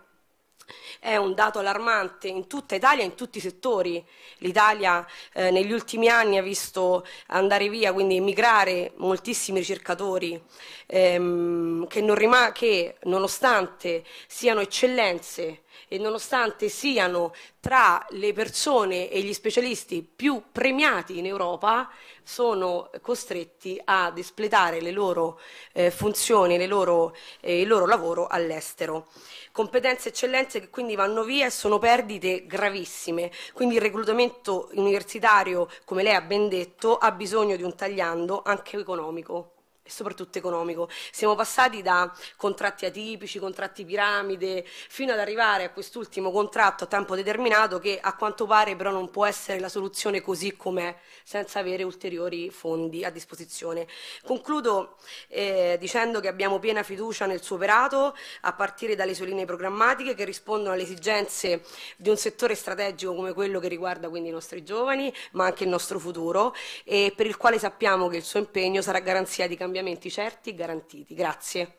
è un dato allarmante in tutta Italia, in tutti i settori. L'Italia eh, negli ultimi anni ha visto andare via, quindi emigrare moltissimi ricercatori ehm, che, non che nonostante siano eccellenze e nonostante siano tra le persone e gli specialisti più premiati in Europa, sono costretti ad espletare le loro eh, funzioni, le loro, eh, il loro lavoro all'estero. Competenze e eccellenze che quindi vanno via e sono perdite gravissime, quindi il reclutamento universitario, come lei ha ben detto, ha bisogno di un tagliando anche economico e soprattutto economico. Siamo passati da contratti atipici, contratti piramide, fino ad arrivare a quest'ultimo contratto a tempo determinato che a quanto pare però non può essere la soluzione così com'è, senza avere ulteriori fondi a disposizione. Concludo eh, dicendo che abbiamo piena fiducia nel suo operato, a partire dalle sue linee programmatiche che rispondono alle esigenze di un settore strategico come quello che riguarda quindi i nostri giovani, ma anche il nostro futuro e per il quale sappiamo che il suo impegno sarà garanzia di cambiamento cambiamenti certi e garantiti. Grazie.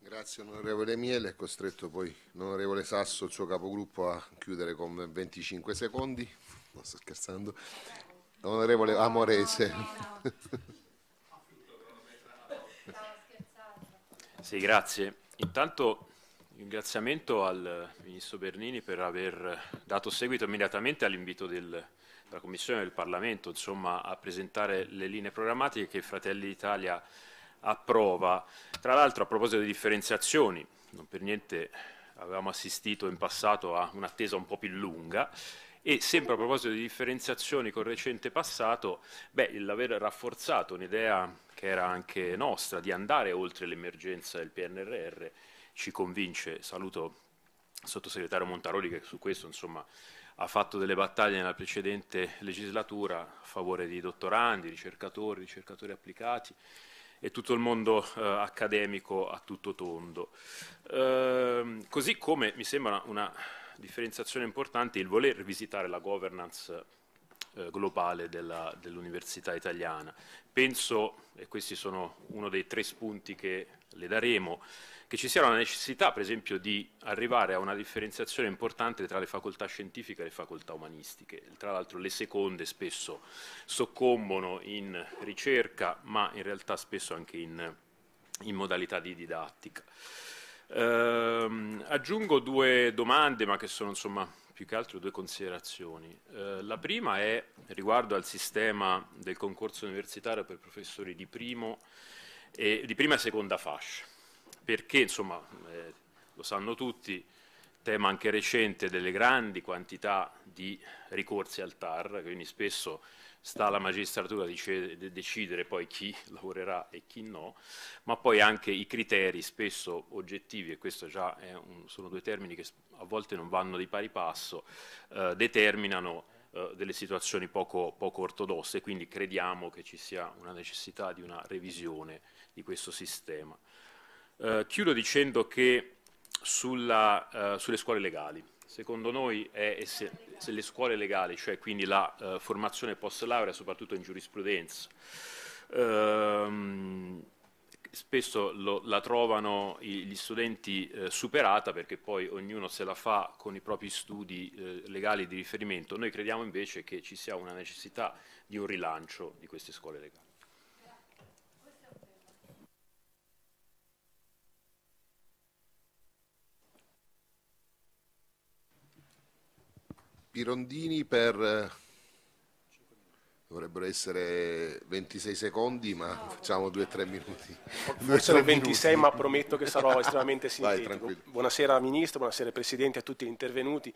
Grazie onorevole Miele, è costretto poi l'onorevole Sasso, il suo capogruppo, a chiudere con 25 secondi. Non sto scherzando. Onorevole Amorese. Sì, grazie. Intanto ringraziamento al Ministro Bernini per aver dato seguito immediatamente all'invito del dalla Commissione e del Parlamento insomma, a presentare le linee programmatiche che Fratelli d'Italia approva. Tra l'altro a proposito di differenziazioni, non per niente avevamo assistito in passato a un'attesa un po' più lunga e sempre a proposito di differenziazioni col recente passato, beh, l'aver rafforzato un'idea che era anche nostra di andare oltre l'emergenza del PNRR ci convince. Saluto il sottosegretario Montaroli che su questo insomma ha fatto delle battaglie nella precedente legislatura a favore di dottorandi, ricercatori, ricercatori applicati e tutto il mondo eh, accademico a tutto tondo. Ehm, così come mi sembra una differenziazione importante il voler visitare la governance eh, globale dell'università italiana. Penso, e questi sono uno dei tre spunti che le daremo, che ci sia la necessità, per esempio, di arrivare a una differenziazione importante tra le facoltà scientifiche e le facoltà umanistiche. Tra l'altro le seconde spesso soccombono in ricerca, ma in realtà spesso anche in, in modalità di didattica. Ehm, aggiungo due domande, ma che sono insomma più che altro due considerazioni. Eh, la prima è riguardo al sistema del concorso universitario per professori di, primo e, di prima e seconda fascia perché insomma, eh, lo sanno tutti, tema anche recente delle grandi quantità di ricorsi al TAR, quindi spesso sta alla magistratura di decidere poi chi lavorerà e chi no, ma poi anche i criteri spesso oggettivi, e questo già un, sono due termini che a volte non vanno di pari passo, eh, determinano eh, delle situazioni poco, poco ortodosse, quindi crediamo che ci sia una necessità di una revisione di questo sistema. Eh, chiudo dicendo che sulla, eh, sulle scuole legali, secondo noi è, se, se, le scuole legali, cioè quindi la eh, formazione post laurea, soprattutto in giurisprudenza, ehm, spesso lo, la trovano i, gli studenti eh, superata perché poi ognuno se la fa con i propri studi eh, legali di riferimento. Noi crediamo invece che ci sia una necessità di un rilancio di queste scuole legali. Pirondini per eh, dovrebbero essere 26 secondi, ma facciamo 2-3 minuti. Forse 2, 26, minuti. ma prometto che sarò estremamente sintetico. Vai, buonasera Ministro, buonasera Presidente, a tutti gli intervenuti.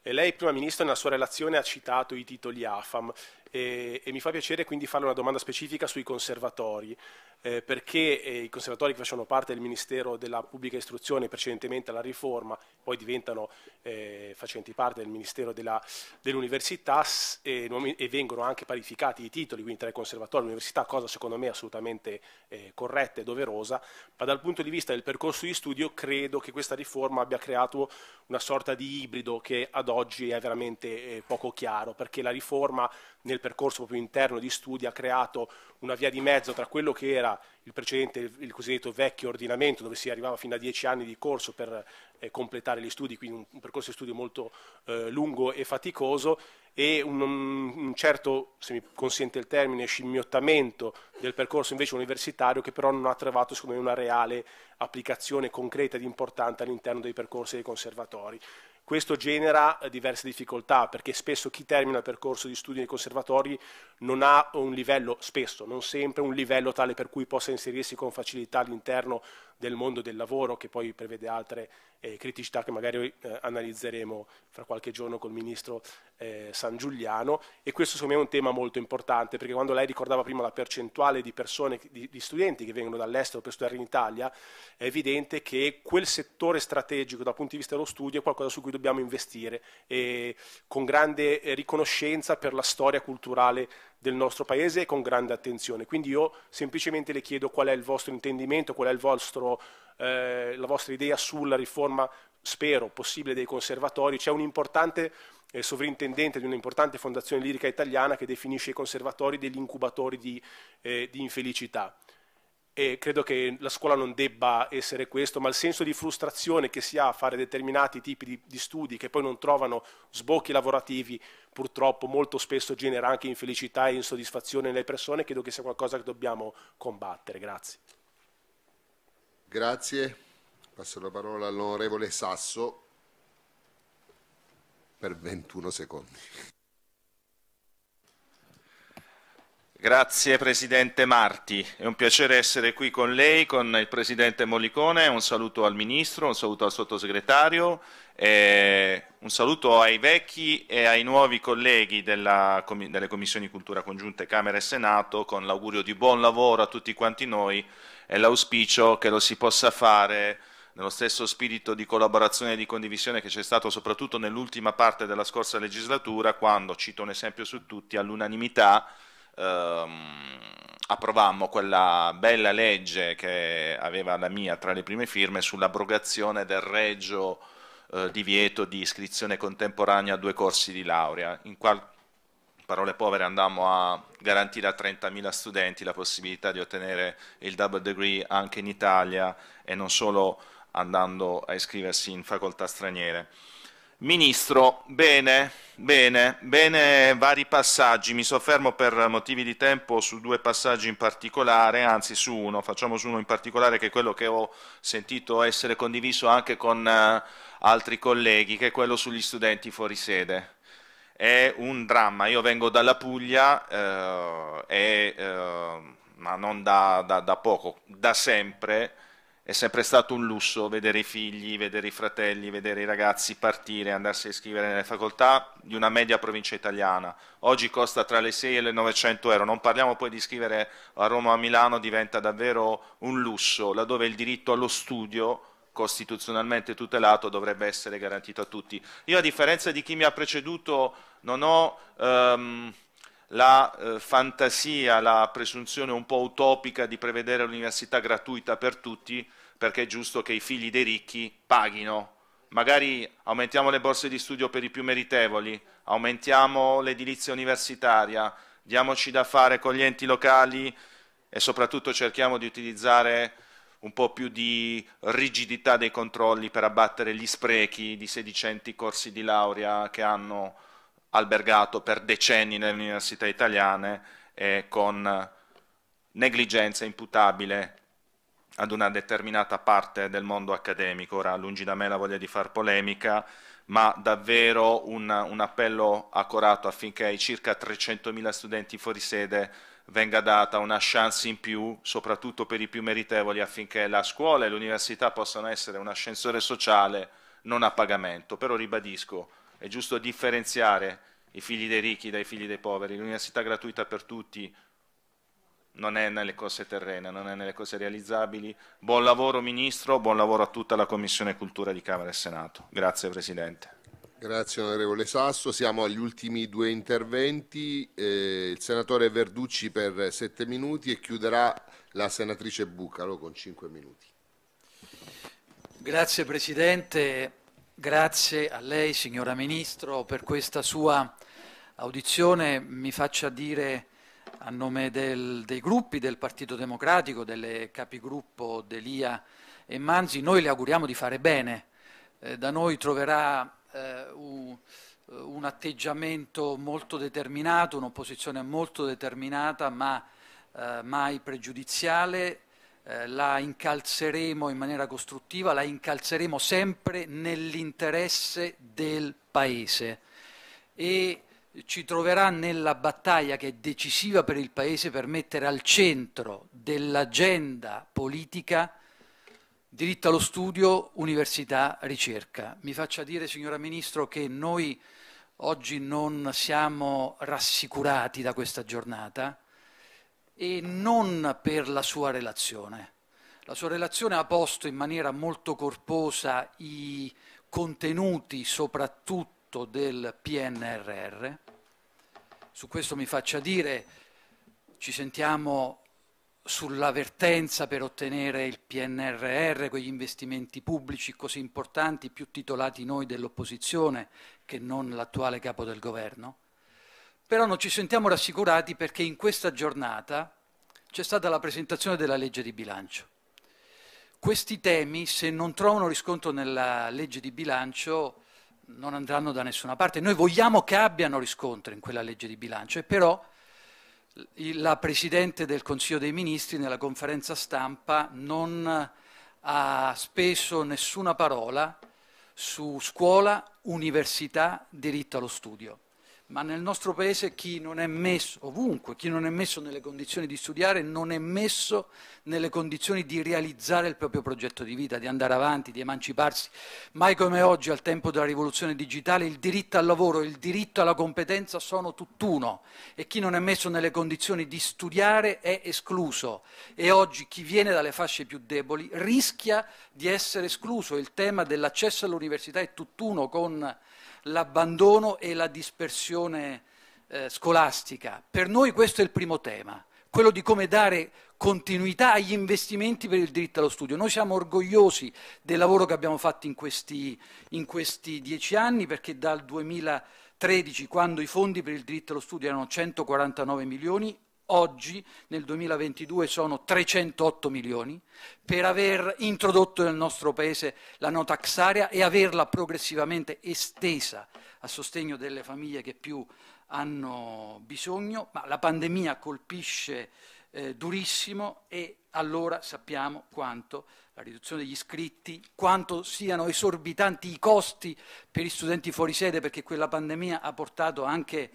E lei, Prima Ministro, nella sua relazione ha citato i titoli AFAM e, e mi fa piacere quindi farle una domanda specifica sui conservatori, eh, perché eh, i conservatori che facevano parte del Ministero della Pubblica Istruzione precedentemente alla riforma, poi diventano eh, facenti parte del Ministero dell'Università dell e, e, vengono anche parificati i titoli, quindi tra i conservatori e l'università, cosa secondo me assolutamente eh, corretta e doverosa, ma dal punto di vista del percorso di studio credo che questa riforma abbia creato una sorta di ibrido che ad oggi è veramente eh, poco chiaro, perché la riforma nel percorso proprio interno di studi ha creato una via di mezzo tra quello che era il precedente, il cosiddetto vecchio ordinamento, dove si arrivava fino a dieci anni di corso per eh, completare gli studi, quindi un, un percorso di studio molto eh, lungo e faticoso, e un, un, certo, se mi consente il termine, scimmiottamento del percorso invece universitario che però non ha trovato secondo me una reale applicazione concreta ed importante all'interno dei percorsi dei conservatori. Questo genera eh, diverse difficoltà perché spesso chi termina il percorso di studio nei conservatori non ha un livello, spesso, non sempre un livello tale per cui possa inserirsi con facilità all'interno del mondo del lavoro, che poi prevede altre eh, criticità che magari eh, analizzeremo fra qualche giorno col ministro eh, San Giuliano. E questo secondo me è un tema molto importante, perché quando lei ricordava prima la percentuale di persone, di, di studenti che vengono dall'estero per studiare in Italia, è evidente che quel settore strategico dal punto di vista dello studio è qualcosa su cui dobbiamo investire, e con grande eh, riconoscenza per la storia culturale del nostro paese con grande attenzione. Quindi io semplicemente le chiedo qual è il vostro intendimento, qual è vostro, eh, la vostra idea sulla riforma, spero, possibile dei conservatori. C'è un importante eh, sovrintendente di un'importante fondazione lirica italiana che definisce i conservatori degli incubatori di, eh, di infelicità e credo che la scuola non debba essere questo, ma il senso di frustrazione che si ha a fare determinati tipi di, di studi che poi non trovano sbocchi lavorativi, purtroppo molto spesso genera anche infelicità e insoddisfazione nelle persone, credo che sia qualcosa che dobbiamo combattere. Grazie. Grazie. Passo la parola all'onorevole Sasso per 21 secondi. Grazie Presidente Marti, è un piacere essere qui con lei, con il Presidente Mollicone, un saluto al Ministro, un saluto al Sottosegretario, un saluto ai vecchi e ai nuovi colleghi della, delle Commissioni Cultura Congiunte Camera e Senato con l'augurio di buon lavoro a tutti quanti noi e l'auspicio che lo si possa fare nello stesso spirito di collaborazione e di condivisione che c'è stato soprattutto nell'ultima parte della scorsa legislatura quando, cito un esempio su tutti, all'unanimità ehm, approvammo quella bella legge che aveva la mia tra le prime firme sull'abrogazione del regio eh, divieto di iscrizione contemporanea a due corsi di laurea. In qual- parole povere andammo a garantire a 30.000 studenti la possibilità di ottenere il double degree anche in Italia e non solo andando a iscriversi in facoltà straniere. Ministro, bene, bene, bene vari passaggi, mi soffermo per motivi di tempo su due passaggi in particolare, anzi su uno, facciamo su uno in particolare che è quello che ho sentito essere condiviso anche con eh, altri colleghi, che è quello sugli studenti fuori sede. È un dramma, io vengo dalla Puglia, uh, e, uh, ma non da, da, da poco, da sempre, è sempre stato un lusso vedere i figli, vedere i fratelli, vedere i ragazzi partire, andarsi a iscrivere nelle facoltà di una media provincia italiana. Oggi costa tra le 6 e le 900 euro, non parliamo poi di iscrivere a Roma o a Milano, diventa davvero un lusso, laddove il diritto allo studio costituzionalmente tutelato dovrebbe essere garantito a tutti. Io a differenza di chi mi ha preceduto non ho... Um, la eh, fantasia, la presunzione un po' utopica di prevedere l'università gratuita per tutti, perché è giusto che i figli dei ricchi paghino. Magari aumentiamo le borse di studio per i più meritevoli, aumentiamo l'edilizia universitaria, diamoci da fare con gli enti locali e soprattutto cerchiamo di utilizzare un po' più di rigidità dei controlli per abbattere gli sprechi di sedicenti corsi di laurea che hanno albergato per decenni nelle università italiane eh, con negligenza imputabile ad una determinata parte del mondo accademico. Ora, lungi da me la voglia di far polemica, ma davvero un, un appello accorato affinché ai circa 300.000 studenti fuori sede venga data una chance in più, soprattutto per i più meritevoli, affinché la scuola e l'università possano essere un ascensore sociale non a pagamento. Però ribadisco, è giusto differenziare i figli dei ricchi dai figli dei poveri, l'università gratuita per tutti non è nelle cose terrene, non è nelle cose realizzabili. Buon lavoro Ministro, buon lavoro a tutta la Commissione Cultura di Camera e Senato. Grazie Presidente. Grazie onorevole Sasso, siamo agli ultimi due interventi, eh, il senatore Verducci per sette minuti e chiuderà la senatrice Bucalo con cinque minuti. Grazie Presidente, Grazie a lei, signora Ministro, per questa sua audizione. Mi faccia dire a nome del, dei gruppi del Partito Democratico, delle capigruppo Delia e Manzi, noi le auguriamo di fare bene. Eh, da noi troverà eh, un, un atteggiamento molto determinato, un'opposizione molto determinata, ma eh, mai pregiudiziale, eh, la incalzeremo in maniera costruttiva, la incalzeremo sempre nell'interesse del Paese e ci troverà nella battaglia che è decisiva per il Paese per mettere al centro dell'agenda politica diritto allo studio, università, ricerca. Mi faccia dire, signora Ministro, che noi oggi non siamo rassicurati da questa giornata, e non per la sua relazione. La sua relazione ha posto in maniera molto corposa i contenuti soprattutto del PNRR. Su questo mi faccia dire, ci sentiamo sull'avvertenza per ottenere il PNRR, quegli investimenti pubblici così importanti, più titolati noi dell'opposizione che non l'attuale capo del governo però non ci sentiamo rassicurati perché in questa giornata c'è stata la presentazione della legge di bilancio. Questi temi, se non trovano riscontro nella legge di bilancio, non andranno da nessuna parte. Noi vogliamo che abbiano riscontro in quella legge di bilancio e però la Presidente del Consiglio dei Ministri nella conferenza stampa non ha speso nessuna parola su scuola, università, diritto allo studio ma nel nostro paese chi non è messo ovunque, chi non è messo nelle condizioni di studiare, non è messo nelle condizioni di realizzare il proprio progetto di vita, di andare avanti, di emanciparsi. Mai come oggi, al tempo della rivoluzione digitale, il diritto al lavoro e il diritto alla competenza sono tutt'uno e chi non è messo nelle condizioni di studiare è escluso e oggi chi viene dalle fasce più deboli rischia di essere escluso. Il tema dell'accesso all'università è tutt'uno con l'abbandono e la dispersione eh, scolastica. Per noi questo è il primo tema, quello di come dare continuità agli investimenti per il diritto allo studio. Noi siamo orgogliosi del lavoro che abbiamo fatto in questi, in questi dieci anni perché dal 2013, quando i fondi per il diritto allo studio erano 149 milioni, oggi nel 2022 sono 308 milioni, per aver introdotto nel nostro Paese la no taxaria e averla progressivamente estesa a sostegno delle famiglie che più hanno bisogno, ma la pandemia colpisce eh, durissimo e allora sappiamo quanto la riduzione degli iscritti, quanto siano esorbitanti i costi per gli studenti fuori sede, perché quella pandemia ha portato anche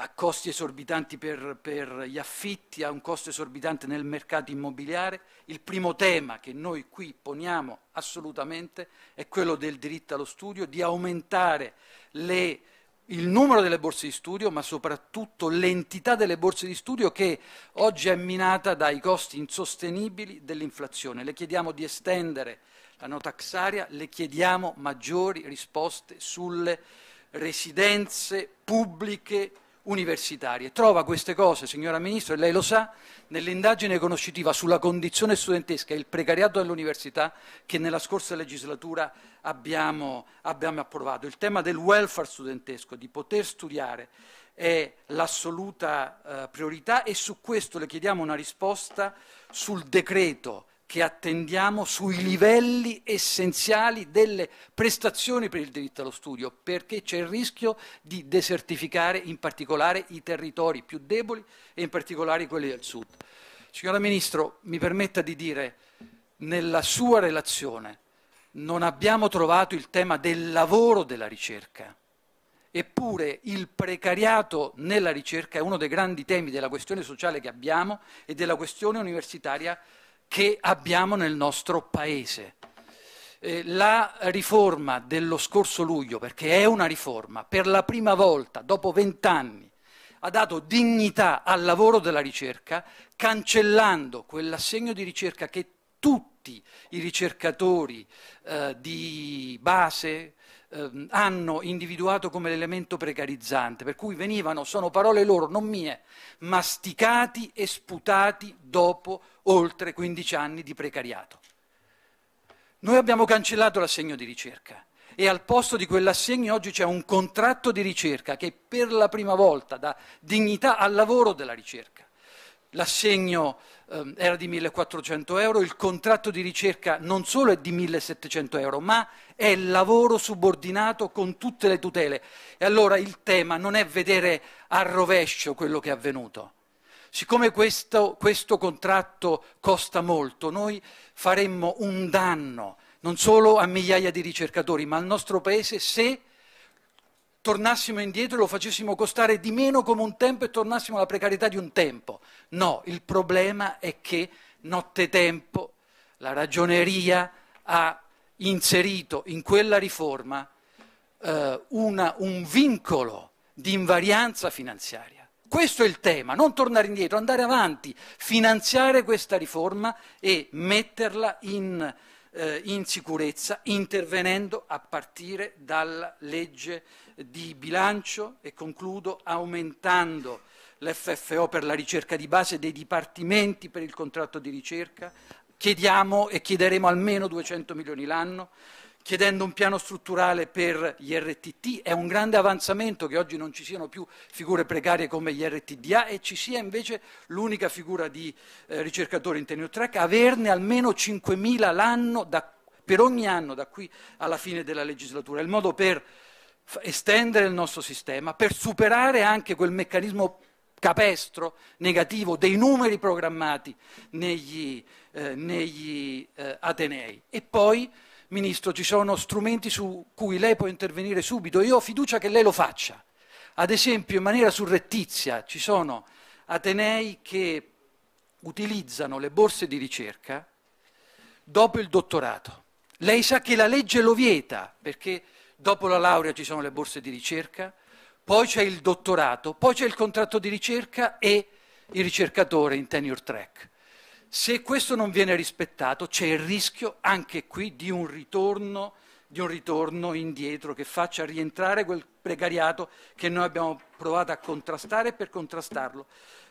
a costi esorbitanti per, per, gli affitti, a un costo esorbitante nel mercato immobiliare. Il primo tema che noi qui poniamo assolutamente è quello del diritto allo studio, di aumentare le, il numero delle borse di studio, ma soprattutto l'entità delle borse di studio che oggi è minata dai costi insostenibili dell'inflazione. Le chiediamo di estendere la nota taxaria, le chiediamo maggiori risposte sulle residenze pubbliche universitarie. Trova queste cose, signora Ministro, e lei lo sa, nell'indagine conoscitiva sulla condizione studentesca e il precariato dell'università che nella scorsa legislatura abbiamo, abbiamo approvato. Il tema del welfare studentesco, di poter studiare, è l'assoluta eh, priorità e su questo le chiediamo una risposta sul decreto che attendiamo sui livelli essenziali delle prestazioni per il diritto allo studio, perché c'è il rischio di desertificare in particolare i territori più deboli e in particolare quelli del sud. Signora Ministro, mi permetta di dire, nella sua relazione non abbiamo trovato il tema del lavoro della ricerca. Eppure il precariato nella ricerca è uno dei grandi temi della questione sociale che abbiamo e della questione universitaria che abbiamo che abbiamo nel nostro Paese. Eh, la riforma dello scorso luglio, perché è una riforma, per la prima volta dopo vent'anni ha dato dignità al lavoro della ricerca, cancellando quell'assegno di ricerca che tutti i ricercatori eh, di base, Ehm, hanno individuato come l'elemento precarizzante, per cui venivano, sono parole loro, non mie, masticati e sputati dopo oltre 15 anni di precariato. Noi abbiamo cancellato l'assegno di ricerca e al posto di quell'assegno oggi c'è un contratto di ricerca che per la prima volta dà dignità al lavoro della ricerca l'assegno eh, era di 1400 euro, il contratto di ricerca non solo è di 1700 euro, ma è lavoro subordinato con tutte le tutele. E allora il tema non è vedere a rovescio quello che è avvenuto. Siccome questo, questo contratto costa molto, noi faremmo un danno non solo a migliaia di ricercatori, ma al nostro Paese se tornassimo indietro e lo facessimo costare di meno come un tempo e tornassimo alla precarietà di un tempo. No, il problema è che nottetempo la ragioneria ha inserito in quella riforma eh, una, un vincolo di invarianza finanziaria. Questo è il tema, non tornare indietro, andare avanti, finanziare questa riforma e metterla in, eh, in sicurezza intervenendo a partire dalla legge di bilancio e concludo aumentando l'FFO per la ricerca di base dei dipartimenti per il contratto di ricerca, chiediamo e chiederemo almeno 200 milioni l'anno, chiedendo un piano strutturale per gli RTT, è un grande avanzamento che oggi non ci siano più figure precarie come gli RTDA e ci sia invece l'unica figura di eh, ricercatore in tenure track, averne almeno 5.000 l'anno da, per ogni anno da qui alla fine della legislatura, è il modo per estendere il nostro sistema, per superare anche quel meccanismo capestro negativo dei numeri programmati negli, eh, negli eh, Atenei. E poi, Ministro, ci sono strumenti su cui lei può intervenire subito. Io ho fiducia che lei lo faccia. Ad esempio, in maniera surrettizia, ci sono Atenei che utilizzano le borse di ricerca dopo il dottorato. Lei sa che la legge lo vieta, perché dopo la laurea ci sono le borse di ricerca, poi c'è il dottorato, poi c'è il contratto di ricerca e il ricercatore in tenure track. Se questo non viene rispettato c'è il rischio anche qui di un ritorno, di un ritorno indietro che faccia rientrare quel precariato che noi abbiamo provato a contrastare e per contrastarlo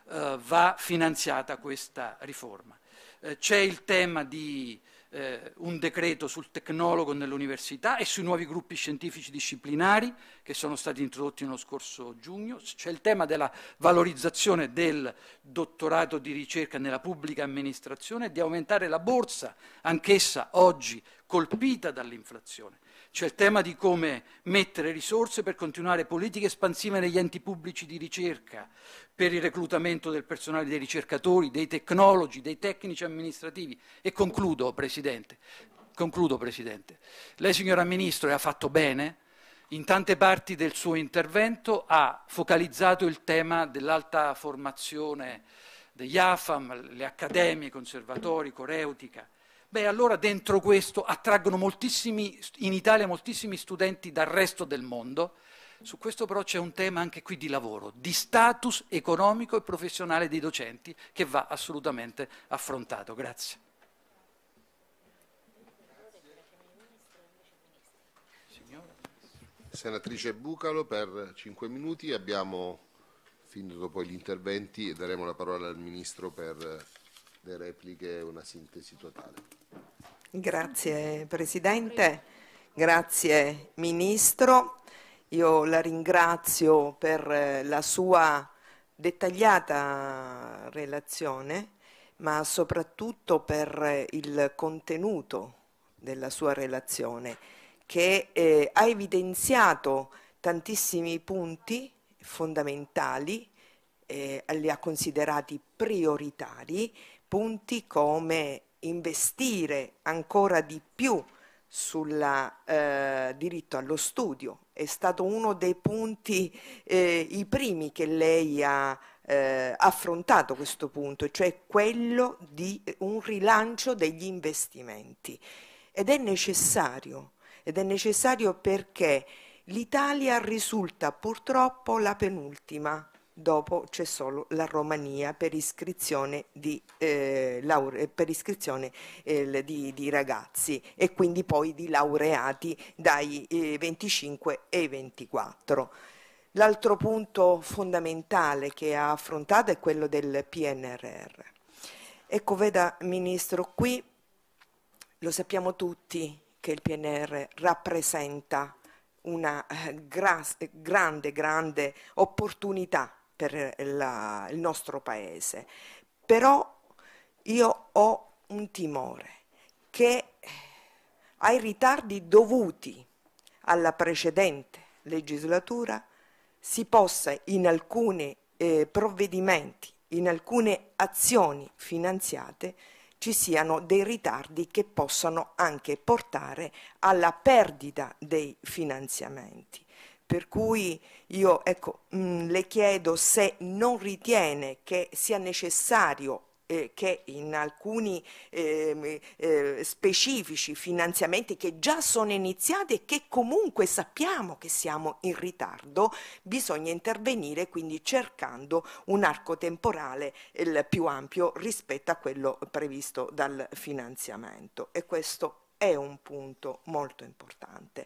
eh, va finanziata questa riforma. Eh, c'è il tema di eh, un decreto sul tecnologo nell'università e sui nuovi gruppi scientifici disciplinari che sono stati introdotti nello scorso giugno. C'è il tema della valorizzazione del dottorato di ricerca nella pubblica amministrazione e di aumentare la borsa, anch'essa oggi colpita dall'inflazione. C'è il tema di come mettere risorse per continuare politiche espansive negli enti pubblici di ricerca, per il reclutamento del personale dei ricercatori, dei tecnologi, dei tecnici amministrativi. E concludo, Presidente. Concludo, Presidente. Lei, signora Ministro, ha fatto bene. In tante parti del suo intervento ha focalizzato il tema dell'alta formazione degli AFAM, le accademie, conservatori, coreutica beh allora dentro questo attraggono moltissimi, in Italia moltissimi studenti dal resto del mondo. Su questo però c'è un tema anche qui di lavoro, di status economico e professionale dei docenti che va assolutamente affrontato. Grazie. Senatrice Bucalo per 5 minuti, abbiamo finito poi gli interventi e daremo la parola al Ministro per le repliche una sintesi totale. Grazie Presidente, grazie Ministro. Io la ringrazio per eh, la sua dettagliata relazione, ma soprattutto per eh, il contenuto della sua relazione, che eh, ha evidenziato tantissimi punti fondamentali, eh, li ha considerati prioritari punti come investire ancora di più sul eh, diritto allo studio. È stato uno dei punti, eh, i primi che lei ha eh, affrontato questo punto, cioè quello di un rilancio degli investimenti. Ed è necessario, ed è necessario perché l'Italia risulta purtroppo la penultima dopo c'è solo la Romania per iscrizione, di, eh, laure, per iscrizione eh, di, di, ragazzi e quindi poi di laureati dai eh, 25 ai 24. L'altro punto fondamentale che ha affrontato è quello del PNRR. Ecco, veda Ministro, qui lo sappiamo tutti che il PNR rappresenta una eh, grande, grande opportunità per eh, la, il nostro paese, però io ho un timore che eh, ai ritardi dovuti alla precedente legislatura si possa in alcuni eh, provvedimenti, in alcune azioni finanziate, ci siano dei ritardi che possano anche portare alla perdita dei finanziamenti. Per cui io ecco, mh, mm, le chiedo se non ritiene che sia necessario eh, che in alcuni eh, eh, specifici finanziamenti che già sono iniziati e che comunque sappiamo che siamo in ritardo, bisogna intervenire quindi cercando un arco temporale il più ampio rispetto a quello previsto dal finanziamento e questo è un punto molto importante.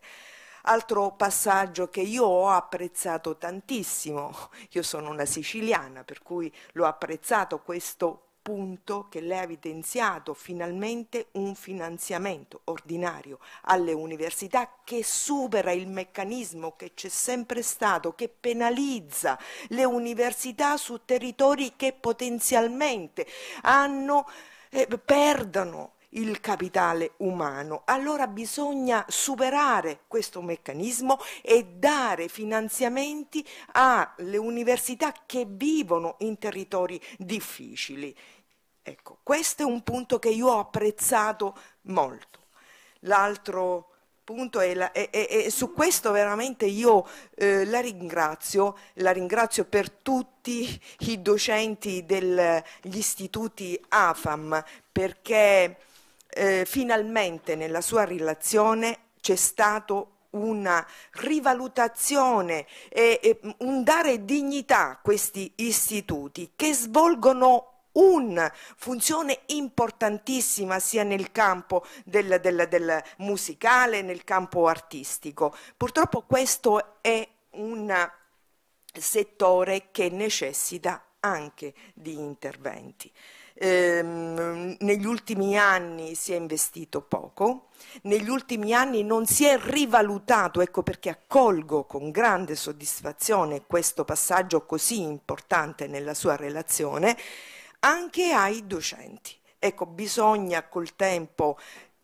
Altro passaggio che io ho apprezzato tantissimo, io sono una siciliana per cui l'ho apprezzato questo punto che lei ha evidenziato finalmente un finanziamento ordinario alle università che supera il meccanismo che c'è sempre stato, che penalizza le università su territori che potenzialmente hanno, eh, perdono il capitale umano. Allora bisogna superare questo meccanismo e dare finanziamenti alle università che vivono in territori difficili. Ecco, questo è un punto che io ho apprezzato molto. L'altro punto è su questo veramente io eh, la ringrazio, la ringrazio per tutti i docenti degli istituti AFAM perché eh, finalmente nella sua relazione c'è stato una rivalutazione e, e un dare dignità a questi istituti che svolgono una funzione importantissima sia nel campo del, del, del musicale, nel campo artistico. Purtroppo questo è un settore che necessita anche di interventi ehm, negli ultimi anni si è investito poco, negli ultimi anni non si è rivalutato, ecco perché accolgo con grande soddisfazione questo passaggio così importante nella sua relazione, anche ai docenti. Ecco, bisogna col tempo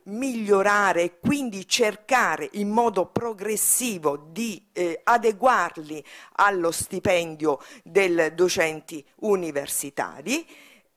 migliorare e quindi cercare in modo progressivo di eh, adeguarli allo stipendio dei docenti universitari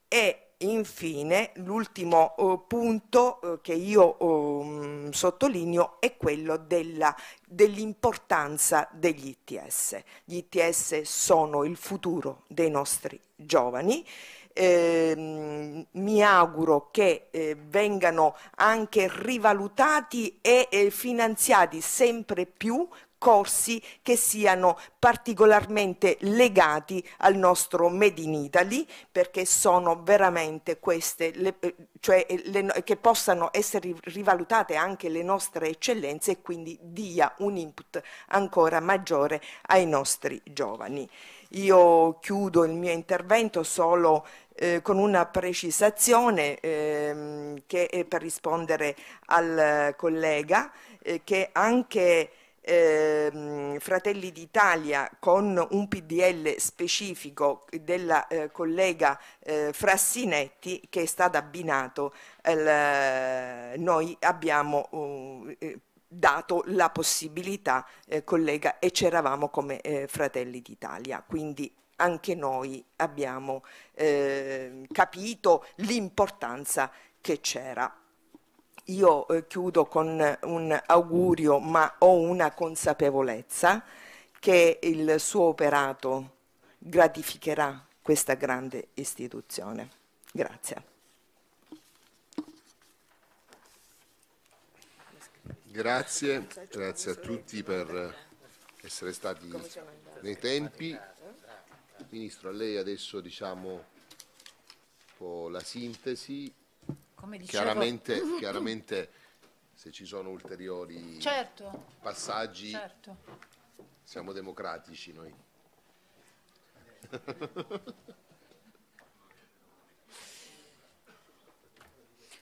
e infine l'ultimo eh, punto eh, che io eh, sottolineo è quello dell'importanza dell degli ITS. Gli ITS sono il futuro dei nostri giovani. Eh, mi auguro che eh, vengano anche rivalutati e eh, finanziati sempre più corsi che siano particolarmente legati al nostro Made in Italy, perché sono veramente queste, le, eh, cioè eh, le, che possano essere rivalutate anche le nostre eccellenze e quindi dia un input ancora maggiore ai nostri giovani. Io chiudo il mio intervento solo eh, con una precisazione ehm, che è per rispondere al collega eh, che anche eh, Fratelli d'Italia con un PDL specifico della eh, collega eh, Frassinetti che è stato abbinato, eh, noi abbiamo uh, dato la possibilità, eh, collega, e c'eravamo come Fratelli d'Italia. Quindi anche noi abbiamo ehm, capito l'importanza che c'era io eh, chiudo con un augurio, ma ho una consapevolezza che il suo operato gratificherà questa grande istituzione. Grazie. Grazie, grazie a tutti per essere stati nei tempi. Ministro, a lei adesso diciamo la sintesi come dicevo... Chiaramente, chiaramente se ci sono ulteriori certo, passaggi certo. siamo democratici noi.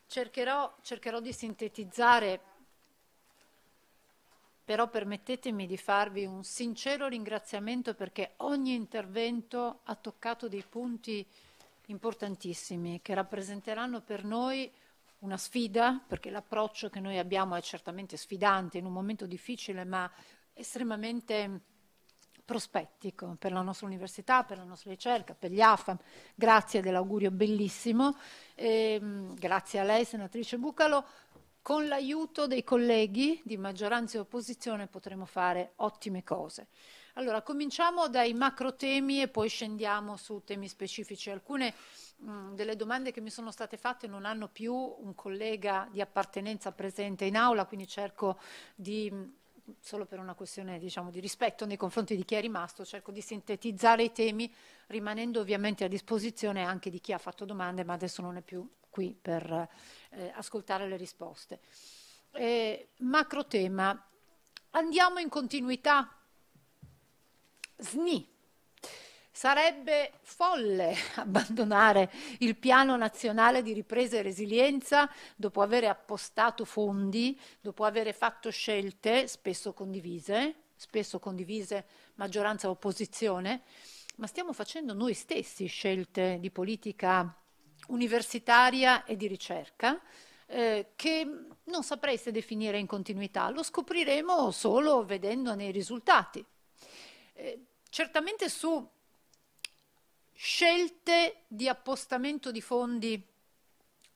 Cercherò, cercherò, di sintetizzare, però permettetemi di farvi un sincero ringraziamento perché ogni intervento ha toccato dei punti importantissimi che rappresenteranno per noi una sfida, perché l'approccio che noi abbiamo è certamente sfidante in un momento difficile, ma estremamente prospettico per la nostra università, per la nostra ricerca, per gli AFAM. Grazie dell'augurio bellissimo. E, ehm, grazie a lei, senatrice Bucalo. Con l'aiuto dei colleghi di maggioranza e opposizione potremo fare ottime cose. Allora, cominciamo dai macro temi e poi scendiamo su temi specifici. Alcune mm, delle domande che mi sono state fatte non hanno più un collega di appartenenza presente in aula, quindi cerco di solo per una questione diciamo, di rispetto nei confronti di chi è rimasto, cerco di sintetizzare i temi rimanendo ovviamente a disposizione anche di chi ha fatto domande, ma adesso non è più qui per eh, ascoltare le risposte. Eh, macro tema, andiamo in continuità SNI. Sarebbe folle abbandonare il piano nazionale di ripresa e resilienza dopo aver appostato fondi, dopo aver fatto scelte spesso condivise, spesso condivise maggioranza opposizione, ma stiamo facendo noi stessi scelte di politica universitaria e di ricerca eh, che non saprei se definire in continuità, lo scopriremo solo vedendone i risultati. Eh, certamente su scelte di appostamento di fondi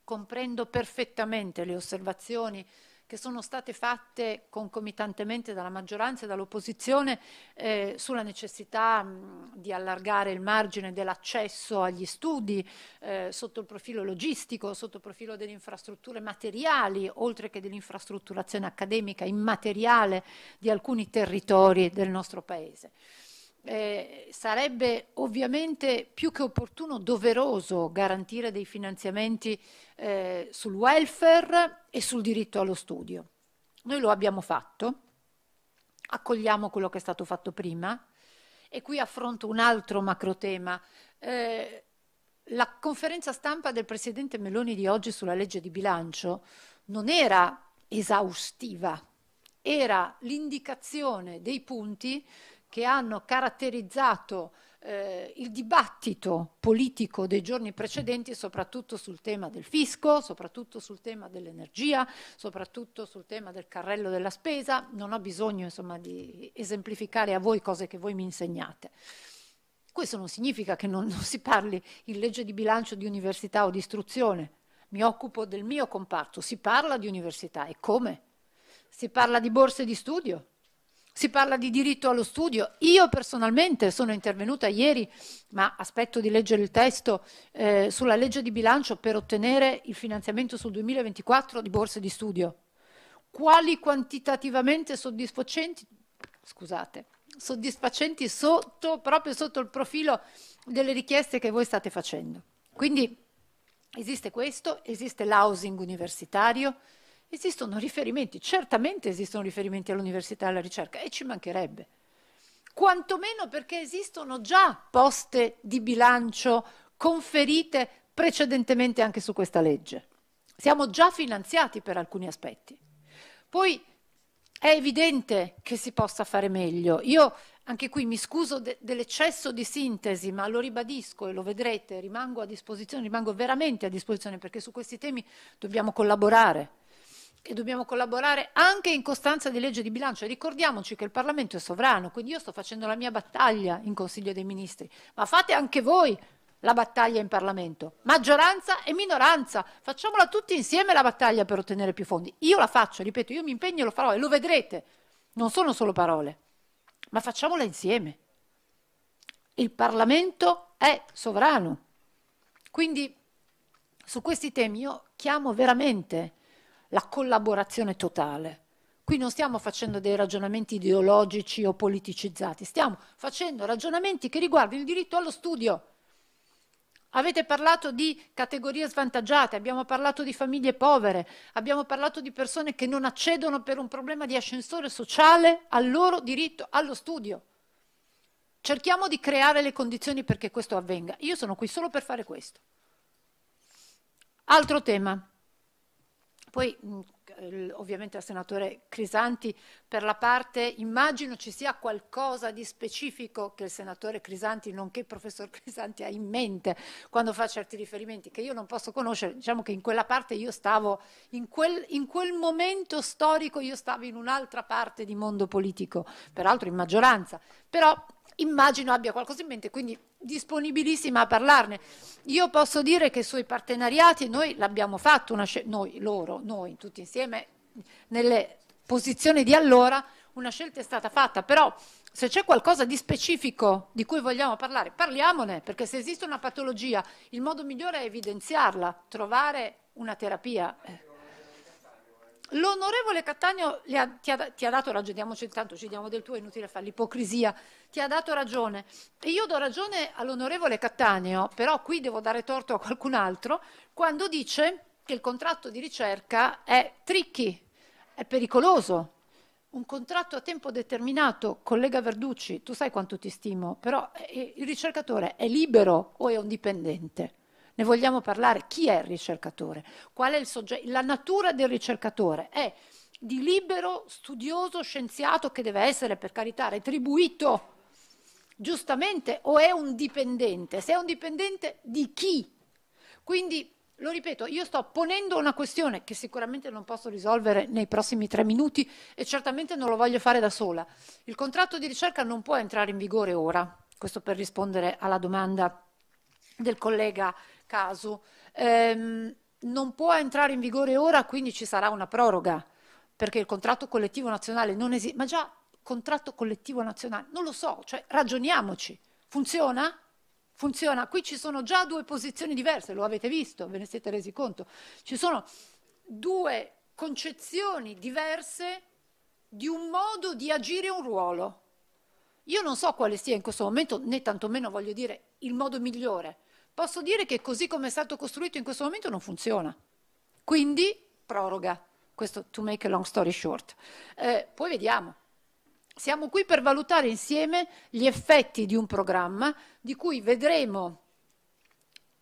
comprendo perfettamente le osservazioni che sono state fatte concomitantemente dalla maggioranza e dall'opposizione eh, sulla necessità mh, mm, di allargare il margine dell'accesso agli studi eh, sotto il profilo logistico, sotto il profilo delle infrastrutture materiali, oltre che dell'infrastrutturazione accademica immateriale di alcuni territori del nostro Paese eh, sarebbe ovviamente più che opportuno, doveroso garantire dei finanziamenti eh, sul welfare e sul diritto allo studio. Noi lo abbiamo fatto, accogliamo quello che è stato fatto prima e qui affronto un altro macro tema. Eh, la conferenza stampa del Presidente Meloni di oggi sulla legge di bilancio non era esaustiva, era l'indicazione dei punti che hanno caratterizzato eh, il dibattito politico dei giorni precedenti, soprattutto sul tema del fisco, soprattutto sul tema dell'energia, soprattutto sul tema del carrello della spesa. Non ho bisogno insomma, di esemplificare a voi cose che voi mi insegnate. Questo non significa che non, non si parli in legge di bilancio di università o di istruzione. Mi occupo del mio comparto, si parla di università e come? Si parla di borse di studio, si parla di diritto allo studio. Io personalmente sono intervenuta ieri, ma aspetto di leggere il testo, eh, sulla legge di bilancio per ottenere il finanziamento sul 2024 di borse di studio. Quali quantitativamente soddisfacenti, scusate, soddisfacenti sotto, proprio sotto il profilo delle richieste che voi state facendo. Quindi esiste questo, esiste l'housing universitario, Esistono riferimenti, certamente esistono riferimenti all'università e alla ricerca e ci mancherebbe. Quantomeno perché esistono già poste di bilancio conferite precedentemente anche su questa legge. Siamo già finanziati per alcuni aspetti. Poi è evidente che si possa fare meglio. Io anche qui mi scuso de- dell'eccesso di sintesi, ma lo ribadisco e lo vedrete, rimango a disposizione, rimango veramente a disposizione perché su questi temi dobbiamo collaborare che dobbiamo collaborare anche in costanza di legge di bilancio. ricordiamoci che il Parlamento è sovrano, quindi io sto facendo la mia battaglia in Consiglio dei Ministri, ma fate anche voi la battaglia in Parlamento, maggioranza e minoranza, facciamola tutti insieme la battaglia per ottenere più fondi. Io la faccio, ripeto, io mi impegno e lo farò e lo vedrete. Non sono solo parole, ma facciamola insieme. Il Parlamento è sovrano. Quindi su questi temi io chiamo veramente la collaborazione totale. Qui non stiamo facendo dei ragionamenti ideologici o politicizzati, stiamo facendo ragionamenti che riguardano il diritto allo studio. Avete parlato di categorie svantaggiate, abbiamo parlato di famiglie povere, abbiamo parlato di persone che non accedono per un problema di ascensore sociale al loro diritto allo studio. Cerchiamo di creare le condizioni perché questo avvenga. Io sono qui solo per fare questo. Altro tema. Poi mm, ovviamente al senatore Crisanti per la parte immagino ci sia qualcosa di specifico che il senatore Crisanti nonché il professor Crisanti ha in mente quando fa certi riferimenti che io non posso conoscere diciamo che in quella parte io stavo in quel, in quel momento storico io stavo in un'altra parte di mondo politico peraltro in maggioranza però immagino abbia qualcosa in mente, quindi disponibilissima a parlarne. Io posso dire che sui partenariati noi l'abbiamo fatto, scel- noi, loro, noi tutti insieme, nelle posizioni di allora, una scelta è stata fatta, però se c'è qualcosa di specifico di cui vogliamo parlare, parliamone, perché se esiste una patologia, il modo migliore è evidenziarla, trovare una terapia. Eh. L'onorevole Cattaneo ha, ti, ha, ti, ha, dato ragione, diamoci intanto, ci diamo del tuo, è inutile fare l'ipocrisia, ti ha dato ragione. E io do ragione all'onorevole Cattaneo, però qui devo dare torto a qualcun altro, quando dice che il contratto di ricerca è tricky, è pericoloso. Un contratto a tempo determinato, collega Verducci, tu sai quanto ti stimo, però eh, il ricercatore è libero o è un dipendente? Ne vogliamo parlare? Chi è il ricercatore? Qual è il soggetto? La natura del ricercatore è di libero, studioso, scienziato che deve essere, per carità, retribuito giustamente o è un dipendente? Se è un dipendente di chi? Quindi, lo ripeto, io sto ponendo una questione che sicuramente non posso risolvere nei prossimi tre minuti e certamente non lo voglio fare da sola. Il contratto di ricerca non può entrare in vigore ora, questo per rispondere alla domanda del collega caso. Ehm, non può entrare in vigore ora, quindi ci sarà una proroga, perché il contratto collettivo nazionale non esiste. Ma già contratto collettivo nazionale, non lo so, cioè ragioniamoci. Funziona? Funziona. Qui ci sono già due posizioni diverse, lo avete visto, ve ne siete resi conto. Ci sono due concezioni diverse di un modo di agire un ruolo. Io non so quale sia in questo momento, né tantomeno voglio dire il modo migliore, posso dire che così come è stato costruito in questo momento non funziona. Quindi proroga, questo to make a long story short. Eh, poi vediamo. Siamo qui per valutare insieme gli effetti di un programma di cui vedremo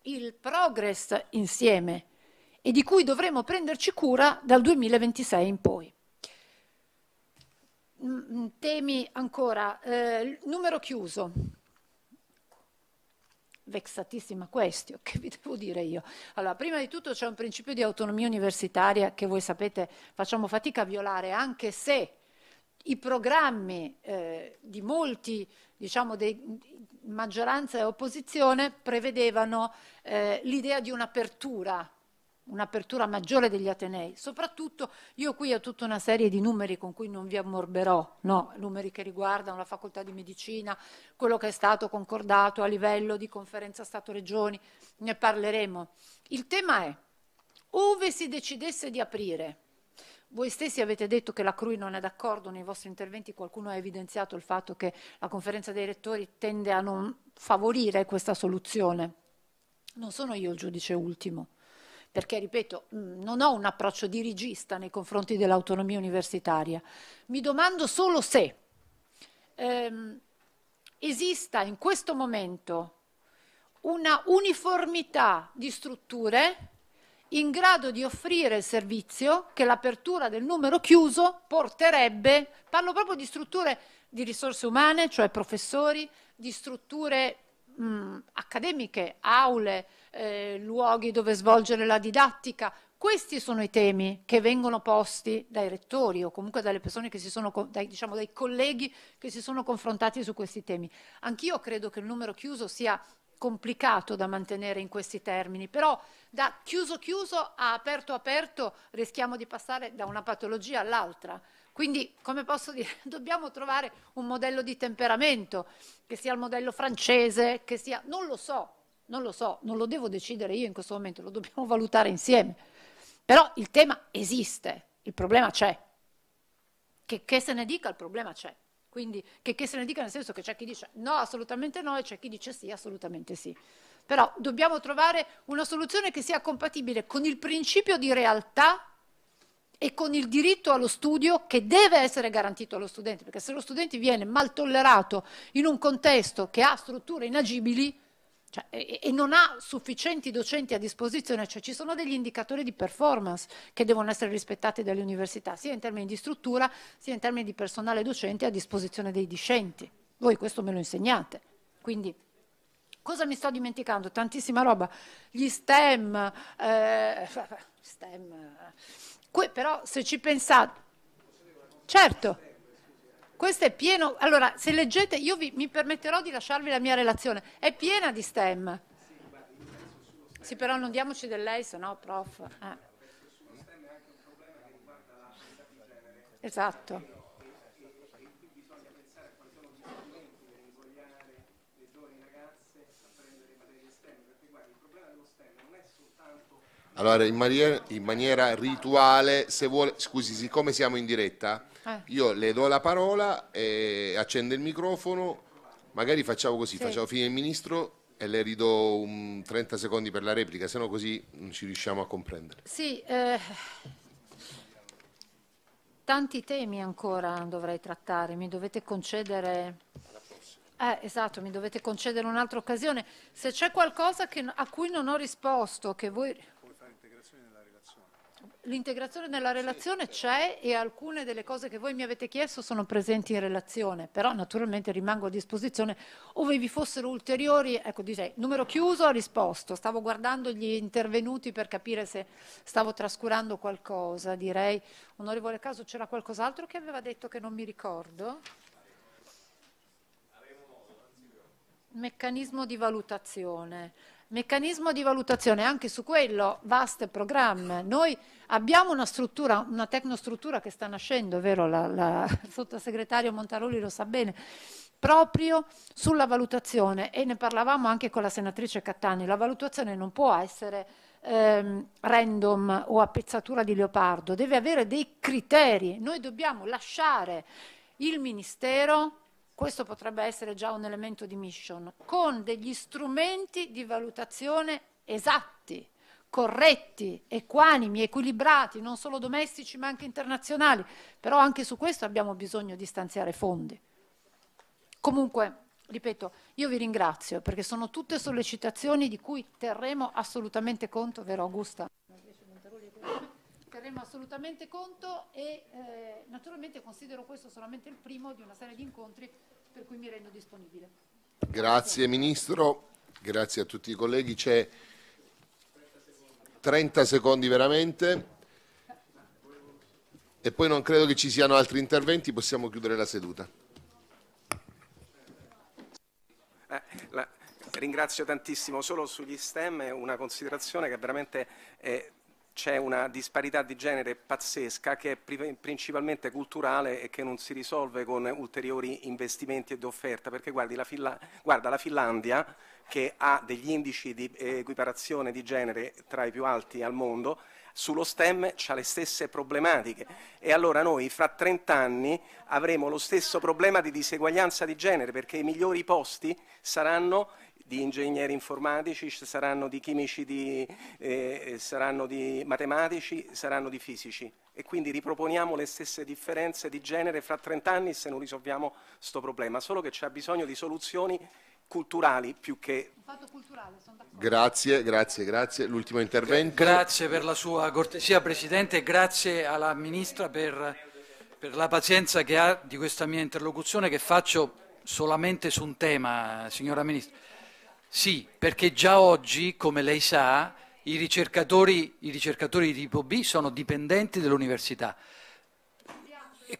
il progress insieme e di cui dovremo prenderci cura dal 2026 in poi. Mm, mm, temi ancora, eh, numero chiuso, vexatissima questio, che vi devo dire io? Allora, prima di tutto c'è un principio di autonomia universitaria che voi sapete facciamo fatica a violare, anche se i programmi eh, di molti, diciamo, dei, maggioranza e opposizione prevedevano eh, l'idea di un'apertura un'apertura maggiore degli Atenei. Soprattutto io qui ho tutta una serie di numeri con cui non vi ammorberò, no? numeri che riguardano la facoltà di medicina, quello che è stato concordato a livello di conferenza Stato-Regioni, ne parleremo. Il tema è, ove si decidesse di aprire, voi stessi avete detto che la CRUI non è d'accordo nei vostri interventi, qualcuno ha evidenziato il fatto che la conferenza dei rettori tende a non favorire questa soluzione. Non sono io il giudice ultimo perché ripeto, mm, non ho un approccio dirigista nei confronti dell'autonomia universitaria. Mi domando solo se ehm, esista in questo momento una uniformità di strutture in grado di offrire il servizio che l'apertura del numero chiuso porterebbe, parlo proprio di strutture di risorse umane, cioè professori, di strutture mh, mm, accademiche, aule, eh, luoghi dove svolgere la didattica. Questi sono i temi che vengono posti dai rettori o comunque dalle persone che si sono, dai, diciamo, dai colleghi che si sono confrontati su questi temi. Anch'io credo che il numero chiuso sia complicato da mantenere in questi termini, però da chiuso chiuso a aperto aperto rischiamo di passare da una patologia all'altra. Quindi, come posso dire, dobbiamo trovare un modello di temperamento, che sia il modello francese, che sia, non lo so, non lo so, non lo devo decidere io in questo momento, lo dobbiamo valutare insieme. Però il tema esiste, il problema c'è. Che, che se ne dica, il problema c'è. Quindi che, che se ne dica nel senso che c'è chi dice no, assolutamente no, e c'è chi dice sì, assolutamente sì. Però dobbiamo trovare una soluzione che sia compatibile con il principio di realtà e con il diritto allo studio che deve essere garantito allo studente, perché se lo studente viene mal tollerato in un contesto che ha strutture inagibili, cioè, e, e, non ha sufficienti docenti a disposizione, cioè ci sono degli indicatori di performance che devono essere rispettati dalle università, sia in termini di struttura, sia in termini di personale docente a disposizione dei discenti. Voi questo me lo insegnate. Quindi, cosa mi sto dimenticando? Tantissima roba. Gli STEM, eh, STEM. Eh. Que, però se ci pensate... Certo. Questo è pieno. Allora, se leggete, io vi, mi permetterò di lasciarvi la mia relazione. È piena di STEM. Sì, però non diamoci del lei, se no, prof. Eh. Esatto. Allora, in maniera, in maniera rituale, se vuole, scusi, siccome siamo in diretta, eh. Io le do la parola, accende il microfono, magari facciamo così, sì. facciamo fine il ministro e le ridò 30 secondi per la replica, se no così non ci riusciamo a comprendere. Sì, eh, tanti temi ancora dovrei trattare, mi dovete concedere... Eh, esatto, mi dovete concedere un'altra occasione. Se c'è qualcosa che, a cui non ho risposto, che voi... L'integrazione nella relazione c'è e alcune delle cose che voi mi avete chiesto sono presenti in relazione, però naturalmente rimango a disposizione ove vi fossero ulteriori, ecco direi, numero chiuso ha risposto, stavo guardando gli intervenuti per capire se stavo trascurando qualcosa, direi, onorevole Caso c'era qualcos'altro che aveva detto che non mi ricordo? Meccanismo di valutazione. Meccanismo di valutazione, anche su quello, VAST programma. Noi abbiamo una struttura, una tecnostruttura che sta nascendo, vero, la, la, il sottosegretario Montaroli lo sa bene, proprio sulla valutazione e ne parlavamo anche con la senatrice Cattani, la valutazione non può essere ehm, random o a pezzatura di leopardo, deve avere dei criteri, noi dobbiamo lasciare il Ministero questo potrebbe essere già un elemento di mission, con degli strumenti di valutazione esatti, corretti, equanimi, equilibrati, non solo domestici ma anche internazionali, però anche su questo abbiamo bisogno di stanziare fondi. Comunque, ripeto, io vi ringrazio perché sono tutte sollecitazioni di cui terremo assolutamente conto, vero Augusta? terremo assolutamente conto e eh, naturalmente considero questo solamente il primo di una serie di incontri per cui mi rendo disponibile. Grazie Ministro, grazie a tutti i colleghi. C'è 30 secondi veramente e poi non credo che ci siano altri interventi, possiamo chiudere la seduta. Eh, la, ringrazio tantissimo, solo sugli STEM una considerazione che veramente... Eh, c'è una disparità di genere pazzesca che è principalmente culturale e che non si risolve con ulteriori investimenti ed offerta, perché guardi, la Finla- guarda la Finlandia che ha degli indici di equiparazione di genere tra i più alti al mondo, sullo STEM ha le stesse problematiche e allora noi fra 30 anni avremo lo stesso problema di diseguaglianza di genere perché i migliori posti saranno di ingegneri informatici, saranno di chimici, di, eh, eh, saranno di matematici, saranno di fisici e quindi riproponiamo le stesse differenze di genere fra 30 anni se non risolviamo questo problema, solo che c'è bisogno di soluzioni culturali più che... Culturale, grazie, grazie, grazie. L'ultimo intervento. Grazie per la sua cortesia Presidente, e grazie alla Ministra per, per la pazienza che ha di questa mia interlocuzione che faccio solamente su un tema, signora Ministra. Sì, perché già oggi, come lei sa, i ricercatori, i ricercatori di tipo B sono dipendenti dell'università.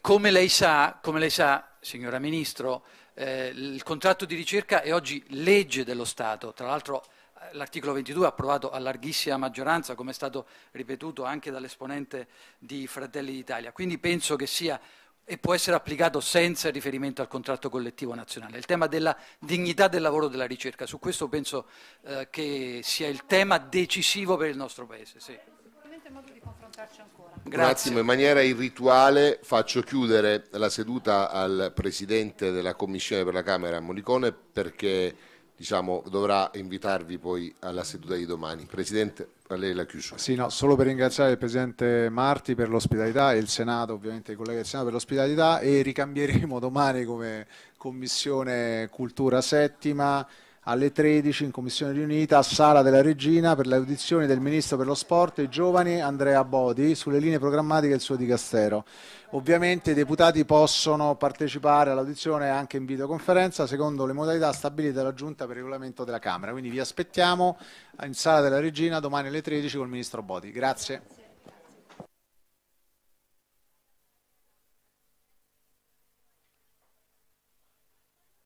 Come lei sa, come lei sa signora Ministro, eh, il contratto di ricerca è oggi legge dello Stato, tra l'altro eh, l'articolo 22 approvato a larghissima maggioranza, come è stato ripetuto anche dall'esponente di Fratelli d'Italia. Quindi penso che sia e può essere applicato senza riferimento al contratto collettivo nazionale. Il tema della dignità del lavoro della ricerca, su questo penso eh, che sia il tema decisivo per il nostro Paese. Sì. Grazie. in maniera irrituale faccio chiudere la seduta al Presidente della Commissione per la Camera Monicone, perché diciamo, dovrà invitarvi poi alla seduta di domani. Presidente, a lei la chiusura. Sì, no, solo per ringraziare il Presidente Marti per l'ospitalità e il Senato, ovviamente i colleghi del Senato per l'ospitalità e ricambieremo domani come Commissione Cultura Settima alle 13 in commissione riunita a Sala della Regina per le audizioni del Ministro per lo Sport e Giovani Andrea Bodi sulle linee programmatiche del suo dicastero. Ovviamente i deputati possono partecipare all'audizione anche in videoconferenza secondo le modalità stabilite dalla Giunta per il regolamento della Camera. Quindi vi aspettiamo in Sala della Regina domani alle 13 con il Ministro Bodi. Grazie.